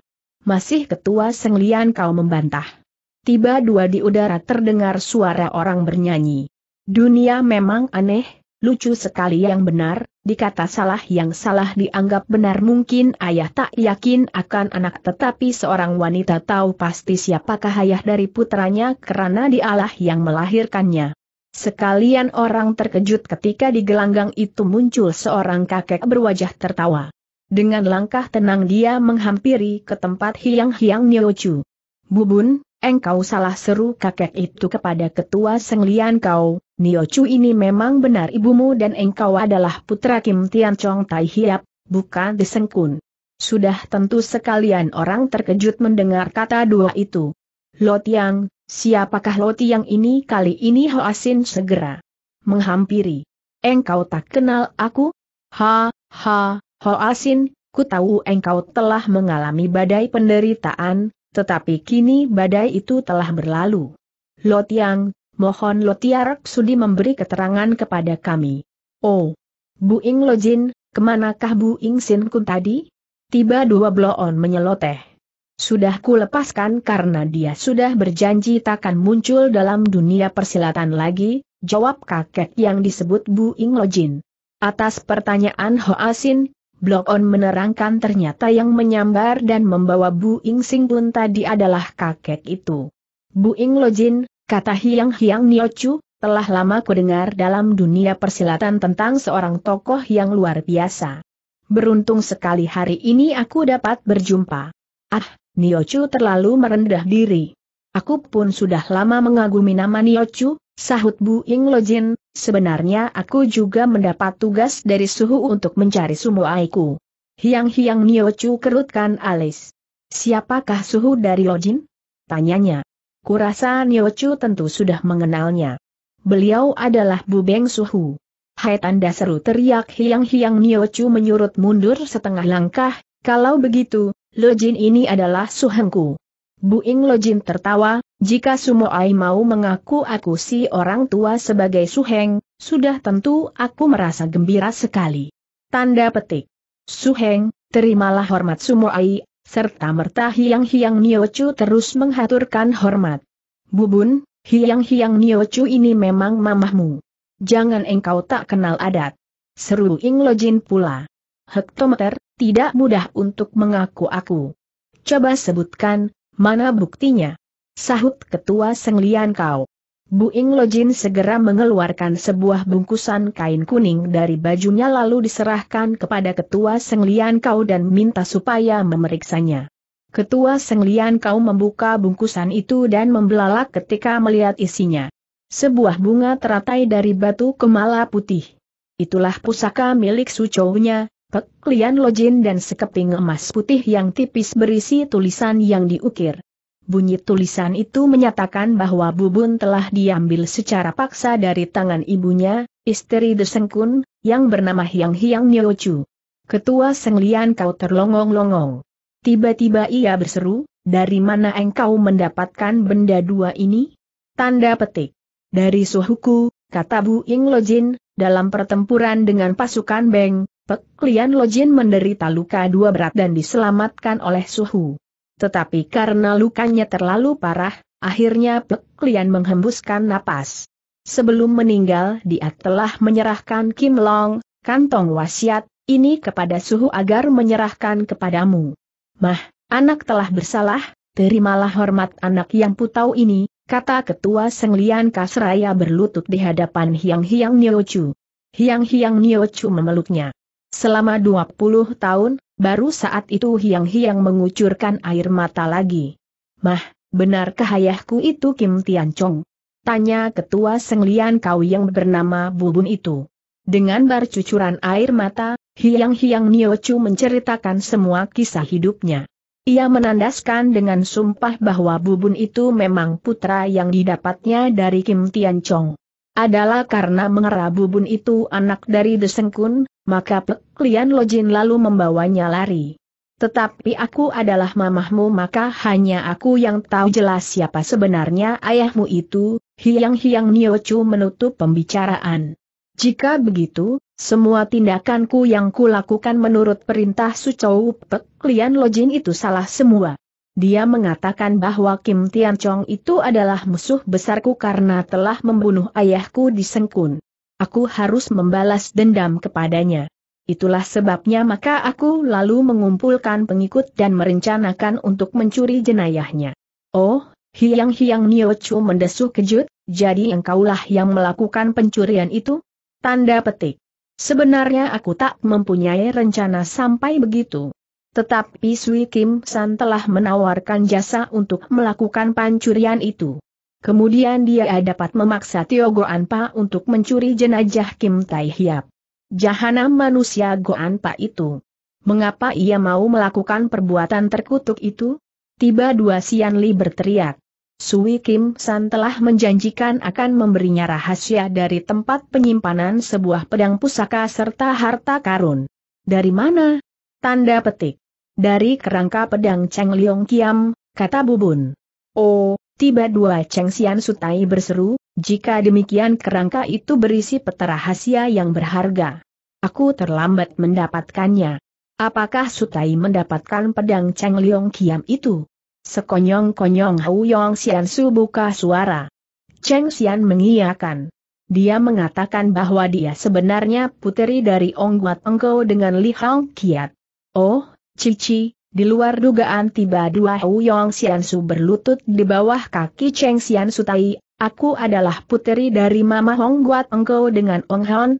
Masih ketua Seng Lian kau membantah. Tiba dua di udara terdengar suara orang bernyanyi. Dunia memang aneh, Lucu sekali yang benar, dikata salah yang salah dianggap benar mungkin ayah tak yakin akan anak tetapi seorang wanita tahu pasti siapakah ayah dari putranya karena dialah yang melahirkannya. Sekalian orang terkejut ketika di gelanggang itu muncul seorang kakek berwajah tertawa. Dengan langkah tenang dia menghampiri ke tempat hiang-hiang Nyochu. Bubun, Engkau salah seru kakek itu kepada ketua Senglian kau, Chu ini memang benar ibumu dan engkau adalah putra Kim Tian Chong Tai Hiap, bukan Desengkun. Sudah tentu sekalian orang terkejut mendengar kata dua itu. Lotiang, siapakah Lotiang ini kali ini Hoasin segera menghampiri. Engkau tak kenal aku? Ha, ha, Hoasin, ku tahu engkau telah mengalami badai penderitaan, tetapi kini badai itu telah berlalu. Lotiang, mohon Lotiarak sudi memberi keterangan kepada kami. Oh, Bu Ing Lojin, kemanakah Ing Sin Kun tadi? Tiba dua bloon menyeloteh. Sudah kulepaskan karena dia sudah berjanji takkan muncul dalam dunia persilatan lagi, jawab kakek yang disebut Bu Ing Lojin. Atas pertanyaan Hoa Sin, Blok On menerangkan ternyata yang menyambar dan membawa Bu Ing Sing pun tadi adalah kakek itu. Bu Ing Lojin, kata Hiang Hiang Niochu, telah lama kudengar dalam dunia persilatan tentang seorang tokoh yang luar biasa. Beruntung sekali hari ini aku dapat berjumpa. Ah, Niochu terlalu merendah diri. Aku pun sudah lama mengagumi nama Niochu, sahut Bu Ying Lojin, sebenarnya aku juga mendapat tugas dari suhu untuk mencari sumo aiku. Hiang-hiang Niochu kerutkan alis. Siapakah suhu dari Lojin? Tanyanya. Kurasa Niochu tentu sudah mengenalnya. Beliau adalah Bu Beng Suhu. Hai tanda seru teriak hiang-hiang Niochu menyurut mundur setengah langkah, kalau begitu, Lojin ini adalah suhengku. Bu Lojin tertawa, jika sumo Ai mau mengaku aku si orang tua sebagai Suheng, sudah tentu aku merasa gembira sekali. Tanda petik. Suheng, terimalah hormat sumo Ai, serta merta hiang-hiang Niochu terus menghaturkan hormat. Bubun, hiang-hiang Niochu ini memang mamahmu. Jangan engkau tak kenal adat. Seru Ing Lojin pula. Hektometer, tidak mudah untuk mengaku aku. Coba sebutkan, Mana buktinya? Sahut ketua Senglian kau. Bu Buing Lojin segera mengeluarkan sebuah bungkusan kain kuning dari bajunya lalu diserahkan kepada ketua Senglian kau dan minta supaya memeriksanya. Ketua Senglian kau membuka bungkusan itu dan membelalak ketika melihat isinya. Sebuah bunga teratai dari batu kemala putih. Itulah pusaka milik sucownya, peklian lojin dan sekeping emas putih yang tipis berisi tulisan yang diukir. Bunyi tulisan itu menyatakan bahwa bubun telah diambil secara paksa dari tangan ibunya, istri Desengkun, yang bernama Hyang Hyang Nyochu. Ketua Senglian kau terlongong-longong. Tiba-tiba ia berseru, dari mana engkau mendapatkan benda dua ini? Tanda petik. Dari suhuku, kata Bu Ing Lojin, dalam pertempuran dengan pasukan Beng, Pek Lian Lojin menderita luka dua berat dan diselamatkan oleh suhu. Tetapi karena lukanya terlalu parah, akhirnya Pek Lian menghembuskan napas. Sebelum meninggal dia telah menyerahkan Kim Long, kantong wasiat, ini kepada suhu agar menyerahkan kepadamu. Mah, anak telah bersalah, terimalah hormat anak yang putau ini, kata ketua Senglian Kasraya berlutut di hadapan Hiang Hiang Niochu. Hiang Hiang Niochu memeluknya. Selama 20 tahun, baru saat itu Hiang-Hiang mengucurkan air mata lagi. Mah, benarkah ayahku itu Kim Tian Chong? Tanya ketua Senglian kau yang bernama Bubun itu. Dengan bercucuran air mata, Hiang-Hiang Niochu menceritakan semua kisah hidupnya. Ia menandaskan dengan sumpah bahwa Bubun itu memang putra yang didapatnya dari Kim Tian Chong. Adalah karena mengera Bubun itu anak dari Desengkun, maka Peklian Lojin lalu membawanya lari. Tetapi aku adalah mamahmu maka hanya aku yang tahu jelas siapa sebenarnya ayahmu itu, hiang-hiang Niochu menutup pembicaraan. Jika begitu, semua tindakanku yang kulakukan menurut perintah Sucou Pek Lian Lojin itu salah semua. Dia mengatakan bahwa Kim Tian Chong itu adalah musuh besarku karena telah membunuh ayahku di Sengkun. Aku harus membalas dendam kepadanya. Itulah sebabnya maka aku lalu mengumpulkan pengikut dan merencanakan untuk mencuri jenayahnya. Oh, hiang-hiang Niochu mendesu kejut, jadi engkaulah yang melakukan pencurian itu? Tanda petik. Sebenarnya aku tak mempunyai rencana sampai begitu. Tetapi Sui Kim San telah menawarkan jasa untuk melakukan pencurian itu. Kemudian dia dapat memaksa Tio Goanpa untuk mencuri jenajah Kim Tai Hiap. Jahanam manusia Goanpa Anpa itu. Mengapa ia mau melakukan perbuatan terkutuk itu? Tiba dua Sian Li berteriak. Sui Kim San telah menjanjikan akan memberinya rahasia dari tempat penyimpanan sebuah pedang pusaka serta harta karun. Dari mana? Tanda petik. Dari kerangka pedang Cheng Liong Kiam, kata Bubun. Oh, Tiba dua Cheng Xian Sutai berseru, jika demikian kerangka itu berisi peta rahasia yang berharga. Aku terlambat mendapatkannya. Apakah Sutai mendapatkan pedang Cheng Liong Kiam itu? Sekonyong-konyong Hou Yong Xian Su buka suara. Cheng Xian mengiyakan. Dia mengatakan bahwa dia sebenarnya puteri dari Ong Guat Engkau dengan Li Hang Kiat. Oh, Cici, di luar dugaan tiba dua Huyong Xiansu berlutut di bawah kaki Cheng Xiansu Tai, aku adalah puteri dari Mama Hong Guat Engkau dengan Ong Hon.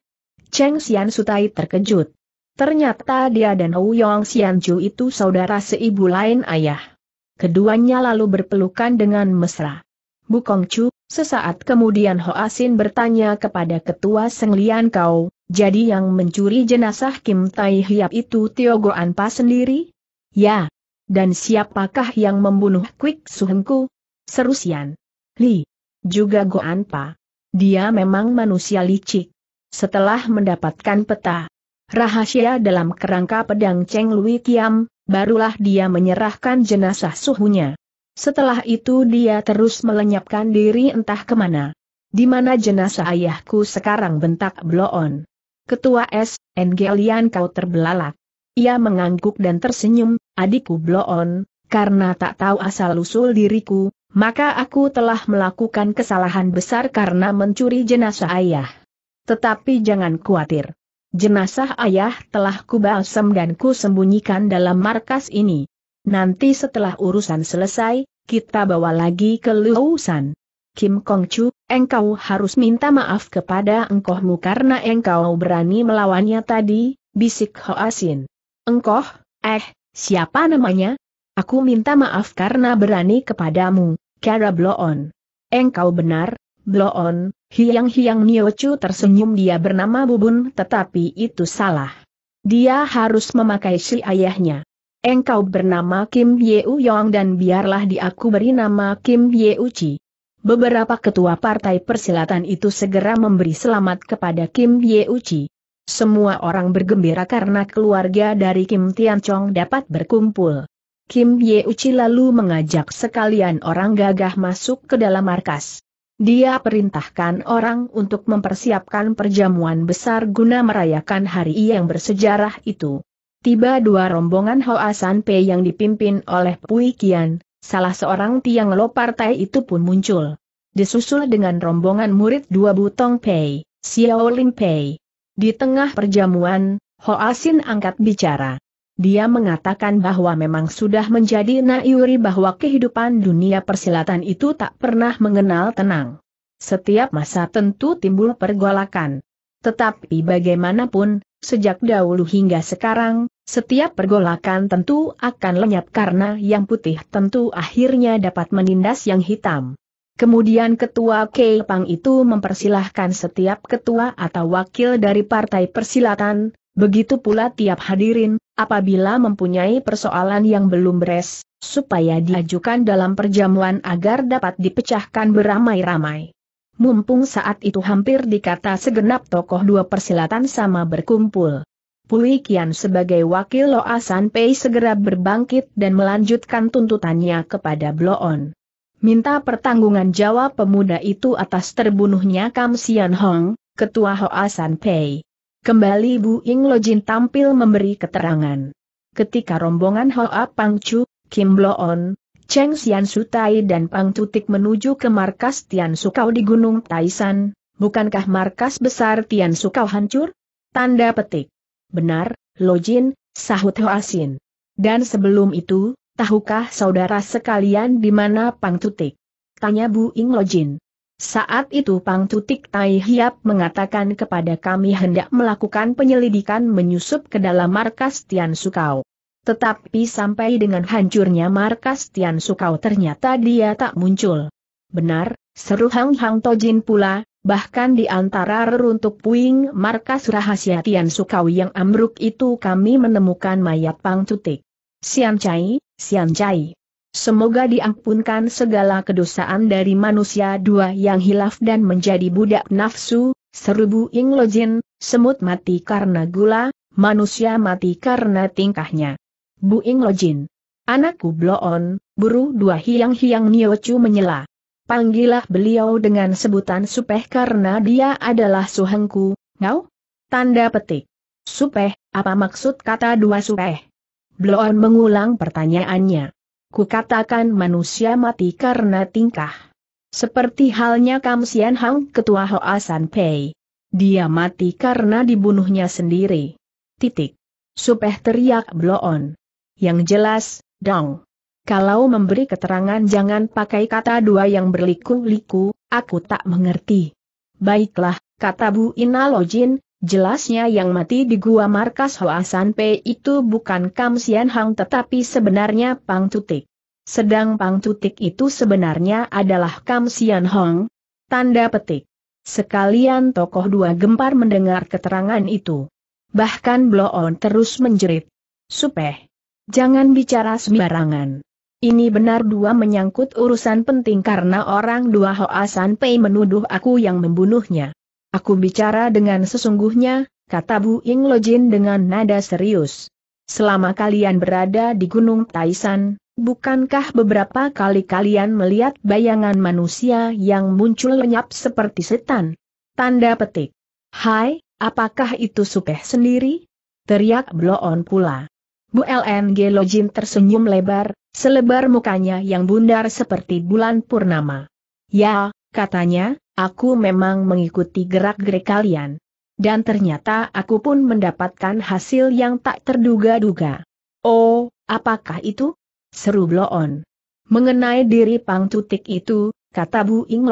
Cheng Xiansu Tai terkejut. Ternyata dia dan Huyong Xianju itu saudara seibu lain ayah. Keduanya lalu berpelukan dengan mesra. Bukong Chu, sesaat kemudian Ho Asin bertanya kepada ketua Senglian kau, jadi yang mencuri jenazah Kim Tai Hiap itu Tio Goan Pa sendiri? Ya. Dan siapakah yang membunuh Quick Suhengku? Seru Sian. Li. Juga Goan Pa. Dia memang manusia licik. Setelah mendapatkan peta rahasia dalam kerangka pedang Cheng Lui Kiam, barulah dia menyerahkan jenazah suhunya. Setelah itu dia terus melenyapkan diri entah kemana. Di mana jenazah ayahku sekarang bentak bloon. Ketua S, Engelian kau terbelalak. Ia mengangguk dan tersenyum, adikku bloon, karena tak tahu asal-usul diriku, maka aku telah melakukan kesalahan besar karena mencuri jenazah ayah. Tetapi jangan khawatir. Jenazah ayah telah kubalsem dan kusembunyikan dalam markas ini. Nanti setelah urusan selesai, kita bawa lagi ke Luosan. Kim Kong Chu, engkau harus minta maaf kepada engkohmu karena engkau berani melawannya tadi, bisik Hoa Sin. Engkoh, eh, siapa namanya? Aku minta maaf karena berani kepadamu, Kara Bloon. Engkau benar, Bloon, hiang-hiang Niochu tersenyum dia bernama Bubun tetapi itu salah. Dia harus memakai si ayahnya. Engkau bernama Kim Yeu Yong dan biarlah di aku beri nama Kim Yeu Chi. Beberapa ketua partai persilatan itu segera memberi selamat kepada Kim Yeu Chi. Semua orang bergembira karena keluarga dari Kim Tian Chong dapat berkumpul. Kim Ye Uchi lalu mengajak sekalian orang gagah masuk ke dalam markas. Dia perintahkan orang untuk mempersiapkan perjamuan besar guna merayakan hari yang bersejarah itu. Tiba dua rombongan Hoa San Pei yang dipimpin oleh Pui Kian, salah seorang tiang lo partai itu pun muncul. Disusul dengan rombongan murid dua Butong Pei, Xiao Lin Pei, di tengah perjamuan, Hoasin angkat bicara. Dia mengatakan bahwa memang sudah menjadi naiuri bahwa kehidupan dunia persilatan itu tak pernah mengenal tenang. Setiap masa tentu timbul pergolakan. Tetapi bagaimanapun, sejak dahulu hingga sekarang, setiap pergolakan tentu akan lenyap karena yang putih tentu akhirnya dapat menindas yang hitam. Kemudian ketua Kepang itu mempersilahkan setiap ketua atau wakil dari partai persilatan, begitu pula tiap hadirin, apabila mempunyai persoalan yang belum beres, supaya diajukan dalam perjamuan agar dapat dipecahkan beramai-ramai. Mumpung saat itu hampir dikata segenap tokoh dua persilatan sama berkumpul. Pulikian sebagai wakil Loa Sanpei segera berbangkit dan melanjutkan tuntutannya kepada Bloon. Minta pertanggungan jawab pemuda itu atas terbunuhnya Kam Sian Hong, ketua Hoa San Pei. Kembali Bu Ing Jin tampil memberi keterangan. Ketika rombongan Hoa Chu, Kim On, Cheng Sian Sutai dan Pang Tutik menuju ke markas Tian Sukau di Gunung Taisan, bukankah markas besar Tian Sukau hancur? Tanda petik. Benar, Lo Jin, sahut Sin. Dan sebelum itu, Tahukah saudara sekalian di mana Pang Tutik? Tanya Bu Ing Lojin. Saat itu Pang Tutik Tai Hiap mengatakan kepada kami hendak melakukan penyelidikan menyusup ke dalam markas Tian Sukau. Tetapi sampai dengan hancurnya markas Tian Sukau ternyata dia tak muncul. Benar, seru Hang Hang Tojin pula, bahkan di antara reruntuk puing markas rahasia Tian Sukau yang ambruk itu kami menemukan mayat Pang Tutik. Siam Chai, Sian Cai. Semoga diampunkan segala kedosaan dari manusia dua yang hilaf dan menjadi budak nafsu, serubu ing semut mati karena gula, manusia mati karena tingkahnya. Bu ing Anakku bloon, buru dua hiang-hiang niocu menyela. Panggillah beliau dengan sebutan supeh karena dia adalah suhengku, ngau? Tanda petik. Supeh, apa maksud kata dua supeh? Bloon mengulang pertanyaannya. Kukatakan manusia mati karena tingkah. Seperti halnya Kam Sian Hang ketua Hoa San Pei. Dia mati karena dibunuhnya sendiri. Titik. Supeh teriak Bloon. Yang jelas, Dong. Kalau memberi keterangan jangan pakai kata dua yang berliku-liku, aku tak mengerti. Baiklah, kata Bu Ina Jelasnya yang mati di gua markas Hoasan Pei itu bukan Kam Sian Hang tetapi sebenarnya Pang Tutik. Sedang Pang Tutik itu sebenarnya adalah Kam Sian Hong. Tanda petik. Sekalian tokoh dua gempar mendengar keterangan itu. Bahkan Blow On terus menjerit. Supeh. Jangan bicara sembarangan. Ini benar dua menyangkut urusan penting karena orang dua Hoasan Pei menuduh aku yang membunuhnya. Aku bicara dengan sesungguhnya, kata Bu Ying Lojin dengan nada serius. Selama kalian berada di Gunung Taisan, bukankah beberapa kali kalian melihat bayangan manusia yang muncul lenyap seperti setan? Tanda petik. Hai, apakah itu Supeh sendiri? Teriak Bloon pula. Bu LNG Lojin tersenyum lebar, selebar mukanya yang bundar seperti bulan purnama. Ya, katanya, aku memang mengikuti gerak-gerik kalian. Dan ternyata aku pun mendapatkan hasil yang tak terduga-duga. Oh, apakah itu? Seru Bloon. Mengenai diri Pang Tutik itu, kata Bu Ing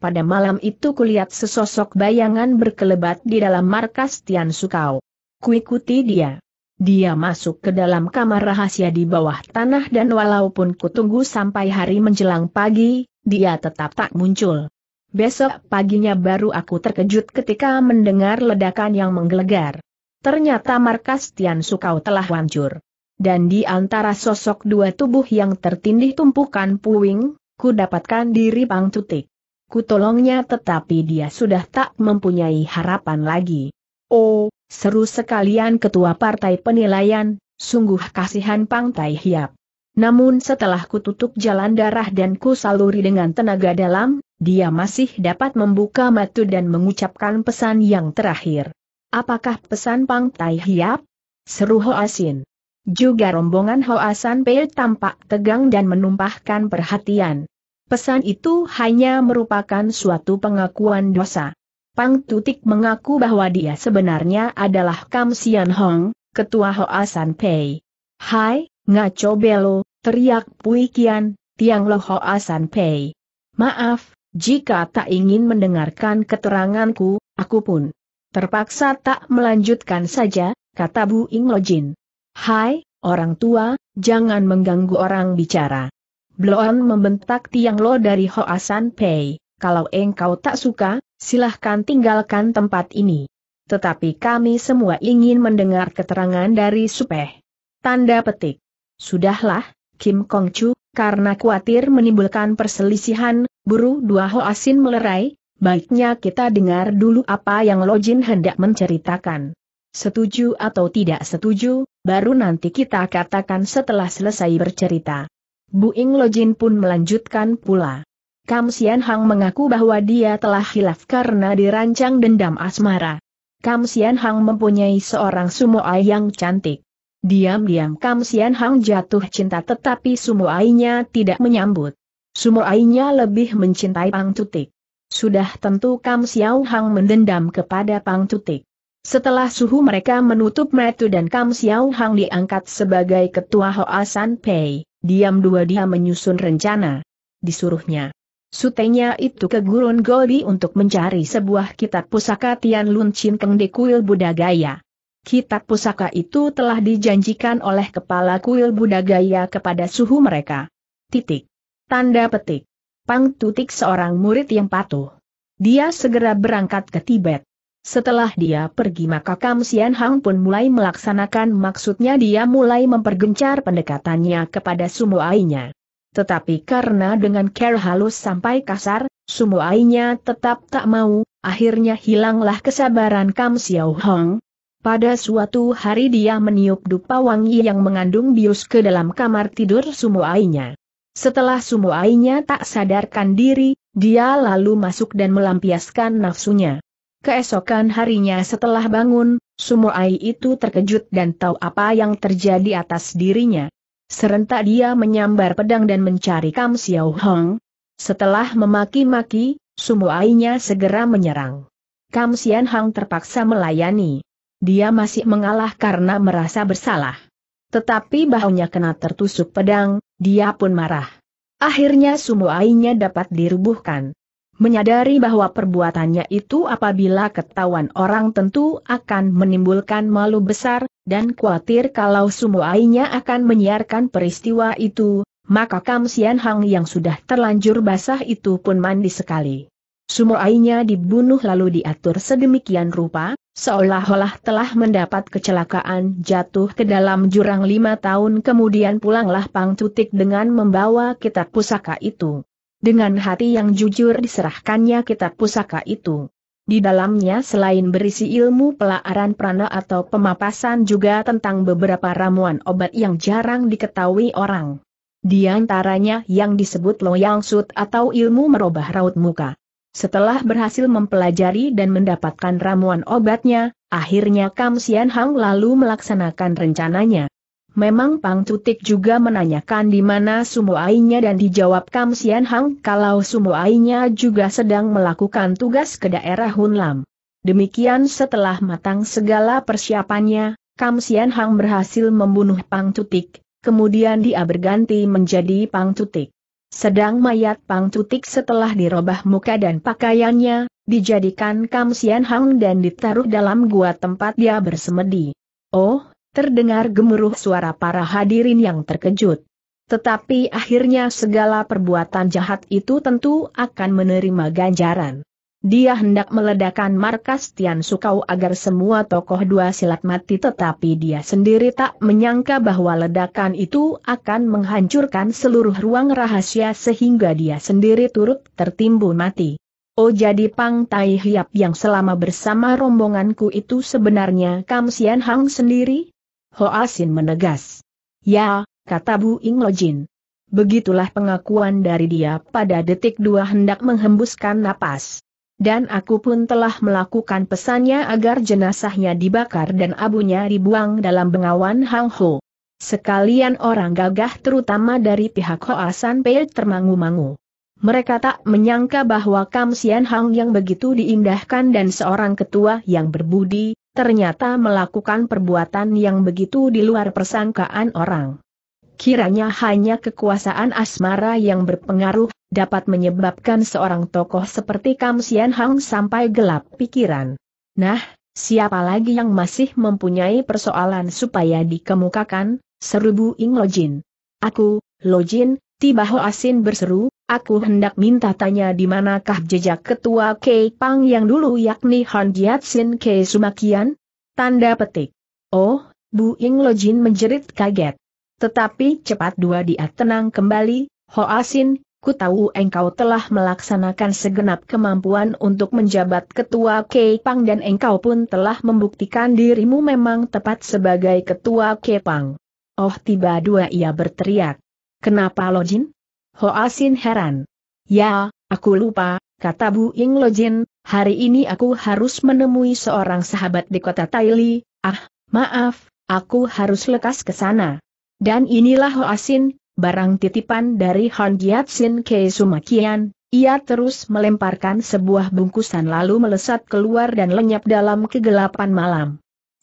Pada malam itu kulihat sesosok bayangan berkelebat di dalam markas Tian Sukau. Kuikuti dia. Dia masuk ke dalam kamar rahasia di bawah tanah dan walaupun kutunggu sampai hari menjelang pagi, dia tetap tak muncul. Besok paginya baru aku terkejut ketika mendengar ledakan yang menggelegar. Ternyata markas Tian Sukau telah hancur. Dan di antara sosok dua tubuh yang tertindih tumpukan puing, ku dapatkan diri Pang Tutik. Ku tolongnya tetapi dia sudah tak mempunyai harapan lagi. Oh, seru sekalian ketua partai penilaian, sungguh kasihan Pang Tai Hiap. Namun setelah kututup jalan darah dan ku saluri dengan tenaga dalam, dia masih dapat membuka mata dan mengucapkan pesan yang terakhir. Apakah pesan Pang Tai Hiap? Seru Asin. Juga rombongan Hoasan Pei tampak tegang dan menumpahkan perhatian. Pesan itu hanya merupakan suatu pengakuan dosa. Pang Tutik mengaku bahwa dia sebenarnya adalah Kam Sian Hong, ketua Hoasan Pei. Hai, Ngaco Belo, teriak Pui Kian, Tiang Lo Hoa Pei. Maaf, jika tak ingin mendengarkan keteranganku, aku pun terpaksa tak melanjutkan saja, kata Bu Ing Hai, orang tua, jangan mengganggu orang bicara. Bloan membentak Tiang Lo dari Hoa Pei, kalau engkau tak suka, silahkan tinggalkan tempat ini. Tetapi kami semua ingin mendengar keterangan dari Supeh. Tanda petik. Sudahlah, Kim Kong Chu, karena khawatir menimbulkan perselisihan, buru dua ho asin melerai, baiknya kita dengar dulu apa yang Lojin hendak menceritakan. Setuju atau tidak setuju, baru nanti kita katakan setelah selesai bercerita. Bu Buing Lojin pun melanjutkan pula. Kam Sian Hang mengaku bahwa dia telah hilaf karena dirancang dendam asmara. Kam Sian Hang mempunyai seorang sumo ayang cantik. Diam-diam Kam Sian Hang jatuh cinta tetapi Sumo ainya tidak menyambut. Sumo ainya lebih mencintai Pang Tutik. Sudah tentu Kam Xiao Hang mendendam kepada Pang Tutik. Setelah suhu mereka menutup metu dan Kam Xiao Hang diangkat sebagai ketua Hoa San Pei, diam dua dia menyusun rencana. Disuruhnya. Sutenya itu ke Gurun Gobi untuk mencari sebuah kitab pusaka Tian Lun Chin Keng di kuil Budagaya. Kitab pusaka itu telah dijanjikan oleh kepala kuil Budagaya kepada suhu mereka. Titik. Tanda petik. Pang Tutik seorang murid yang patuh. Dia segera berangkat ke Tibet. Setelah dia pergi maka Kam Sian Hang pun mulai melaksanakan maksudnya dia mulai mempergencar pendekatannya kepada Sumuainya. Tetapi karena dengan care halus sampai kasar, Sumuainya tetap tak mau, akhirnya hilanglah kesabaran Kam Xiao Hong, pada suatu hari dia meniup dupa wangi yang mengandung bius ke dalam kamar tidur Sumuainya. Setelah Sumuainya tak sadarkan diri, dia lalu masuk dan melampiaskan nafsunya. Keesokan harinya setelah bangun, sumuai itu terkejut dan tahu apa yang terjadi atas dirinya. Serentak dia menyambar pedang dan mencari Kam Xiao Hong. Setelah memaki-maki, Sumuainya segera menyerang. Kam Xian Hang terpaksa melayani dia masih mengalah karena merasa bersalah. Tetapi bahunya kena tertusuk pedang, dia pun marah. Akhirnya sumuainya dapat dirubuhkan. Menyadari bahwa perbuatannya itu apabila ketahuan orang tentu akan menimbulkan malu besar, dan khawatir kalau sumuainya akan menyiarkan peristiwa itu, maka Kam Sian Hang yang sudah terlanjur basah itu pun mandi sekali. Sumuainya dibunuh lalu diatur sedemikian rupa, Seolah-olah telah mendapat kecelakaan jatuh ke dalam jurang lima tahun kemudian pulanglah Pang Tutik dengan membawa kitab pusaka itu. Dengan hati yang jujur diserahkannya kitab pusaka itu. Di dalamnya selain berisi ilmu pelaaran prana atau pemapasan juga tentang beberapa ramuan obat yang jarang diketahui orang. Di antaranya yang disebut loyang sut atau ilmu merubah raut muka. Setelah berhasil mempelajari dan mendapatkan ramuan obatnya, akhirnya Kam Sian Hang lalu melaksanakan rencananya. Memang Pang Tutik juga menanyakan di mana Sumo Ainya dan dijawab Kam Sian Hang kalau Sumo Ainya juga sedang melakukan tugas ke daerah Hunlam. Demikian setelah matang segala persiapannya, Kam Sian Hang berhasil membunuh Pang Tutik, kemudian dia berganti menjadi Pang Tutik. Sedang mayat Pang Cutik setelah dirobah muka dan pakaiannya, dijadikan Kam Sian Hang dan ditaruh dalam gua tempat dia bersemedi. Oh, terdengar gemuruh suara para hadirin yang terkejut. Tetapi akhirnya segala perbuatan jahat itu tentu akan menerima ganjaran. Dia hendak meledakan markas Tian Sukau agar semua tokoh dua silat mati tetapi dia sendiri tak menyangka bahwa ledakan itu akan menghancurkan seluruh ruang rahasia sehingga dia sendiri turut tertimbun mati. Oh jadi Pang Tai Hiap yang selama bersama rombonganku itu sebenarnya Kam Sian Hang sendiri? Asin menegas. Ya, kata Bu Ing Lo Jin. Begitulah pengakuan dari dia pada detik dua hendak menghembuskan napas dan aku pun telah melakukan pesannya agar jenazahnya dibakar dan abunya dibuang dalam bengawan Hang Ho. Sekalian orang gagah terutama dari pihak San Pei termangu-mangu. Mereka tak menyangka bahwa Kam Sian Hang yang begitu diindahkan dan seorang ketua yang berbudi, ternyata melakukan perbuatan yang begitu di luar persangkaan orang. Kiranya hanya kekuasaan asmara yang berpengaruh, dapat menyebabkan seorang tokoh seperti Kam Sian Hang sampai gelap pikiran. Nah, siapa lagi yang masih mempunyai persoalan supaya dikemukakan, serubu Ing Lojin. Aku, Lojin, tiba ho asin berseru, aku hendak minta tanya di manakah jejak ketua Kei Pang yang dulu yakni Han Jiatsin Kei Sumakian? Tanda petik. Oh, Bu Ing Lojin menjerit kaget. Tetapi cepat dua dia tenang kembali, Asin, ku tahu engkau telah melaksanakan segenap kemampuan untuk menjabat ketua Kepang dan engkau pun telah membuktikan dirimu memang tepat sebagai ketua Kepang. Oh tiba dua ia berteriak. Kenapa Lojin? Asin heran. Ya, aku lupa, kata Bu Ying Lojin, hari ini aku harus menemui seorang sahabat di kota Taili, ah, maaf, aku harus lekas ke sana. Dan inilah Hoasin, barang titipan dari Han Yat-sin Ke Sumakian, ia terus melemparkan sebuah bungkusan lalu melesat keluar dan lenyap dalam kegelapan malam.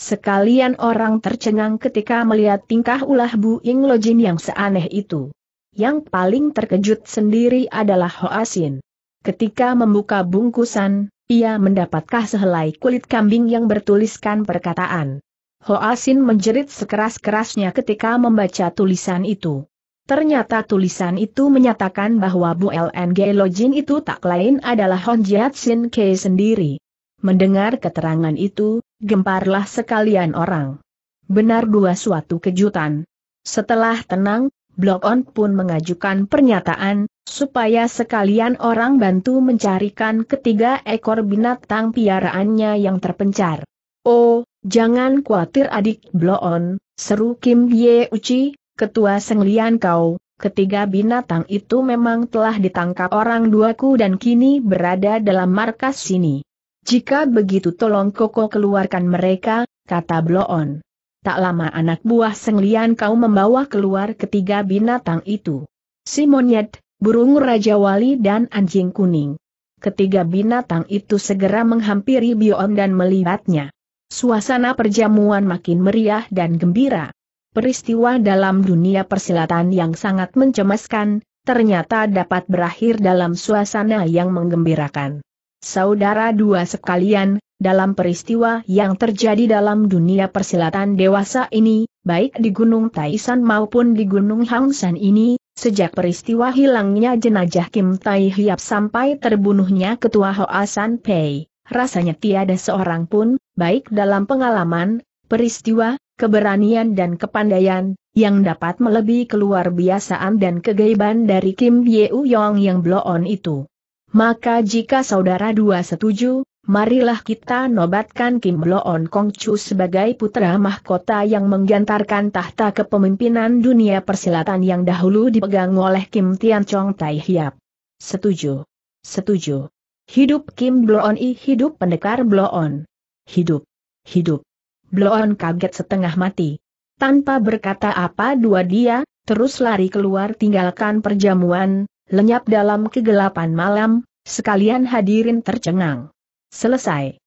Sekalian orang tercengang ketika melihat tingkah ulah Bu Ing Lojin yang seaneh itu. Yang paling terkejut sendiri adalah Hoasin. Ketika membuka bungkusan, ia mendapatkah sehelai kulit kambing yang bertuliskan perkataan. Ho Asin menjerit sekeras-kerasnya ketika membaca tulisan itu. Ternyata tulisan itu menyatakan bahwa Bu LNG Lojin itu tak lain adalah Hon Sin Ke sendiri. Mendengar keterangan itu, gemparlah sekalian orang. Benar dua suatu kejutan. Setelah tenang, Blok On pun mengajukan pernyataan, supaya sekalian orang bantu mencarikan ketiga ekor binatang piaraannya yang terpencar. Oh, Jangan khawatir adik Bloon, seru Kim Ye Uci, ketua senglian kau, ketiga binatang itu memang telah ditangkap orang duaku dan kini berada dalam markas sini. Jika begitu tolong Koko keluarkan mereka, kata Bloon. Tak lama anak buah senglian kau membawa keluar ketiga binatang itu. Si monyet, burung raja wali dan anjing kuning. Ketiga binatang itu segera menghampiri Bion dan melihatnya. Suasana perjamuan makin meriah dan gembira. Peristiwa dalam dunia persilatan yang sangat mencemaskan, ternyata dapat berakhir dalam suasana yang menggembirakan. Saudara dua sekalian, dalam peristiwa yang terjadi dalam dunia persilatan dewasa ini, baik di Gunung Taisan maupun di Gunung Hangsan ini, Sejak peristiwa hilangnya jenajah Kim Tai Hiap sampai terbunuhnya ketua Hoa San Pei, rasanya tiada seorang pun baik dalam pengalaman, peristiwa, keberanian dan kepandaian, yang dapat melebihi keluar biasaan dan kegaiban dari Kim Yeu Yong yang Bloon itu. Maka jika saudara dua setuju, marilah kita nobatkan Kim Bloon Kong Chu sebagai putra mahkota yang menggantarkan tahta kepemimpinan dunia persilatan yang dahulu dipegang oleh Kim Tian Chong Tai Hiap. Setuju. Setuju. Hidup Kim Bloon I hidup pendekar Bloon. Hidup. Hidup. Bloon kaget setengah mati. Tanpa berkata apa dua dia, terus lari keluar tinggalkan perjamuan, lenyap dalam kegelapan malam, sekalian hadirin tercengang. Selesai.